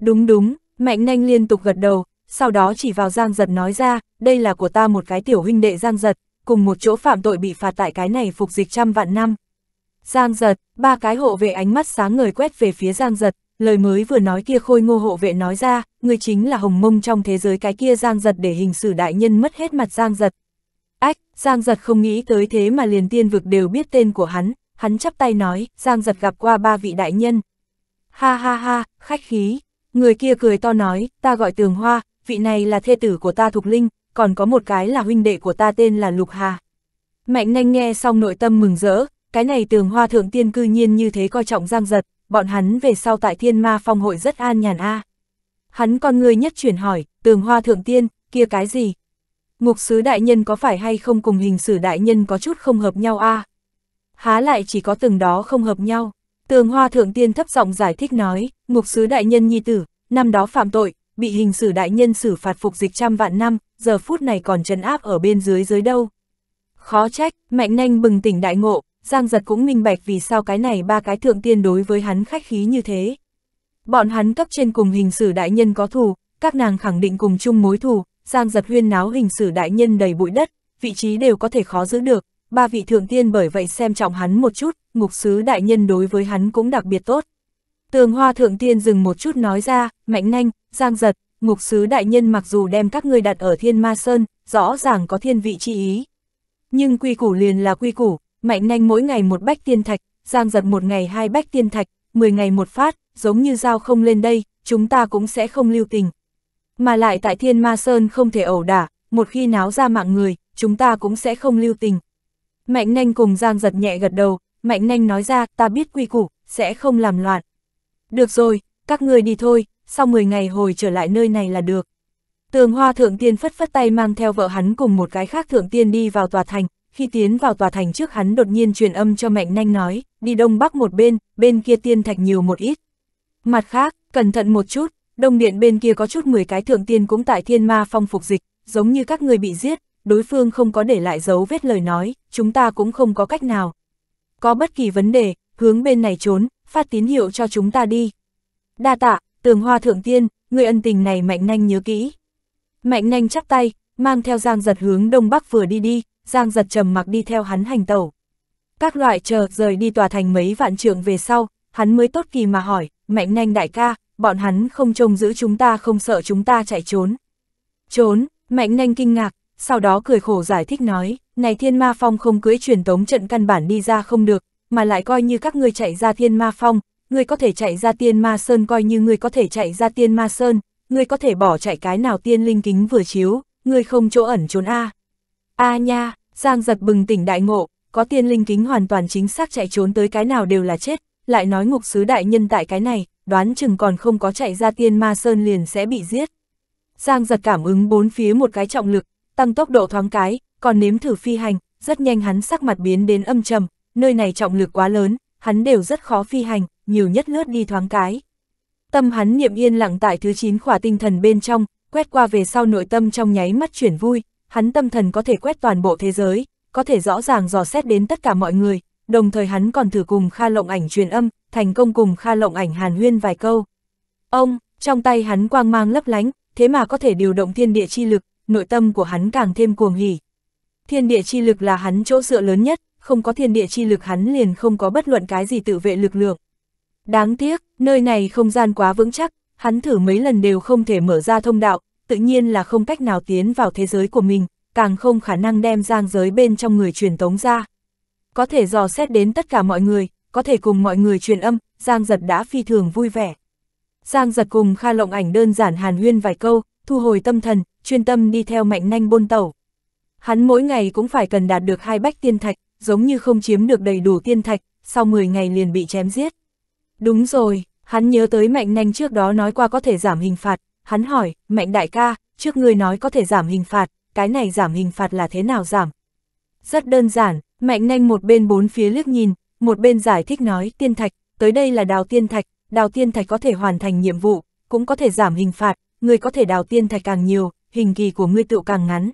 Đúng đúng, Mạnh nhanh liên tục gật đầu, sau đó chỉ vào Giang Giật nói ra, đây là của ta một cái tiểu huynh đệ Giang Giật, cùng một chỗ phạm tội bị phạt tại cái này phục dịch trăm vạn năm. Giang Giật, ba cái hộ vệ ánh mắt sáng người quét về phía Giang Giật, lời mới vừa nói kia khôi ngô hộ vệ nói ra, người chính là hồng mông trong thế giới cái kia Giang Giật để hình xử đại nhân mất hết mặt Giang Giật. Ách, Giang Giật không nghĩ tới thế mà liền tiên vực đều biết tên của hắn, hắn chắp tay nói, Giang giật gặp qua ba vị đại nhân. Ha ha ha, khách khí, người kia cười to nói, ta gọi tường hoa, vị này là thê tử của ta Thục Linh, còn có một cái là huynh đệ của ta tên là Lục Hà. Mạnh nhanh nghe xong nội tâm mừng rỡ, cái này tường hoa thượng tiên cư nhiên như thế coi trọng Giang giật, bọn hắn về sau tại thiên ma phong hội rất an nhàn a. Hắn con người nhất chuyển hỏi, tường hoa thượng tiên, kia cái gì? Ngục sứ đại nhân có phải hay không cùng hình sử đại nhân có chút không hợp nhau a? À? há lại chỉ có từng đó không hợp nhau. Tường Hoa Thượng Tiên thấp giọng giải thích nói, ngục sứ đại nhân nhi tử, năm đó phạm tội, bị hình xử đại nhân xử phạt phục dịch trăm vạn năm, giờ phút này còn trấn áp ở bên dưới dưới đâu. Khó trách, mạnh nhanh bừng tỉnh đại ngộ, Giang Giật cũng minh bạch vì sao cái này ba cái thượng tiên đối với hắn khách khí như thế. Bọn hắn cấp trên cùng hình xử đại nhân có thù, các nàng khẳng định cùng chung mối thù, Giang Giật huyên náo hình xử đại nhân đầy bụi đất, vị trí đều có thể khó giữ được, ba vị thượng tiên bởi vậy xem trọng hắn một chút, ngục sứ đại nhân đối với hắn cũng đặc biệt tốt. Tường hoa thượng tiên dừng một chút nói ra, mạnh nanh, giang giật, ngục sứ đại nhân mặc dù đem các ngươi đặt ở thiên ma sơn, rõ ràng có thiên vị chi ý. Nhưng quy củ liền là quy củ, mạnh nanh mỗi ngày một bách tiên thạch, giang giật một ngày hai bách tiên thạch, mười ngày một phát, giống như dao không lên đây, chúng ta cũng sẽ không lưu tình. Mà lại tại thiên ma sơn không thể ẩu đả, một khi náo ra mạng người, chúng ta cũng sẽ không lưu tình, Mạnh nanh cùng Giang giật nhẹ gật đầu, mạnh nanh nói ra, ta biết quy củ, sẽ không làm loạn. Được rồi, các người đi thôi, sau 10 ngày hồi trở lại nơi này là được. Tường hoa thượng tiên phất phất tay mang theo vợ hắn cùng một cái khác thượng tiên đi vào tòa thành, khi tiến vào tòa thành trước hắn đột nhiên truyền âm cho mạnh nanh nói, đi đông bắc một bên, bên kia tiên thạch nhiều một ít. Mặt khác, cẩn thận một chút, đông điện bên kia có chút 10 cái thượng tiên cũng tại thiên ma phong phục dịch, giống như các người bị giết, đối phương không có để lại dấu vết lời nói, chúng ta cũng không có cách nào. Có bất kỳ vấn đề, hướng bên này trốn, phát tín hiệu cho chúng ta đi. Đa tạ, tường hoa thượng tiên, người ân tình này mạnh nhanh nhớ kỹ. Mạnh nhanh chắp tay, mang theo giang giật hướng đông bắc vừa đi đi, giang giật trầm mặc đi theo hắn hành tẩu. Các loại chờ rời đi tòa thành mấy vạn trượng về sau, hắn mới tốt kỳ mà hỏi, mạnh nhanh đại ca, bọn hắn không trông giữ chúng ta không sợ chúng ta chạy trốn. Trốn, mạnh nhanh kinh ngạc, sau đó cười khổ giải thích nói, này thiên ma phong không cưới truyền tống trận căn bản đi ra không được, mà lại coi như các ngươi chạy ra thiên ma phong, ngươi có thể chạy ra tiên ma sơn coi như ngươi có thể chạy ra tiên ma sơn, ngươi có thể bỏ chạy cái nào tiên linh kính vừa chiếu, ngươi không chỗ ẩn trốn A. A nha, Giang giật bừng tỉnh đại ngộ, có tiên linh kính hoàn toàn chính xác chạy trốn tới cái nào đều là chết, lại nói ngục sứ đại nhân tại cái này, đoán chừng còn không có chạy ra tiên ma sơn liền sẽ bị giết. Giang giật cảm ứng bốn phía một cái trọng lực, tăng tốc độ thoáng cái, còn nếm thử phi hành, rất nhanh hắn sắc mặt biến đến âm trầm, nơi này trọng lực quá lớn, hắn đều rất khó phi hành, nhiều nhất lướt đi thoáng cái. Tâm hắn niệm yên lặng tại thứ 9 khỏa tinh thần bên trong, quét qua về sau nội tâm trong nháy mắt chuyển vui, hắn tâm thần có thể quét toàn bộ thế giới, có thể rõ ràng dò xét đến tất cả mọi người, đồng thời hắn còn thử cùng Kha Lộng Ảnh truyền âm, thành công cùng Kha Lộng Ảnh hàn huyên vài câu. Ông, trong tay hắn quang mang lấp lánh, thế mà có thể điều động thiên địa chi lực, nội tâm của hắn càng thêm cuồng hỉ. Thiên địa chi lực là hắn chỗ dựa lớn nhất, không có thiên địa chi lực hắn liền không có bất luận cái gì tự vệ lực lượng. Đáng tiếc, nơi này không gian quá vững chắc, hắn thử mấy lần đều không thể mở ra thông đạo, tự nhiên là không cách nào tiến vào thế giới của mình, càng không khả năng đem giang giới bên trong người truyền tống ra. Có thể dò xét đến tất cả mọi người, có thể cùng mọi người truyền âm, Giang Giật đã phi thường vui vẻ. Giang Giật cùng Kha Lộng Ảnh đơn giản hàn huyên vài câu, thu hồi tâm thần, chuyên tâm đi theo mạnh nanh bôn tẩu. Hắn mỗi ngày cũng phải cần đạt được hai bách tiên thạch, giống như không chiếm được đầy đủ tiên thạch, sau 10 ngày liền bị chém giết. Đúng rồi, hắn nhớ tới mạnh nanh trước đó nói qua có thể giảm hình phạt, hắn hỏi, mạnh đại ca, trước ngươi nói có thể giảm hình phạt, cái này giảm hình phạt là thế nào giảm? Rất đơn giản, mạnh nanh một bên bốn phía liếc nhìn, một bên giải thích nói tiên thạch, tới đây là đào tiên thạch, đào tiên thạch có thể hoàn thành nhiệm vụ, cũng có thể giảm hình phạt, người có thể đào tiên thạch càng nhiều, hình kỳ của ngươi tựu càng ngắn.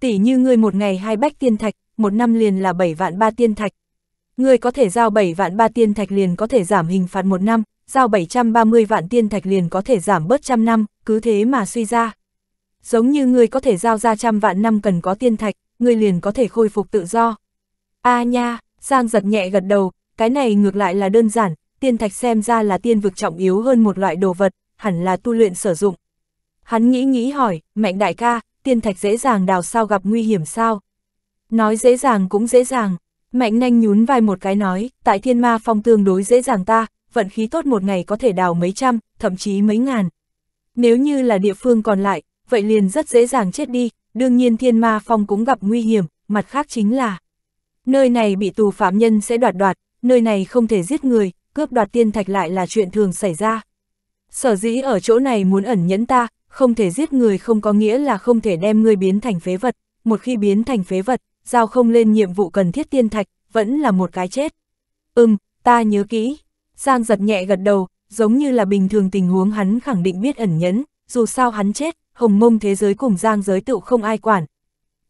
Tỷ như ngươi một ngày hai bách tiên thạch, một năm liền là bảy vạn ba tiên thạch. Ngươi có thể giao bảy vạn ba tiên thạch liền có thể giảm hình phạt một năm, giao bảy trăm ba mươi vạn tiên thạch liền có thể giảm bớt trăm năm, cứ thế mà suy ra. Giống như ngươi có thể giao ra trăm vạn năm cần có tiên thạch, ngươi liền có thể khôi phục tự do. A à nha, Giang giật nhẹ gật đầu, cái này ngược lại là đơn giản, tiên thạch xem ra là tiên vực trọng yếu hơn một loại đồ vật, hẳn là tu luyện sử dụng. Hắn nghĩ nghĩ hỏi, mạnh đại ca, tiên thạch dễ dàng đào sao gặp nguy hiểm sao? Nói dễ dàng cũng dễ dàng. Mạnh nhanh nhún vai một cái nói, tại thiên ma phong tương đối dễ dàng ta, vận khí tốt một ngày có thể đào mấy trăm, thậm chí mấy ngàn. Nếu như là địa phương còn lại, vậy liền rất dễ dàng chết đi, đương nhiên thiên ma phong cũng gặp nguy hiểm, mặt khác chính là nơi này bị tù phạm nhân sẽ đoạt đoạt, nơi này không thể giết người, cướp đoạt tiên thạch lại là chuyện thường xảy ra. Sở dĩ ở chỗ này muốn ẩn nhẫn ta, không thể giết người không có nghĩa là không thể đem ngươi biến thành phế vật, một khi biến thành phế vật, giao không lên nhiệm vụ cần thiết tiên thạch, vẫn là một cái chết. Ừm, ta nhớ kỹ. Giang giật nhẹ gật đầu, giống như là bình thường tình huống hắn khẳng định biết ẩn nhẫn, dù sao hắn chết, hồng mông thế giới cùng giang giới tự không ai quản.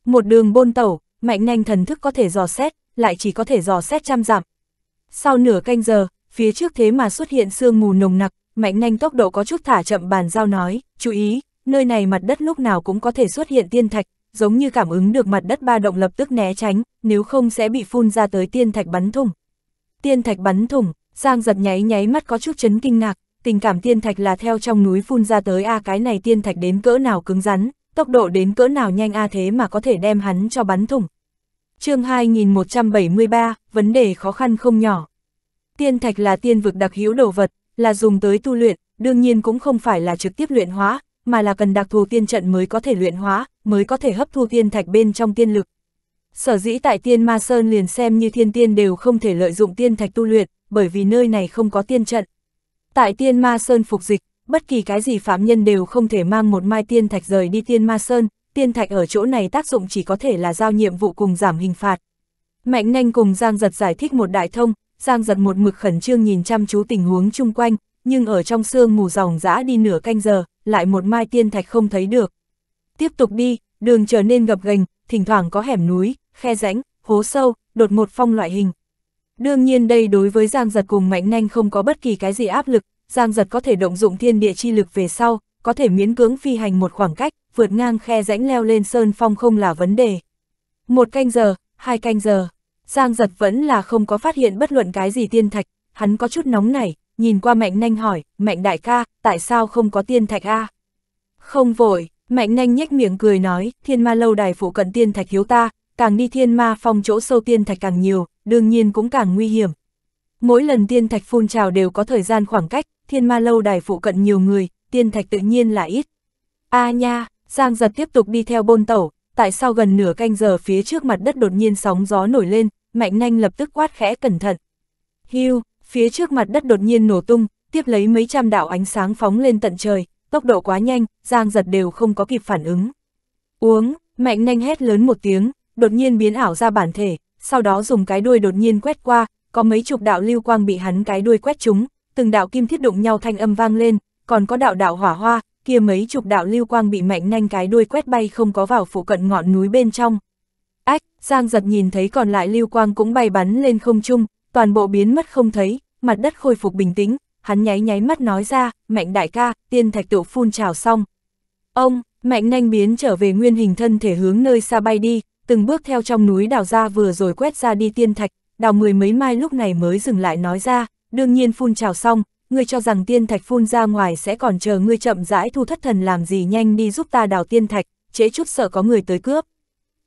Một đường bôn tẩu, mạnh nhanh thần thức có thể dò xét, lại chỉ có thể dò xét trăm dặm. Sau nửa canh giờ, phía trước thế mà xuất hiện sương mù nồng nặc, mạnh nhanh tốc độ có chút thả chậm bàn giao nói, chú ý, nơi này mặt đất lúc nào cũng có thể xuất hiện tiên thạch, giống như cảm ứng được mặt đất ba động lập tức né tránh, nếu không sẽ bị phun ra tới tiên thạch bắn thủng. Tiên thạch bắn thủng, Giang giật nháy nháy mắt có chút chấn kinh ngạc, tình cảm tiên thạch là theo trong núi phun ra tới a à, cái này tiên thạch đến cỡ nào cứng rắn, tốc độ đến cỡ nào nhanh a à thế mà có thể đem hắn cho bắn thủng. chương 2173, vấn đề khó khăn không nhỏ. Tiên thạch là tiên vực đặc hữu đồ vật, là dùng tới tu luyện, đương nhiên cũng không phải là trực tiếp luyện hóa, mà là cần đặc thù tiên trận mới có thể luyện hóa, mới có thể hấp thu tiên thạch bên trong tiên lực. Sở dĩ tại tiên ma sơn liền xem như thiên tiên đều không thể lợi dụng tiên thạch tu luyện, bởi vì nơi này không có tiên trận. Tại tiên ma sơn phục dịch, bất kỳ cái gì phạm nhân đều không thể mang một mai tiên thạch rời đi tiên ma sơn, tiên thạch ở chỗ này tác dụng chỉ có thể là giao nhiệm vụ cùng giảm hình phạt. Mạnh nhanh cùng Giang Giật giải thích một đại thông, Giang giật một mực khẩn trương nhìn chăm chú tình huống chung quanh, nhưng ở trong sương mù dòng dã đi nửa canh giờ, lại một mai tiên thạch không thấy được. Tiếp tục đi, đường trở nên gập ghềnh, thỉnh thoảng có hẻm núi, khe rãnh, hố sâu, đột một phong loại hình. Đương nhiên đây đối với Giang Giật cùng Mạnh nhanh không có bất kỳ cái gì áp lực, Giang Giật có thể động dụng thiên địa chi lực về sau, có thể miễn cưỡng phi hành một khoảng cách, vượt ngang khe rãnh leo lên sơn phong không là vấn đề. Một canh giờ, hai canh giờ. Giang giật vẫn là không có phát hiện bất luận cái gì tiên thạch, hắn có chút nóng nảy, nhìn qua mạnh nanh hỏi, mạnh đại ca, tại sao không có tiên thạch a Không vội, mạnh nanh nhếch miệng cười nói, thiên ma lâu đài phụ cận tiên thạch hiếu ta, càng đi thiên ma phong chỗ sâu tiên thạch càng nhiều, đương nhiên cũng càng nguy hiểm. Mỗi lần tiên thạch phun trào đều có thời gian khoảng cách, thiên ma lâu đài phụ cận nhiều người, tiên thạch tự nhiên là ít. A nha, Giang giật tiếp tục đi theo bôn tẩu, tại sao gần nửa canh giờ phía trước mặt đất đột nhiên sóng gió nổi lên, Mạnh Nhanh lập tức quát khẽ cẩn thận. Hưu, phía trước mặt đất đột nhiên nổ tung, tiếp lấy mấy trăm đạo ánh sáng phóng lên tận trời, tốc độ quá nhanh, Giang giật đều không có kịp phản ứng. Uống, Mạnh Nhanh hét lớn một tiếng, đột nhiên biến ảo ra bản thể, sau đó dùng cái đuôi đột nhiên quét qua, có mấy chục đạo lưu quang bị hắn cái đuôi quét chúng, từng đạo kim thiết đụng nhau thanh âm vang lên, còn có đạo đạo hỏa hoa, kia mấy chục đạo lưu quang bị mạnh nhanh cái đuôi quét bay không có vào phụ cận ngọn núi bên trong. Ách, Giang giật nhìn thấy còn lại lưu quang cũng bay bắn lên không trung, toàn bộ biến mất không thấy, mặt đất khôi phục bình tĩnh, hắn nháy nháy mắt nói ra, mạnh đại ca, tiên thạch tụ phun trào xong. Ông, mạnh nhanh biến trở về nguyên hình thân thể hướng nơi xa bay đi, từng bước theo trong núi đào ra vừa rồi quét ra đi tiên thạch, đào mười mấy mai lúc này mới dừng lại nói ra, đương nhiên phun trào xong, ngươi cho rằng tiên thạch phun ra ngoài sẽ còn chờ ngươi chậm rãi thu thất thần làm gì nhanh đi giúp ta đào tiên thạch, chế chút sợ có người tới cướp.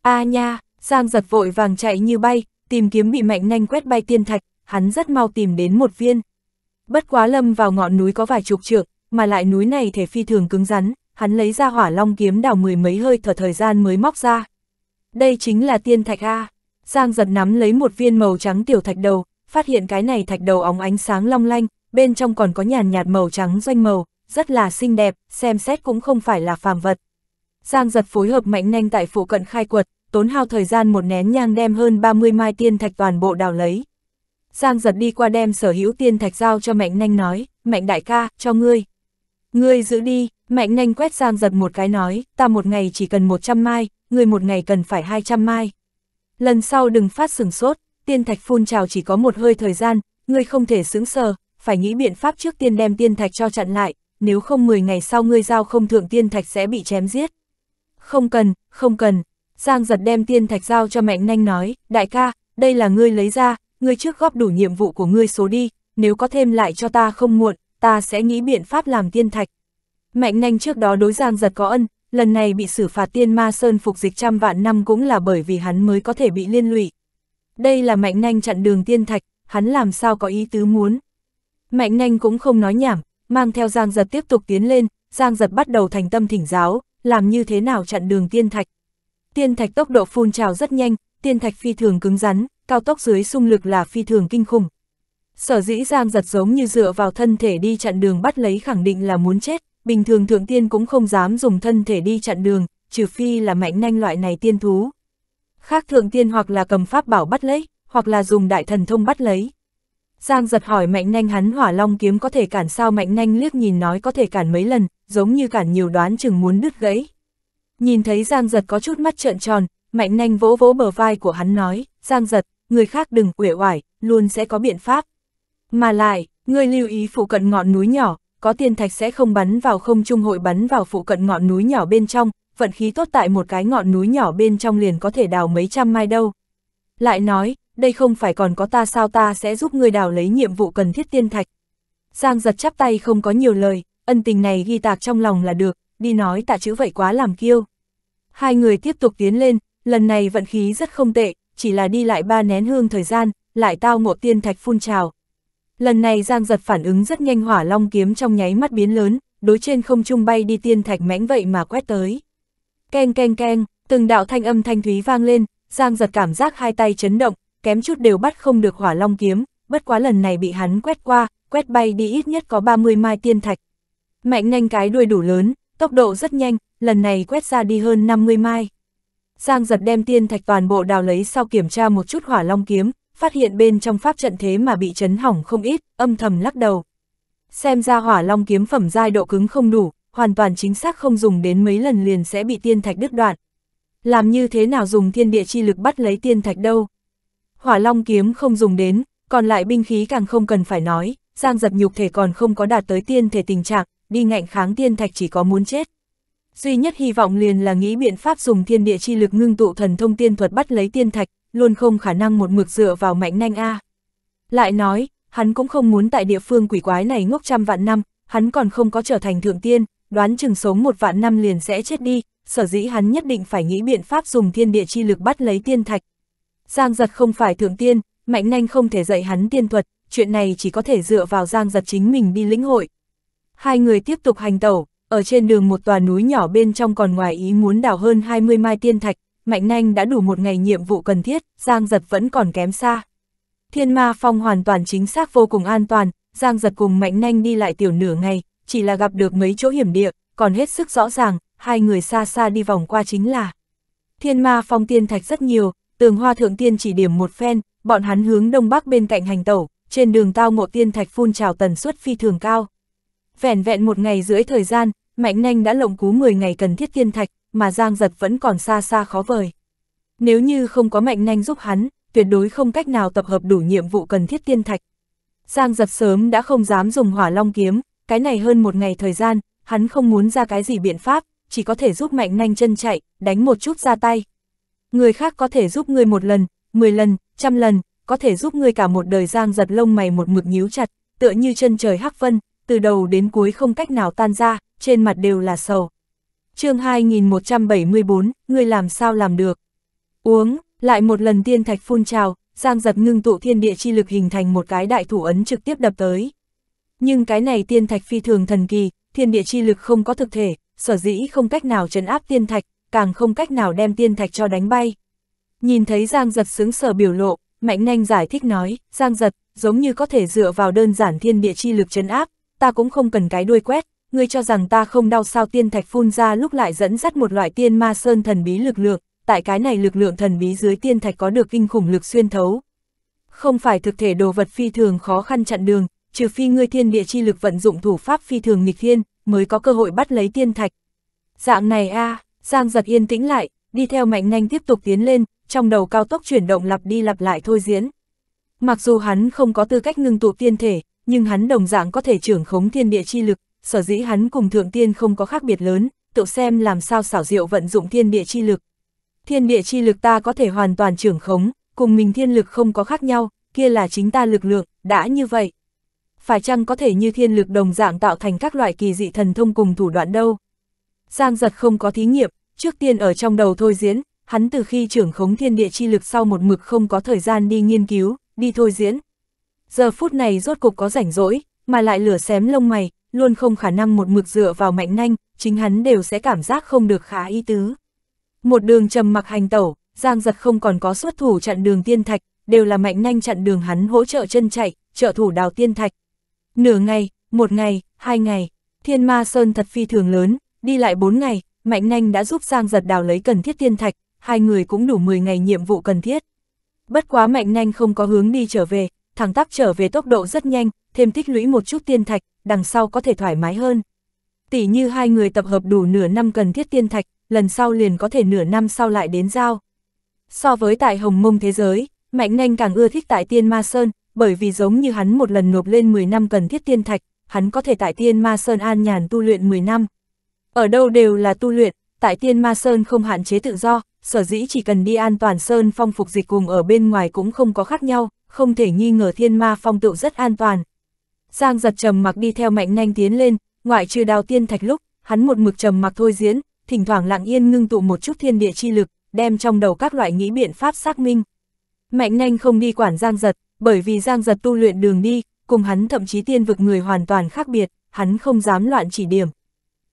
A à nha, Giang giật vội vàng chạy như bay, tìm kiếm bị mạnh nhanh quét bay tiên thạch, hắn rất mau tìm đến một viên. Bất quá lâm vào ngọn núi có vài chục trượng, mà lại núi này thể phi thường cứng rắn, hắn lấy ra hỏa long kiếm đào mười mấy hơi thở thời gian mới móc ra. Đây chính là tiên thạch A. Giang giật nắm lấy một viên màu trắng tiểu thạch đầu, phát hiện cái này thạch đầu óng ánh sáng long lanh, bên trong còn có nhàn nhạt màu trắng doanh màu, rất là xinh đẹp, xem xét cũng không phải là phàm vật. Giang giật phối hợp mạnh nhanh tại phụ cận khai quật, tốn hao thời gian một nén nhang đem hơn 30 mai tiên thạch toàn bộ đào lấy. Giang giật đi qua đem sở hữu tiên thạch giao cho mạnh nhanh nói, mạnh đại ca, cho ngươi. Ngươi giữ đi, mạnh nhanh quét Giang giật một cái nói, ta một ngày chỉ cần 100 mai, ngươi một ngày cần phải 200 mai. Lần sau đừng phát sừng sốt, tiên thạch phun trào chỉ có một hơi thời gian, ngươi không thể sững sờ, phải nghĩ biện pháp trước tiên đem tiên thạch cho chặn lại, nếu không 10 ngày sau ngươi giao không thượng tiên thạch sẽ bị chém giết. Không cần, không cần. Giang giật đem tiên thạch giao cho mạnh nanh nói, đại ca, đây là ngươi lấy ra, ngươi trước góp đủ nhiệm vụ của ngươi số đi, nếu có thêm lại cho ta không muộn, ta sẽ nghĩ biện pháp làm tiên thạch. Mạnh nanh trước đó đối giang giật có ân, lần này bị xử phạt tiên ma sơn phục dịch trăm vạn năm cũng là bởi vì hắn mới có thể bị liên lụy. Đây là mạnh nanh chặn đường tiên thạch, hắn làm sao có ý tứ muốn. Mạnh nhanh cũng không nói nhảm, mang theo Giang Giật tiếp tục tiến lên, Giang Giật bắt đầu thành tâm thỉnh giáo, làm như thế nào chặn đường tiên thạch. Tiên thạch tốc độ phun trào rất nhanh, tiên thạch phi thường cứng rắn, cao tốc dưới xung lực là phi thường kinh khủng. Sở dĩ Giang Giật giống như dựa vào thân thể đi chặn đường bắt lấy khẳng định là muốn chết, bình thường thượng tiên cũng không dám dùng thân thể đi chặn đường, trừ phi là mạnh nhanh loại này tiên thú. Khác thượng tiên hoặc là cầm pháp bảo bắt lấy, hoặc là dùng đại thần thông bắt lấy. Giang giật hỏi mạnh nhanh hắn hỏa long kiếm có thể cản sao mạnh nhanh liếc nhìn nói có thể cản mấy lần, giống như cản nhiều đoán chừng muốn đứt gãy. Nhìn thấy Giang giật có chút mắt trợn tròn, mạnh nhanh vỗ vỗ bờ vai của hắn nói, Giang giật, người khác đừng uể oải, luôn sẽ có biện pháp. Mà lại, người lưu ý phụ cận ngọn núi nhỏ, có tiền thạch sẽ không bắn vào không trung hội bắn vào phụ cận ngọn núi nhỏ bên trong, vận khí tốt tại một cái ngọn núi nhỏ bên trong liền có thể đào mấy trăm mai đâu. Lại nói, đây không phải còn có ta sao ta sẽ giúp ngươi đào lấy nhiệm vụ cần thiết tiên thạch. Giang giật chắp tay không có nhiều lời, ân tình này ghi tạc trong lòng là được, đi nói tạ chữ vậy quá làm kiêu. Hai người tiếp tục tiến lên, lần này vận khí rất không tệ, chỉ là đi lại ba nén hương thời gian, lại tao ngộ tiên thạch phun trào. Lần này Giang giật phản ứng rất nhanh hỏa long kiếm trong nháy mắt biến lớn, đối trên không trung bay đi tiên thạch mãnh vậy mà quét tới. Keng keng keng, từng đạo thanh âm thanh thúy vang lên, Giang giật cảm giác hai tay chấn động, kém chút đều bắt không được hỏa long kiếm, bất quá lần này bị hắn quét qua, quét bay đi ít nhất có 30 mai tiên thạch. Mạnh nhanh cái đuôi đủ lớn, tốc độ rất nhanh, lần này quét ra đi hơn 50 mai. Giang giật đem tiên thạch toàn bộ đào lấy sau kiểm tra một chút hỏa long kiếm, phát hiện bên trong pháp trận thế mà bị chấn hỏng không ít, âm thầm lắc đầu. Xem ra hỏa long kiếm phẩm giai độ cứng không đủ, hoàn toàn chính xác không dùng đến mấy lần liền sẽ bị tiên thạch đứt đoạn. Làm như thế nào dùng thiên địa chi lực bắt lấy tiên thạch đâu? hỏa long kiếm không dùng đến, còn lại binh khí càng không cần phải nói, Giang giật nhục thể còn không có đạt tới tiên thể tình trạng, đi ngạnh kháng tiên thạch chỉ có muốn chết. Duy nhất hy vọng liền là nghĩ biện pháp dùng thiên địa chi lực ngưng tụ thần thông tiên thuật bắt lấy tiên thạch, luôn không khả năng một mực dựa vào mạnh nanh A. Lại nói, hắn cũng không muốn tại địa phương quỷ quái này ngốc trăm vạn năm, hắn còn không có trở thành thượng tiên, đoán chừng sống một vạn năm liền sẽ chết đi, sở dĩ hắn nhất định phải nghĩ biện pháp dùng thiên địa chi lực bắt lấy tiên thạch, Giang giật không phải thượng tiên, mạnh nhanh không thể dạy hắn tiên thuật, chuyện này chỉ có thể dựa vào giang giật chính mình đi lĩnh hội. Hai người tiếp tục hành tẩu, ở trên đường một tòa núi nhỏ bên trong còn ngoài ý muốn đào hơn 20 mai tiên thạch, mạnh Nhanh đã đủ một ngày nhiệm vụ cần thiết, giang giật vẫn còn kém xa. Thiên ma phong hoàn toàn chính xác vô cùng an toàn, giang giật cùng mạnh Nhanh đi lại tiểu nửa ngày, chỉ là gặp được mấy chỗ hiểm địa, còn hết sức rõ ràng, hai người xa xa đi vòng qua chính là. Thiên ma phong tiên thạch rất nhiều, tường hoa thượng tiên chỉ điểm một phen, bọn hắn hướng đông bắc bên cạnh hành tẩu, trên đường tao ngộ tiên thạch phun trào tần suất phi thường cao. Vẻn vẹn một ngày rưỡi thời gian, Mạnh nhanh đã lộng cú 10 ngày cần thiết tiên thạch, mà Giang Giật vẫn còn xa xa khó vời. Nếu như không có Mạnh nhanh giúp hắn, tuyệt đối không cách nào tập hợp đủ nhiệm vụ cần thiết tiên thạch. Giang Giật sớm đã không dám dùng hỏa long kiếm, cái này hơn một ngày thời gian, hắn không muốn ra cái gì biện pháp, chỉ có thể giúp Mạnh nhanh chân chạy, đánh một chút ra tay người khác có thể giúp ngươi một lần, mười lần, trăm lần, có thể giúp ngươi cả một đời giang giật lông mày một mực nhíu chặt, tựa như chân trời hắc vân, từ đầu đến cuối không cách nào tan ra, trên mặt đều là sầu. chương 2174, ngươi làm sao làm được? Uống, lại một lần tiên thạch phun trào, giang giật ngưng tụ thiên địa chi lực hình thành một cái đại thủ ấn trực tiếp đập tới. Nhưng cái này tiên thạch phi thường thần kỳ, thiên địa chi lực không có thực thể, sở dĩ không cách nào trấn áp tiên thạch, càng không cách nào đem tiên thạch cho đánh bay. Nhìn thấy Giang Giật sướng sở biểu lộ, Mạnh Nanh giải thích nói, Giang Giật, giống như có thể dựa vào đơn giản thiên địa chi lực chấn áp, ta cũng không cần cái đuôi quét, ngươi cho rằng ta không đau sao tiên thạch phun ra lúc lại dẫn dắt một loại tiên ma sơn thần bí lực lượng, tại cái này lực lượng thần bí dưới tiên thạch có được kinh khủng lực xuyên thấu. Không phải thực thể đồ vật phi thường khó khăn chặn đường, trừ phi ngươi thiên địa chi lực vận dụng thủ pháp phi thường nghịch thiên, mới có cơ hội bắt lấy tiên thạch. Dạng này a à, Giang giật yên tĩnh lại, đi theo mạnh nhanh tiếp tục tiến lên, trong đầu cao tốc chuyển động lặp đi lặp lại thôi diễn. Mặc dù hắn không có tư cách ngưng tụ tiên thể, nhưng hắn đồng dạng có thể trưởng khống thiên địa chi lực, sở dĩ hắn cùng thượng tiên không có khác biệt lớn, tự xem làm sao xảo diệu vận dụng thiên địa chi lực. Thiên địa chi lực ta có thể hoàn toàn trưởng khống, cùng mình thiên lực không có khác nhau, kia là chính ta lực lượng, đã như vậy. Phải chăng có thể như thiên lực đồng dạng tạo thành các loại kỳ dị thần thông cùng thủ đoạn đâu? Giang giật không có thí nghiệm, Trước tiên ở trong đầu thôi diễn, hắn từ khi trưởng khống thiên địa chi lực sau một mực không có thời gian đi nghiên cứu, đi thôi diễn. Giờ phút này rốt cục có rảnh rỗi, mà lại lửa xém lông mày, luôn không khả năng một mực dựa vào mạnh nanh, chính hắn đều sẽ cảm giác không được khá y tứ. Một đường trầm mặc hành tẩu, Giang giật không còn có xuất thủ chặn đường tiên thạch, đều là mạnh nanh chặn đường hắn hỗ trợ chân chạy, trợ thủ đào tiên thạch. Nửa ngày, một ngày, hai ngày, thiên ma sơn thật phi thường lớn, đi lại bốn ngày, Mạnh Nanh đã giúp Giang Giật đào lấy cần thiết tiên thạch, hai người cũng đủ 10 ngày nhiệm vụ cần thiết. Bất quá Mạnh Nanh không có hướng đi trở về, thằng Tắc trở về tốc độ rất nhanh, thêm tích lũy một chút tiên thạch, đằng sau có thể thoải mái hơn. Tỷ như hai người tập hợp đủ nửa năm cần thiết tiên thạch, lần sau liền có thể nửa năm sau lại đến giao. So với tại Hồng Mông thế giới, Mạnh Nanh càng ưa thích tại Tiên Ma Sơn, bởi vì giống như hắn một lần nộp lên 10 năm cần thiết tiên thạch, hắn có thể tại Tiên Ma Sơn an nhàn tu luyện 10 năm. Ở đâu đều là tu luyện, tại Tiên Ma Sơn không hạn chế tự do, sở dĩ chỉ cần đi an toàn Sơn phong phục dịch cùng ở bên ngoài cũng không có khác nhau, không thể nghi ngờ Thiên Ma phong tựu rất an toàn. Giang giật trầm mặc đi theo mạnh nhanh tiến lên, ngoại trừ đào tiên thạch lúc, hắn một mực trầm mặc thôi diễn, thỉnh thoảng lặng yên ngưng tụ một chút thiên địa chi lực, đem trong đầu các loại nghĩ biện pháp xác minh. Mạnh nhanh không đi quản Giang giật, bởi vì Giang giật tu luyện đường đi, cùng hắn thậm chí tiên vực người hoàn toàn khác biệt, hắn không dám loạn chỉ điểm.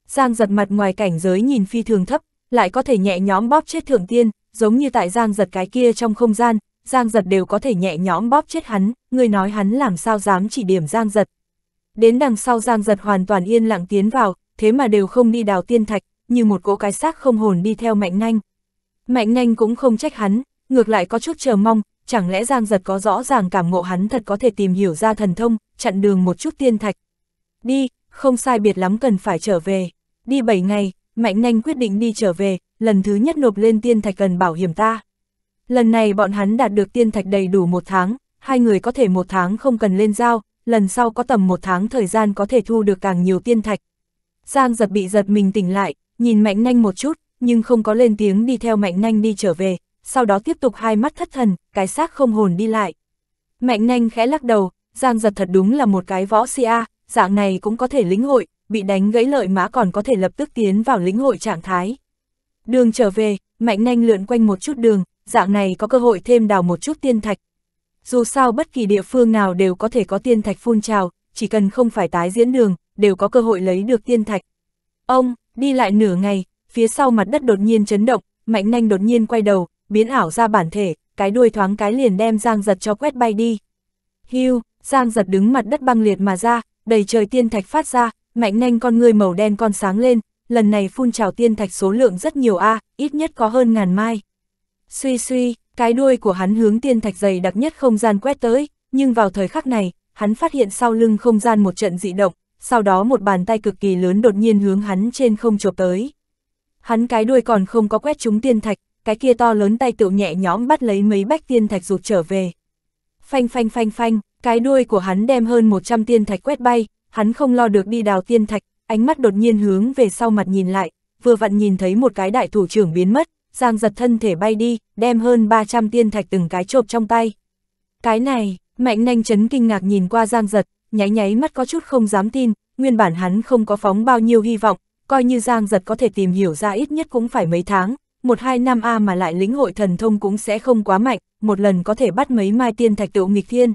Giang giật mặt ngoài cảnh giới nhìn phi thường thấp, lại có thể nhẹ nhóm bóp chết thượng tiên, giống như tại Giang giật cái kia trong không gian, Giang giật đều có thể nhẹ nhóm bóp chết hắn, người nói hắn làm sao dám chỉ điểm Giang giật. Đến đằng sau Giang giật hoàn toàn yên lặng tiến vào, thế mà đều không đi đào tiên thạch, như một cỗ cái xác không hồn đi theo mạnh nhanh. Mạnh nhanh cũng không trách hắn, ngược lại có chút chờ mong, chẳng lẽ Giang giật có rõ ràng cảm ngộ hắn thật có thể tìm hiểu ra thần thông, chặn đường một chút tiên thạch. Đi, không sai biệt lắm cần phải trở về. Đi 7 ngày, Mạnh Nhanh quyết định đi trở về, lần thứ nhất nộp lên tiên thạch cần bảo hiểm ta. Lần này bọn hắn đạt được tiên thạch đầy đủ một tháng, hai người có thể một tháng không cần lên giao, lần sau có tầm một tháng thời gian có thể thu được càng nhiều tiên thạch. Giang giật bị giật mình tỉnh lại, nhìn Mạnh Nhanh một chút, nhưng không có lên tiếng đi theo Mạnh Nhanh đi trở về, sau đó tiếp tục hai mắt thất thần, cái xác không hồn đi lại. Mạnh Nhanh khẽ lắc đầu, Giang giật thật đúng là một cái võ si a, dạng này cũng có thể lĩnh hội, bị đánh gãy lợi mã còn có thể lập tức tiến vào lĩnh hội trạng thái. Đường trở về, mạnh nhanh lượn quanh một chút đường, dạng này có cơ hội thêm đào một chút tiên thạch. Dù sao bất kỳ địa phương nào đều có thể có tiên thạch phun trào, chỉ cần không phải tái diễn đường, đều có cơ hội lấy được tiên thạch. Ông, đi lại nửa ngày, phía sau mặt đất đột nhiên chấn động, mạnh nhanh đột nhiên quay đầu, biến ảo ra bản thể, cái đuôi thoáng cái liền đem Giang giật cho quét bay đi. Hưu, Giang giật đứng mặt đất băng liệt mà ra, đầy trời tiên thạch phát ra, mạnh nhanh con người màu đen con sáng lên, lần này phun trào tiên thạch số lượng rất nhiều a, ít nhất có hơn ngàn mai. Suy suy, cái đuôi của hắn hướng tiên thạch dày đặc nhất không gian quét tới, nhưng vào thời khắc này, hắn phát hiện sau lưng không gian một trận dị động, sau đó một bàn tay cực kỳ lớn đột nhiên hướng hắn trên không chộp tới. Hắn cái đuôi còn không có quét trúng tiên thạch, cái kia to lớn tay tự nhẹ nhõm bắt lấy mấy bách tiên thạch rụt trở về. Phanh phanh phanh phanh, cái đuôi của hắn đem hơn 100 tiên thạch quét bay, hắn không lo được đi đào tiên thạch, ánh mắt đột nhiên hướng về sau mặt nhìn lại, vừa vặn nhìn thấy một cái đại thủ trưởng biến mất, giang giật thân thể bay đi, đem hơn 300 tiên thạch từng cái chộp trong tay. Cái này, mạnh nanh chấn kinh ngạc nhìn qua giang giật, nháy nháy mắt có chút không dám tin, nguyên bản hắn không có phóng bao nhiêu hy vọng, coi như giang giật có thể tìm hiểu ra ít nhất cũng phải mấy tháng, một hai năm A mà lại lĩnh hội thần thông cũng sẽ không quá mạnh, một lần có thể bắt mấy mai tiên thạch tựu nghịch thiên.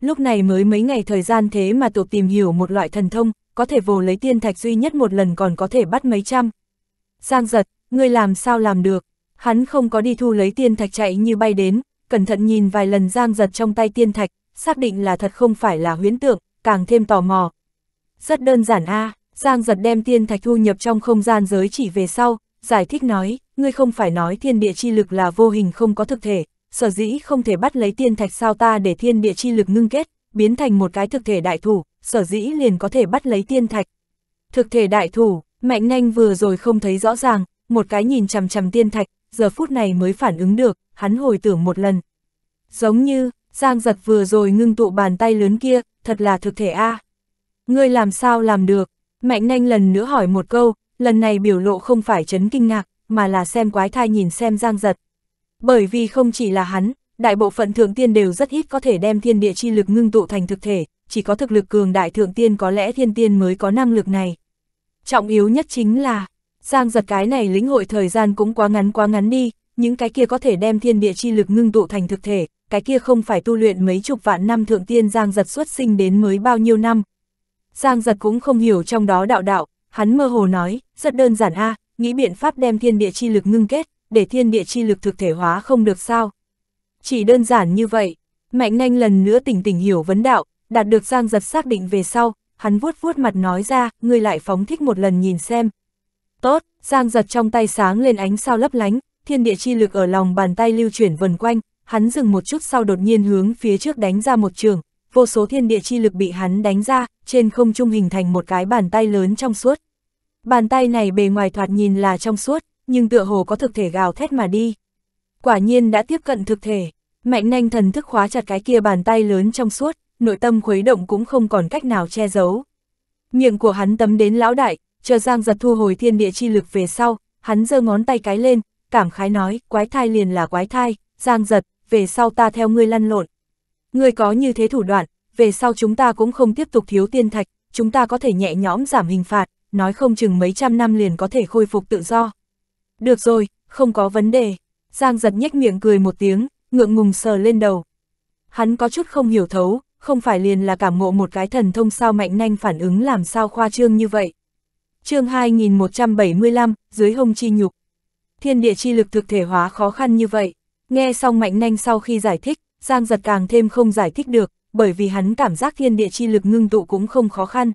Lúc này mới mấy ngày thời gian thế mà tụt tìm hiểu một loại thần thông, có thể vồ lấy tiên thạch duy nhất một lần còn có thể bắt mấy trăm. Giang giật, ngươi làm sao làm được, hắn không có đi thu lấy tiên thạch chạy như bay đến, cẩn thận nhìn vài lần giang giật trong tay tiên thạch, xác định là thật không phải là huyễn tượng, càng thêm tò mò. Rất đơn giản a à, giang giật đem tiên thạch thu nhập trong không gian giới chỉ về sau, giải thích nói, ngươi không phải nói thiên địa chi lực là vô hình không có thực thể, sở dĩ không thể bắt lấy tiên thạch sao ta để thiên địa chi lực ngưng kết, biến thành một cái thực thể đại thủ, sở dĩ liền có thể bắt lấy tiên thạch. Thực thể đại thủ, mạnh nhanh vừa rồi không thấy rõ ràng, một cái nhìn chằm chằm tiên thạch, giờ phút này mới phản ứng được, hắn hồi tưởng một lần. Giống như, Giang giật vừa rồi ngưng tụ bàn tay lớn kia, thật là thực thể A. Ngươi làm sao làm được? Mạnh nhanh lần nữa hỏi một câu, lần này biểu lộ không phải chấn kinh ngạc, mà là xem quái thai nhìn xem giang giật. Bởi vì không chỉ là hắn, đại bộ phận thượng tiên đều rất ít có thể đem thiên địa chi lực ngưng tụ thành thực thể, chỉ có thực lực cường đại thượng tiên có lẽ thiên tiên mới có năng lực này. Trọng yếu nhất chính là, giang giật cái này lĩnh hội thời gian cũng quá ngắn quá ngắn đi, những cái kia có thể đem thiên địa chi lực ngưng tụ thành thực thể, cái kia không phải tu luyện mấy chục vạn năm thượng tiên giang giật xuất sinh đến mới bao nhiêu năm. Giang giật cũng không hiểu trong đó đạo đạo, Hắn mơ hồ nói, rất đơn giản a, nghĩ biện pháp đem thiên địa chi lực ngưng kết, để thiên địa chi lực thực thể hóa không được sao. Chỉ đơn giản như vậy, mạnh nhanh lần nữa tỉnh tỉnh hiểu vấn đạo, đạt được giang giật xác định về sau, hắn vuốt vuốt mặt nói ra, ngươi lại phóng thích một lần nhìn xem. Tốt, giang giật trong tay sáng lên ánh sao lấp lánh, thiên địa chi lực ở lòng bàn tay lưu chuyển vần quanh, hắn dừng một chút sau đột nhiên hướng phía trước đánh ra một trường, vô số thiên địa chi lực bị hắn đánh ra, trên không trung hình thành một cái bàn tay lớn trong suốt. Bàn tay này bề ngoài thoạt nhìn là trong suốt, nhưng tựa hồ có thực thể gào thét mà đi. Quả nhiên đã tiếp cận thực thể, mạnh nhanh thần thức khóa chặt cái kia bàn tay lớn trong suốt, nội tâm khuấy động cũng không còn cách nào che giấu. Miệng của hắn tấm đến lão đại, chờ Giang giật thu hồi thiên địa chi lực về sau, hắn giơ ngón tay cái lên, cảm khái nói, quái thai liền là quái thai, Giang giật, về sau ta theo ngươi lăn lộn. Ngươi có như thế thủ đoạn, về sau chúng ta cũng không tiếp tục thiếu tiên thạch, chúng ta có thể nhẹ nhõm giảm hình phạt, nói không chừng mấy trăm năm liền có thể khôi phục tự do. Được rồi, không có vấn đề. Giang giật nhếch miệng cười một tiếng, ngượng ngùng sờ lên đầu. Hắn có chút không hiểu thấu, không phải liền là cảm ngộ một cái thần thông sao mạnh nhanh phản ứng làm sao khoa trương như vậy. chương 2175, dưới hông chi nhục. Thiên địa chi lực thực thể hóa khó khăn như vậy. Nghe xong mạnh nhanh sau khi giải thích, Giang giật càng thêm không giải thích được, bởi vì hắn cảm giác thiên địa chi lực ngưng tụ cũng không khó khăn.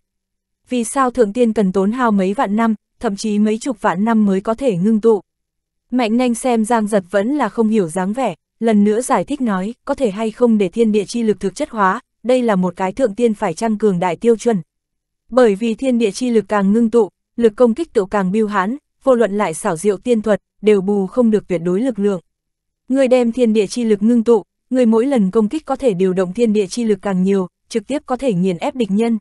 Vì sao thượng tiên cần tốn hao mấy vạn năm, thậm chí mấy chục vạn năm mới có thể ngưng tụ. Mạnh nhanh xem Giang giật vẫn là không hiểu dáng vẻ, lần nữa giải thích nói, có thể hay không để thiên địa chi lực thực chất hóa, đây là một cái thượng tiên phải trăng cường đại tiêu chuẩn. Bởi vì thiên địa chi lực càng ngưng tụ, lực công kích tự càng biêu hãn, vô luận lại xảo diệu tiên thuật, đều bù không được tuyệt đối lực lượng. Người đem thiên địa chi lực ngưng tụ, người mỗi lần công kích có thể điều động thiên địa chi lực càng nhiều, trực tiếp có thể nghiền ép địch nhân.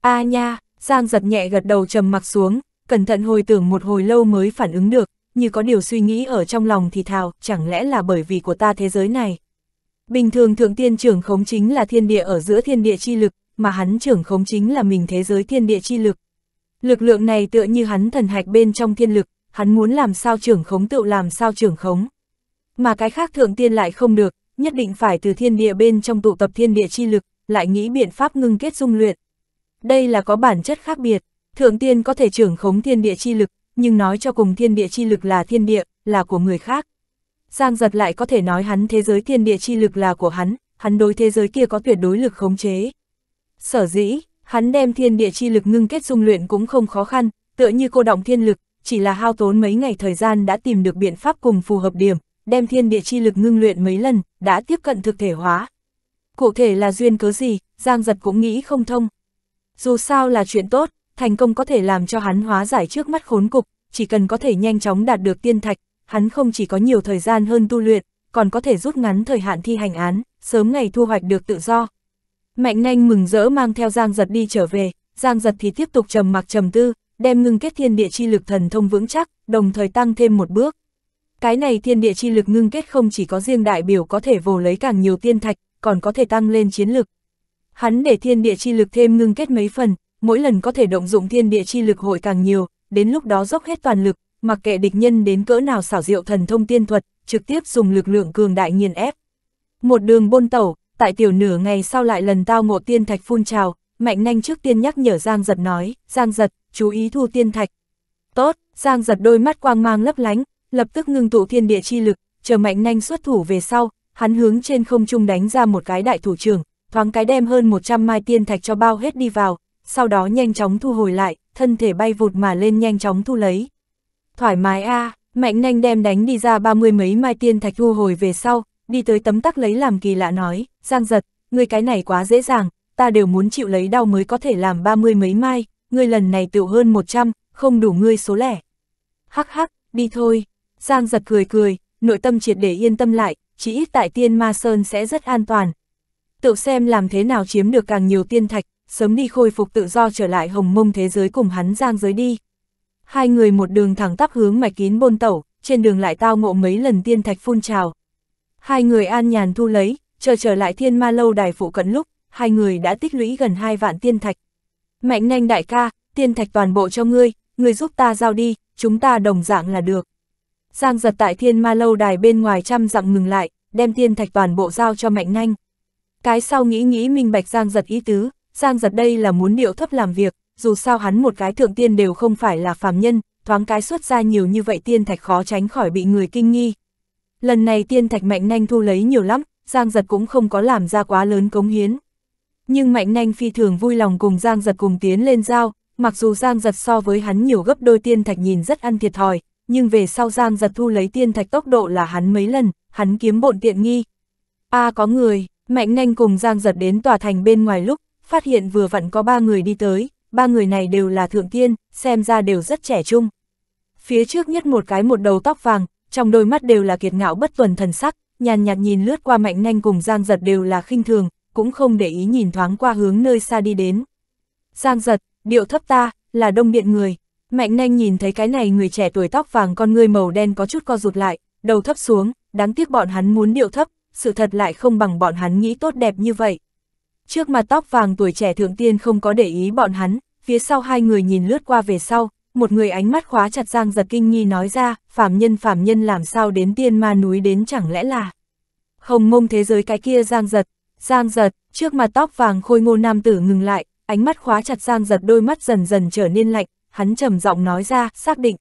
A à nha, Giang giật nhẹ gật đầu trầm mặc xuống, cẩn thận hồi tưởng một hồi lâu mới phản ứng được, như có điều suy nghĩ ở trong lòng thì thào, chẳng lẽ là bởi vì của ta thế giới này. Bình thường thượng tiên trưởng khống chính là thiên địa ở giữa thiên địa chi lực, mà hắn trưởng khống chính là mình thế giới thiên địa chi lực. Lực lượng này tựa như hắn thần hạch bên trong thiên lực, hắn muốn làm sao trưởng khống tựu làm sao trưởng khống. Mà cái khác thượng tiên lại không được, nhất định phải từ thiên địa bên trong tụ tập thiên địa chi lực, lại nghĩ biện pháp ngưng kết dung luyện. Đây là có bản chất khác biệt, thượng tiên có thể trưởng khống thiên địa chi lực, nhưng nói cho cùng thiên địa chi lực là thiên địa, là của người khác. Giang giật lại có thể nói hắn thế giới thiên địa chi lực là của hắn, hắn đối thế giới kia có tuyệt đối lực khống chế. Sở dĩ, hắn đem thiên địa chi lực ngưng kết dung luyện cũng không khó khăn, tựa như cô động thiên lực, chỉ là hao tốn mấy ngày thời gian đã tìm được biện pháp cùng phù hợp điểm, đem thiên địa chi lực ngưng luyện mấy lần, đã tiếp cận thực thể hóa. Cụ thể là duyên cớ gì, Giang Giật cũng nghĩ không thông. Dù sao là chuyện tốt, thành công có thể làm cho hắn hóa giải trước mắt khốn cục, chỉ cần có thể nhanh chóng đạt được tiên thạch, hắn không chỉ có nhiều thời gian hơn tu luyện, còn có thể rút ngắn thời hạn thi hành án, sớm ngày thu hoạch được tự do. Mạnh nhanh mừng rỡ mang theo Giang Giật đi trở về, Giang Giật thì tiếp tục trầm mặc trầm tư, đem ngưng kết thiên địa chi lực thần thông vững chắc, đồng thời tăng thêm một bước. Cái này thiên địa chi lực ngưng kết không chỉ có riêng đại biểu có thể vồ lấy càng nhiều tiên thạch, còn có thể tăng lên chiến lực. Hắn để thiên địa chi lực thêm ngưng kết mấy phần, mỗi lần có thể động dụng thiên địa chi lực hội càng nhiều, đến lúc đó dốc hết toàn lực, mặc kệ địch nhân đến cỡ nào xảo diệu thần thông tiên thuật, trực tiếp dùng lực lượng cường đại nghiền ép. Một đường bôn tẩu, tại tiểu nửa ngày sau lại lần tao ngộ tiên thạch phun trào, mạnh nhanh trước tiên nhắc nhở Giang Giật nói, Giang Giật, chú ý thu tiên thạch. Tốt, Giang Giật đôi mắt quang mang lấp lánh, lập tức ngưng tụ thiên địa chi lực, chờ mạnh nhanh xuất thủ về sau, hắn hướng trên không trung đánh ra một cái đại thủ trưởng, thoáng cái đem hơn 100 mai tiên thạch cho bao hết đi vào, sau đó nhanh chóng thu hồi lại, thân thể bay vụt mà lên nhanh chóng thu lấy. Thoải mái a, à, mạnh nhanh đem đánh đi ra ba mươi mấy mai tiên thạch thu hồi về sau, đi tới tấm tắc lấy làm kỳ lạ nói, Giang giật, ngươi cái này quá dễ dàng, ta đều muốn chịu lấy đau mới có thể làm ba mươi mấy mai, ngươi lần này tựu hơn 100, không đủ ngươi số lẻ. Hắc hắc, đi thôi, Giang giật cười cười, nội tâm triệt để yên tâm lại, chỉ ít tại tiên ma sơn sẽ rất an toàn. Tự xem làm thế nào chiếm được càng nhiều tiên thạch, sớm đi khôi phục tự do trở lại hồng mông thế giới cùng hắn giang giới đi. Hai người một đường thẳng tắp hướng mạch kín bôn tẩu, trên đường lại tao ngộ mấy lần tiên thạch phun trào. Hai người an nhàn thu lấy, chờ trở lại thiên ma lâu đài phụ cận lúc, hai người đã tích lũy gần hai vạn tiên thạch. Mạnh nhanh đại ca, tiên thạch toàn bộ cho ngươi, ngươi giúp ta giao đi, chúng ta đồng dạng là được. Giang giật tại thiên ma lâu đài bên ngoài trăm dặm ngừng lại, đem thiên thạch toàn bộ giao cho mạnh Nhanh. Cái sau nghĩ nghĩ minh bạch Giang giật ý tứ, Giang giật đây là muốn điệu thấp làm việc, dù sao hắn một cái thượng tiên đều không phải là phàm nhân, thoáng cái xuất ra nhiều như vậy Thiên thạch khó tránh khỏi bị người kinh nghi. Lần này Thiên thạch mạnh Nhanh thu lấy nhiều lắm, Giang giật cũng không có làm ra quá lớn cống hiến. Nhưng mạnh Nhanh phi thường vui lòng cùng Giang giật cùng tiến lên giao, mặc dù Giang giật so với hắn nhiều gấp đôi tiên thạch nhìn rất ăn thiệt thòi, nhưng về sau Giang giật thu lấy tiên thạch tốc độ là hắn mấy lần, hắn kiếm bộn tiện nghi. a à, có người, mạnh nhanh cùng Giang giật đến tòa thành bên ngoài lúc, phát hiện vừa vặn có ba người đi tới, ba người này đều là thượng tiên, xem ra đều rất trẻ trung. Phía trước nhất một cái một đầu tóc vàng, trong đôi mắt đều là kiệt ngạo bất tuần thần sắc, nhàn nhạt nhìn lướt qua mạnh nhanh cùng Giang giật đều là khinh thường, cũng không để ý nhìn thoáng qua hướng nơi xa đi đến. Giang giật, điệu thấp ta, là đông điện người, Mạnh nanh nhìn thấy cái này người trẻ tuổi tóc vàng con ngươi màu đen có chút co rụt lại, đầu thấp xuống, đáng tiếc bọn hắn muốn điệu thấp, sự thật lại không bằng bọn hắn nghĩ tốt đẹp như vậy. Trước mặt tóc vàng tuổi trẻ thượng tiên không có để ý bọn hắn, phía sau hai người nhìn lướt qua về sau, một người ánh mắt khóa chặt Giang Giật Kinh nghi nói ra, phàm nhân phàm nhân làm sao đến tiên ma núi đến chẳng lẽ là hồng mông thế giới cái kia Giang Giật, Giang Giật, trước mặt tóc vàng khôi ngô nam tử ngừng lại, ánh mắt khóa chặt Giang Giật đôi mắt dần dần trở nên lạnh, hắn trầm giọng nói ra, xác định.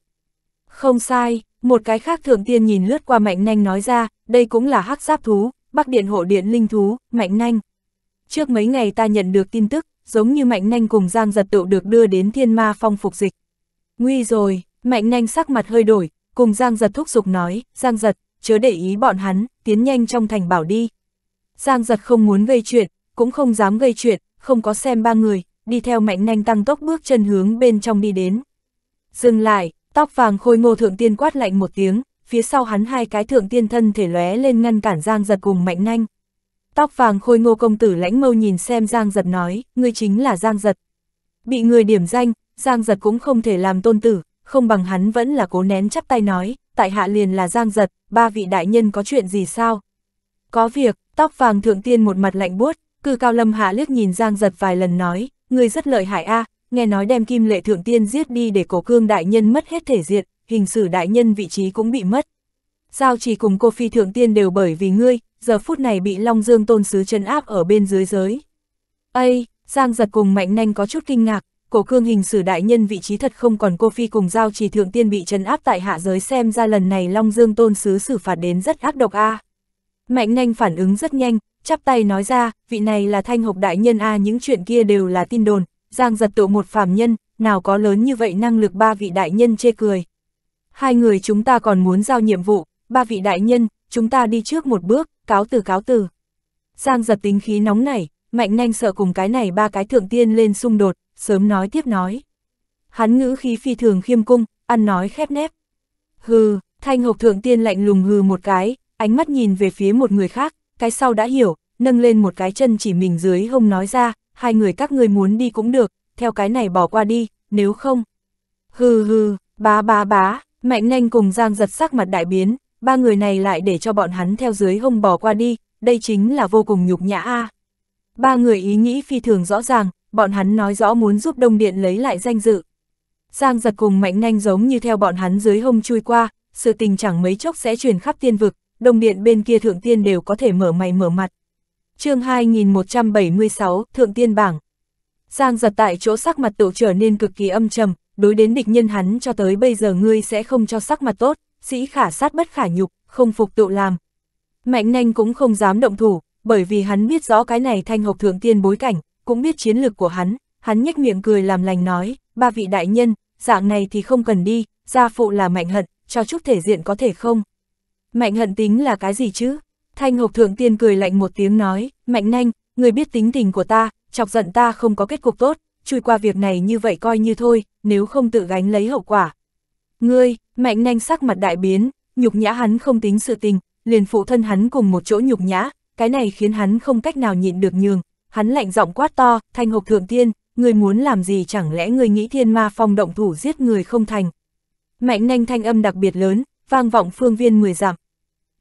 Không sai, một cái khác thượng tiên nhìn lướt qua mạnh nanh nói ra, đây cũng là hắc giáp thú, bắc điện hộ điện linh thú, mạnh nanh. Trước mấy ngày ta nhận được tin tức, giống như mạnh nanh cùng giang giật tựu được đưa đến thiên ma phong phục dịch. Nguy rồi, mạnh nanh sắc mặt hơi đổi, cùng giang giật thúc giục nói, giang giật, chớ để ý bọn hắn, tiến nhanh trong thành bảo đi. Giang giật không muốn gây chuyện, cũng không dám gây chuyện, không có xem ba người, đi theo mạnh nhanh tăng tốc bước chân hướng bên trong đi đến. Dừng lại, tóc vàng khôi ngô thượng tiên quát lạnh một tiếng, phía sau hắn hai cái thượng tiên thân thể lóe lên ngăn cản Giang giật cùng mạnh nhanh. Tóc vàng khôi ngô công tử lãnh mâu nhìn xem Giang giật nói, ngươi chính là Giang giật. Bị người điểm danh, Giang giật cũng không thể làm tôn tử, không bằng hắn vẫn là cố nén chắp tay nói, tại hạ liền là Giang giật, ba vị đại nhân có chuyện gì sao? Có việc, tóc vàng thượng tiên một mặt lạnh buốt, cư cao lâm hạ liếc nhìn Giang giật vài lần nói, người rất lợi hại a à, nghe nói đem kim lệ thượng tiên giết đi để cổ cương đại nhân mất hết thể diện, hình sử đại nhân vị trí cũng bị mất. Giao trì cùng cô phi thượng tiên đều bởi vì ngươi, giờ phút này bị Long Dương tôn sứ chân áp ở bên dưới giới. Ây, Giang giật cùng mạnh nanh có chút kinh ngạc, cổ cương hình sử đại nhân vị trí thật không còn cô phi cùng giao trì thượng tiên bị trấn áp tại hạ giới xem ra lần này Long Dương tôn sứ xử phạt đến rất ác độc a. À. Mạnh nhanh phản ứng rất nhanh, chắp tay nói ra, vị này là thanh hộp đại nhân a à, những chuyện kia đều là tin đồn, giang giật tụ một phàm nhân, nào có lớn như vậy năng lực ba vị đại nhân chê cười. Hai người chúng ta còn muốn giao nhiệm vụ, ba vị đại nhân, chúng ta đi trước một bước, cáo từ cáo từ. Giang giật tính khí nóng nảy, mạnh nhanh sợ cùng cái này ba cái thượng tiên lên xung đột, sớm nói tiếp nói. Hắn ngữ khí phi thường khiêm cung, ăn nói khép nép. Hừ, thanh hộp thượng tiên lạnh lùng hừ một cái, ánh mắt nhìn về phía một người khác, cái sau đã hiểu, nâng lên một cái chân chỉ mình dưới hông nói ra, hai người các người muốn đi cũng được, theo cái này bỏ qua đi, nếu không. Hừ hừ, bá bá bá, mạnh nhanh cùng giang giật sắc mặt đại biến, ba người này lại để cho bọn hắn theo dưới hông bỏ qua đi, đây chính là vô cùng nhục nhã a. Ba người ý nghĩ phi thường rõ ràng, bọn hắn nói rõ muốn giúp Đông Điện lấy lại danh dự. Giang giật cùng mạnh nhanh giống như theo bọn hắn dưới hông chui qua, sự tình chẳng mấy chốc sẽ truyền khắp tiên vực, đồng điện bên kia thượng tiên đều có thể mở mày mở mặt. chương 2176, Thượng Tiên Bảng Giang giật tại chỗ sắc mặt tự trở nên cực kỳ âm trầm, đối đến địch nhân hắn cho tới bây giờ ngươi sẽ không cho sắc mặt tốt, sĩ khả sát bất khả nhục, không phục tự làm. Mạnh nanh cũng không dám động thủ, bởi vì hắn biết rõ cái này thanh hộc thượng tiên bối cảnh, cũng biết chiến lược của hắn, hắn nhếch miệng cười làm lành nói, ba vị đại nhân, dạng này thì không cần đi, gia phụ là mạnh hận, cho chút thể diện có thể không. Mạnh hận tính là cái gì chứ? Thanh hộp Thượng Tiên cười lạnh một tiếng nói, Mạnh Nanh, người biết tính tình của ta, chọc giận ta không có kết cục tốt, chui qua việc này như vậy coi như thôi, nếu không tự gánh lấy hậu quả. Ngươi, Mạnh Nanh sắc mặt đại biến, nhục nhã hắn không tính sự tình, liền phụ thân hắn cùng một chỗ nhục nhã, cái này khiến hắn không cách nào nhịn được nhường. Hắn lạnh giọng quát to, Thanh hộp Thượng Tiên, người muốn làm gì chẳng lẽ người nghĩ thiên ma phong động thủ giết người không thành. Mạnh nanh thanh âm đặc biệt lớn, vang vọng phương viên 10 giảm,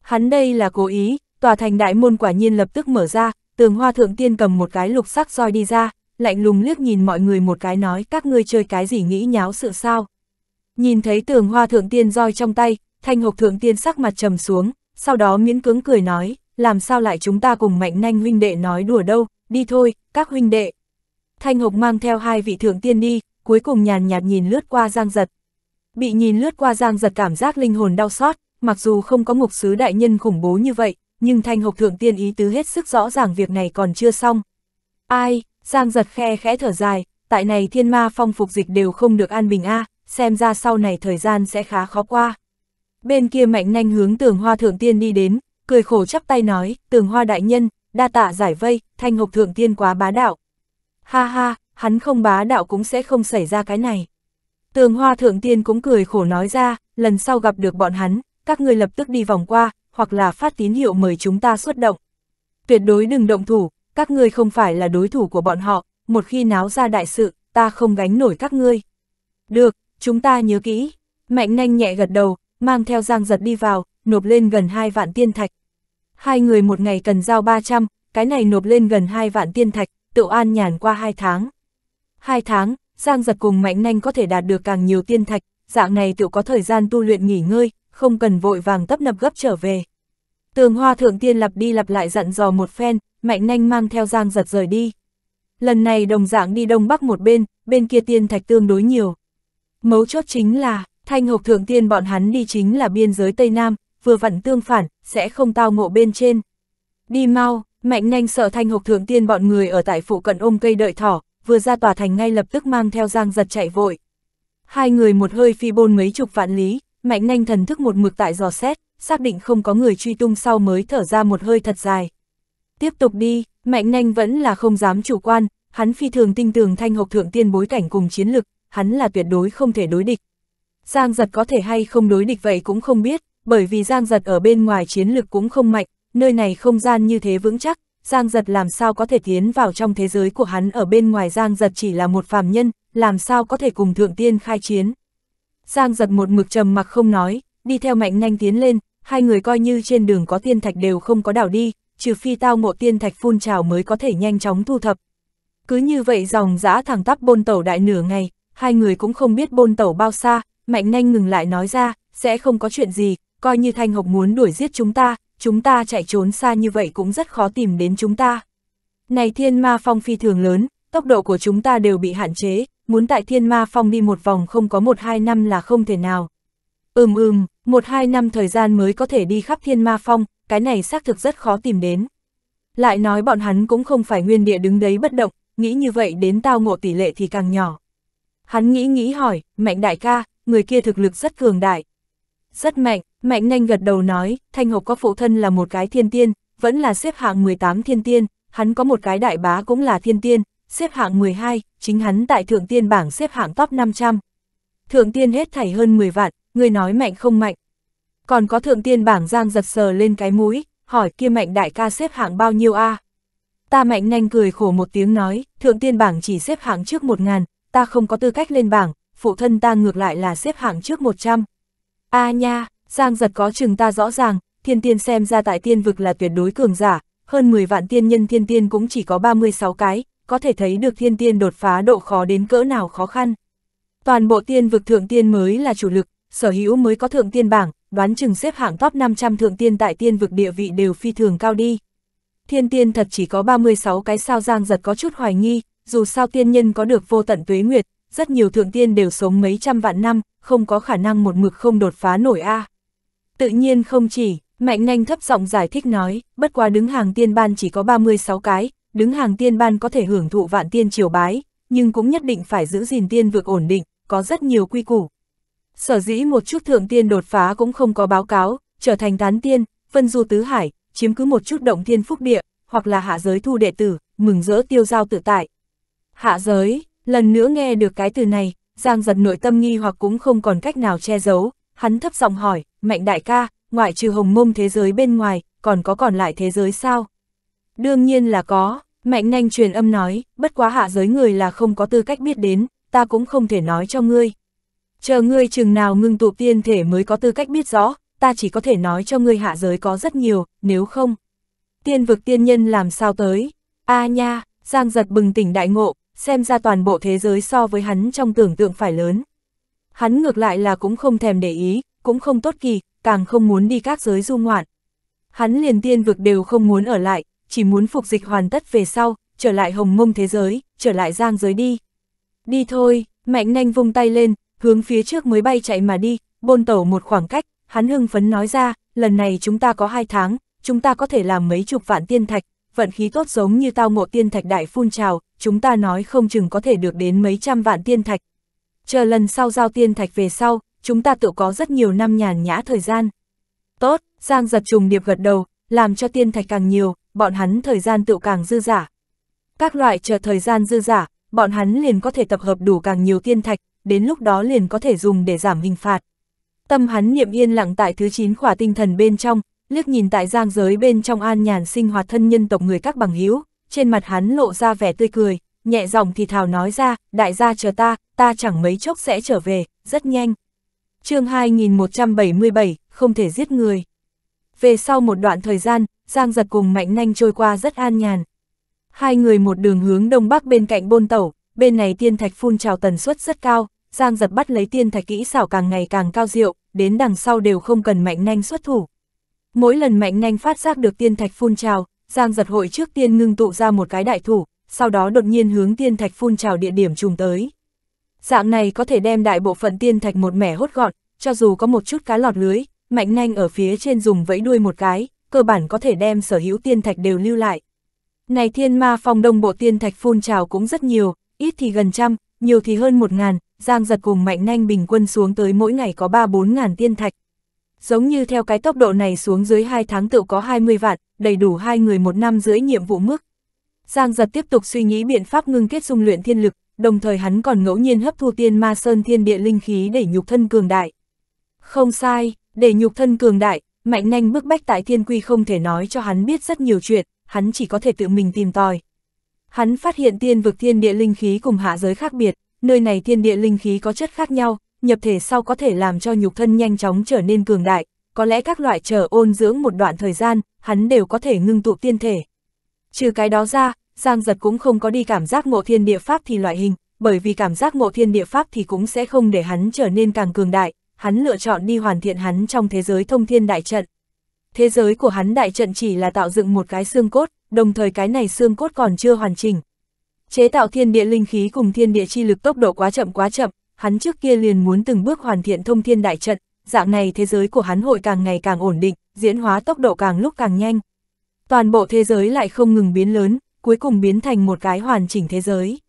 Hắn đây là cố ý, tòa thành đại môn quả nhiên lập tức mở ra, tường hoa thượng tiên cầm một cái lục sắc roi đi ra, lạnh lùng liếc nhìn mọi người một cái nói các ngươi chơi cái gì nghĩ nháo sự sao. Nhìn thấy tường hoa thượng tiên roi trong tay, thanh hộp thượng tiên sắc mặt trầm xuống, sau đó miễn cưỡng cười nói, làm sao lại chúng ta cùng mạnh nanh huynh đệ nói đùa đâu, đi thôi, các huynh đệ. Thanh hộp mang theo hai vị thượng tiên đi, cuối cùng nhàn nhạt nhìn lướt qua giang giật. Bị nhìn lướt qua giang giật cảm giác linh hồn đau xót, mặc dù không có ngục sứ đại nhân khủng bố như vậy, nhưng thanh hộc thượng tiên ý tứ hết sức rõ ràng việc này còn chưa xong. Ai, Giang giật khe khẽ thở dài, tại này thiên ma phong phục dịch đều không được an bình a à, xem ra sau này thời gian sẽ khá khó qua. Bên kia mạnh nhanh hướng tường hoa thượng tiên đi đến, cười khổ chắp tay nói, tường hoa đại nhân, đa tạ giải vây, thanh hộc thượng tiên quá bá đạo. Ha ha, hắn không bá đạo cũng sẽ không xảy ra cái này. Tường hoa thượng tiên cũng cười khổ nói ra, lần sau gặp được bọn hắn, các ngươi lập tức đi vòng qua, hoặc là phát tín hiệu mời chúng ta xuất động. Tuyệt đối đừng động thủ, các ngươi không phải là đối thủ của bọn họ, một khi náo ra đại sự, ta không gánh nổi các ngươi. Được, chúng ta nhớ kỹ. Mạnh nanh nhẹ gật đầu, mang theo giang giật đi vào, nộp lên gần 2 vạn tiên thạch. Hai người một ngày cần giao 300, cái này nộp lên gần 2 vạn tiên thạch, tự an nhàn qua 2 tháng. 2 tháng, giang giật cùng mạnh nanh có thể đạt được càng nhiều tiên thạch, dạng này tự có thời gian tu luyện nghỉ ngơi, không cần vội vàng tấp nập gấp trở về. Tường hoa thượng tiên lặp đi lặp lại dặn dò một phen, mạnh nanh mang theo giang giật rời đi. Lần này đồng dạng đi đông bắc một bên, bên kia tiên thạch tương đối nhiều. Mấu chốt chính là, thanh hộp thượng tiên bọn hắn đi chính là biên giới Tây Nam, vừa vặn tương phản, sẽ không tao ngộ bên trên. Đi mau, mạnh nhanh sợ thanh hộp thượng tiên bọn người ở tại phụ cận ôm cây đợi thỏ, vừa ra tòa thành ngay lập tức mang theo giang giật chạy vội. Hai người một hơi phi bôn mấy chục vạn lý, mạnh nanh thần thức một mực tại dò xét, xác định không có người truy tung sau mới thở ra một hơi thật dài. Tiếp tục đi, mạnh nanh vẫn là không dám chủ quan, hắn phi thường tinh tường thanh hộc thượng tiên bối cảnh cùng chiến lực, hắn là tuyệt đối không thể đối địch. Giang giật có thể hay không đối địch vậy cũng không biết, bởi vì giang giật ở bên ngoài chiến lực cũng không mạnh, nơi này không gian như thế vững chắc, giang giật làm sao có thể tiến vào trong thế giới của hắn ở bên ngoài giang giật chỉ là một phàm nhân, làm sao có thể cùng thượng tiên khai chiến. Giang giật một mực trầm mặc không nói, đi theo mạnh nhanh tiến lên, hai người coi như trên đường có tiên thạch đều không có đảo đi, trừ phi tao ngộ tiên thạch phun trào mới có thể nhanh chóng thu thập. Cứ như vậy dòng dã thẳng tắp bôn tẩu đại nửa ngày, hai người cũng không biết bôn tẩu bao xa, mạnh nhanh ngừng lại nói ra, sẽ không có chuyện gì, coi như thanh hộc muốn đuổi giết chúng ta, chúng ta chạy trốn xa như vậy cũng rất khó tìm đến chúng ta. Này thiên ma phong phi thường lớn, tốc độ của chúng ta đều bị hạn chế, muốn tại thiên ma phong đi một vòng không có một hai năm là không thể nào. Ừm ừm, một hai năm thời gian mới có thể đi khắp thiên ma phong, cái này xác thực rất khó tìm đến. Lại nói bọn hắn cũng không phải nguyên địa đứng đấy bất động, nghĩ như vậy đến tao ngộ tỷ lệ thì càng nhỏ. Hắn nghĩ nghĩ hỏi, mạnh đại ca, người kia thực lực rất cường đại. Rất mạnh, mạnh nhanh gật đầu nói, thanh hộp có phụ thân là một cái thiên tiên, vẫn là xếp hạng 18 thiên tiên, hắn có một cái đại bá cũng là thiên tiên, xếp hạng 12, chính hắn tại thượng tiên bảng xếp hạng top 500. Thượng tiên hết thảy hơn 10 vạn, người nói mạnh không mạnh. Còn có thượng tiên bảng giang giật sờ lên cái mũi, hỏi kia mạnh đại ca xếp hạng bao nhiêu a à? Ta mạnh nhanh cười khổ một tiếng nói, thượng tiên bảng chỉ xếp hạng trước 1 ngàn, ta không có tư cách lên bảng, phụ thân ta ngược lại là xếp hạng trước 100. A à nha, giang giật có chừng ta rõ ràng, thiên tiên xem ra tại tiên vực là tuyệt đối cường giả, hơn 10 vạn tiên nhân thiên tiên cũng chỉ có 36 cái, có thể thấy được thiên tiên đột phá độ khó đến cỡ nào khó khăn. Toàn bộ tiên vực thượng tiên mới là chủ lực, sở hữu mới có thượng tiên bảng, đoán chừng xếp hạng top 500 thượng tiên tại tiên vực địa vị đều phi thường cao đi. Thiên tiên thật chỉ có 36 cái sao giang giật có chút hoài nghi, dù sao tiên nhân có được vô tận tuế nguyệt, rất nhiều thượng tiên đều sống mấy trăm vạn năm, không có khả năng một mực không đột phá nổi a. À. Tự nhiên không chỉ, Mạnh nhanh thấp giọng giải thích nói, bất quá đứng hàng tiên ban chỉ có 36 cái, đứng hàng tiên ban có thể hưởng thụ vạn tiên triều bái, nhưng cũng nhất định phải giữ gìn tiên vực ổn định, có rất nhiều quy củ. Sở dĩ một chút thượng tiên đột phá cũng không có báo cáo, trở thành tán tiên, phân du tứ hải, chiếm cứ một chút động thiên phúc địa, hoặc là hạ giới thu đệ tử, mừng rỡ tiêu giao tự tại. Hạ giới, lần nữa nghe được cái từ này, Giang giật nội tâm nghi hoặc cũng không còn cách nào che giấu, hắn thấp giọng hỏi, mạnh đại ca, ngoại trừ hồng mông thế giới bên ngoài, còn có còn lại thế giới sao? Đương nhiên là có, mạnh nhanh truyền âm nói, bất quá hạ giới người là không có tư cách biết đến, ta cũng không thể nói cho ngươi. Chờ ngươi chừng nào ngưng tụ tiên thể mới có tư cách biết rõ, ta chỉ có thể nói cho ngươi hạ giới có rất nhiều, nếu không. Tiên vực tiên nhân làm sao tới? a à nha, Giang giật bừng tỉnh đại ngộ, xem ra toàn bộ thế giới so với hắn trong tưởng tượng phải lớn. Hắn ngược lại là cũng không thèm để ý, cũng không tốt kỳ, càng không muốn đi các giới du ngoạn. Hắn liền tiên vực đều không muốn ở lại, chỉ muốn phục dịch hoàn tất về sau, trở lại hồng mông thế giới, trở lại giang giới đi. Đi thôi, mạnh nanh vung tay lên, hướng phía trước mới bay chạy mà đi, bôn tẩu một khoảng cách, hắn hưng phấn nói ra, lần này chúng ta có hai tháng, chúng ta có thể làm mấy chục vạn tiên thạch, vận khí tốt giống như tao ngộ tiên thạch đại phun trào, chúng ta nói không chừng có thể được đến mấy trăm vạn tiên thạch. Chờ lần sau giao tiên thạch về sau, chúng ta tự có rất nhiều năm nhàn nhã thời gian. Tốt, Giang giật trùng điệp gật đầu, làm cho tiên thạch càng nhiều, bọn hắn thời gian tự càng dư giả. Các loại chờ thời gian dư giả, bọn hắn liền có thể tập hợp đủ càng nhiều tiên thạch, đến lúc đó liền có thể dùng để giảm hình phạt. Tâm hắn niệm yên lặng tại thứ 9 khỏa tinh thần bên trong, liếc nhìn tại giang giới bên trong an nhàn sinh hoạt thân nhân tộc người các bằng hữu trên mặt hắn lộ ra vẻ tươi cười, nhẹ giọng thì thào nói ra, đại gia chờ ta, ta chẳng mấy chốc sẽ trở về, rất nhanh. chương 2177, không thể giết người. Về sau một đoạn thời gian, Giang giật cùng mạnh nhanh trôi qua rất an nhàn. Hai người một đường hướng đông bắc bên cạnh bôn tẩu, bên này tiên thạch phun trào tần suất rất cao, Giang giật bắt lấy tiên thạch kỹ xảo càng ngày càng cao diệu, đến đằng sau đều không cần mạnh nhanh xuất thủ. Mỗi lần mạnh nhanh phát giác được tiên thạch phun trào, Giang giật hội trước tiên ngưng tụ ra một cái đại thủ, sau đó đột nhiên hướng tiên thạch phun trào địa điểm trùng tới. Dạng này có thể đem đại bộ phận tiên thạch một mẻ hốt gọn, cho dù có một chút cá lọt lưới, mạnh nhanh ở phía trên dùng vẫy đuôi một cái, cơ bản có thể đem sở hữu tiên thạch đều lưu lại. Này thiên ma phong đông bộ tiên thạch phun trào cũng rất nhiều, ít thì gần trăm, nhiều thì hơn một ngàn, giang giật cùng mạnh nhanh bình quân xuống tới mỗi ngày có ba bốn ngàn tiên thạch. Giống như theo cái tốc độ này xuống dưới hai tháng tự có 20 vạn, đầy đủ hai người một năm dưới nhiệm vụ mức. Giang giật tiếp tục suy nghĩ biện pháp ngưng kết dung luyện thiên lực, đồng thời hắn còn ngẫu nhiên hấp thu tiên ma sơn thiên địa linh khí để nhục thân cường đại. Không sai, để nhục thân cường đại, mạnh nhanh bức bách tại thiên quy không thể nói cho hắn biết rất nhiều chuyện, hắn chỉ có thể tự mình tìm tòi. Hắn phát hiện tiên vực thiên địa linh khí cùng hạ giới khác biệt, nơi này thiên địa linh khí có chất khác nhau, nhập thể sau có thể làm cho nhục thân nhanh chóng trở nên cường đại, có lẽ các loại trở ôn dưỡng một đoạn thời gian, hắn đều có thể ngưng tụ tiên thể. Trừ cái đó ra, Giang Giật cũng không có đi cảm giác ngộ thiên địa pháp thì loại hình, bởi vì cảm giác ngộ thiên địa pháp thì cũng sẽ không để hắn trở nên càng cường đại, hắn lựa chọn đi hoàn thiện hắn trong thế giới thông thiên đại trận. Thế giới của hắn đại trận chỉ là tạo dựng một cái xương cốt, đồng thời cái này xương cốt còn chưa hoàn chỉnh. Chế tạo thiên địa linh khí cùng thiên địa chi lực tốc độ quá chậm quá chậm, hắn trước kia liền muốn từng bước hoàn thiện thông thiên đại trận, dạng này thế giới của hắn hội càng ngày càng ổn định, diễn hóa tốc độ càng lúc càng nhanh. Toàn bộ thế giới lại không ngừng biến lớn, cuối cùng biến thành một cái hoàn chỉnh thế giới.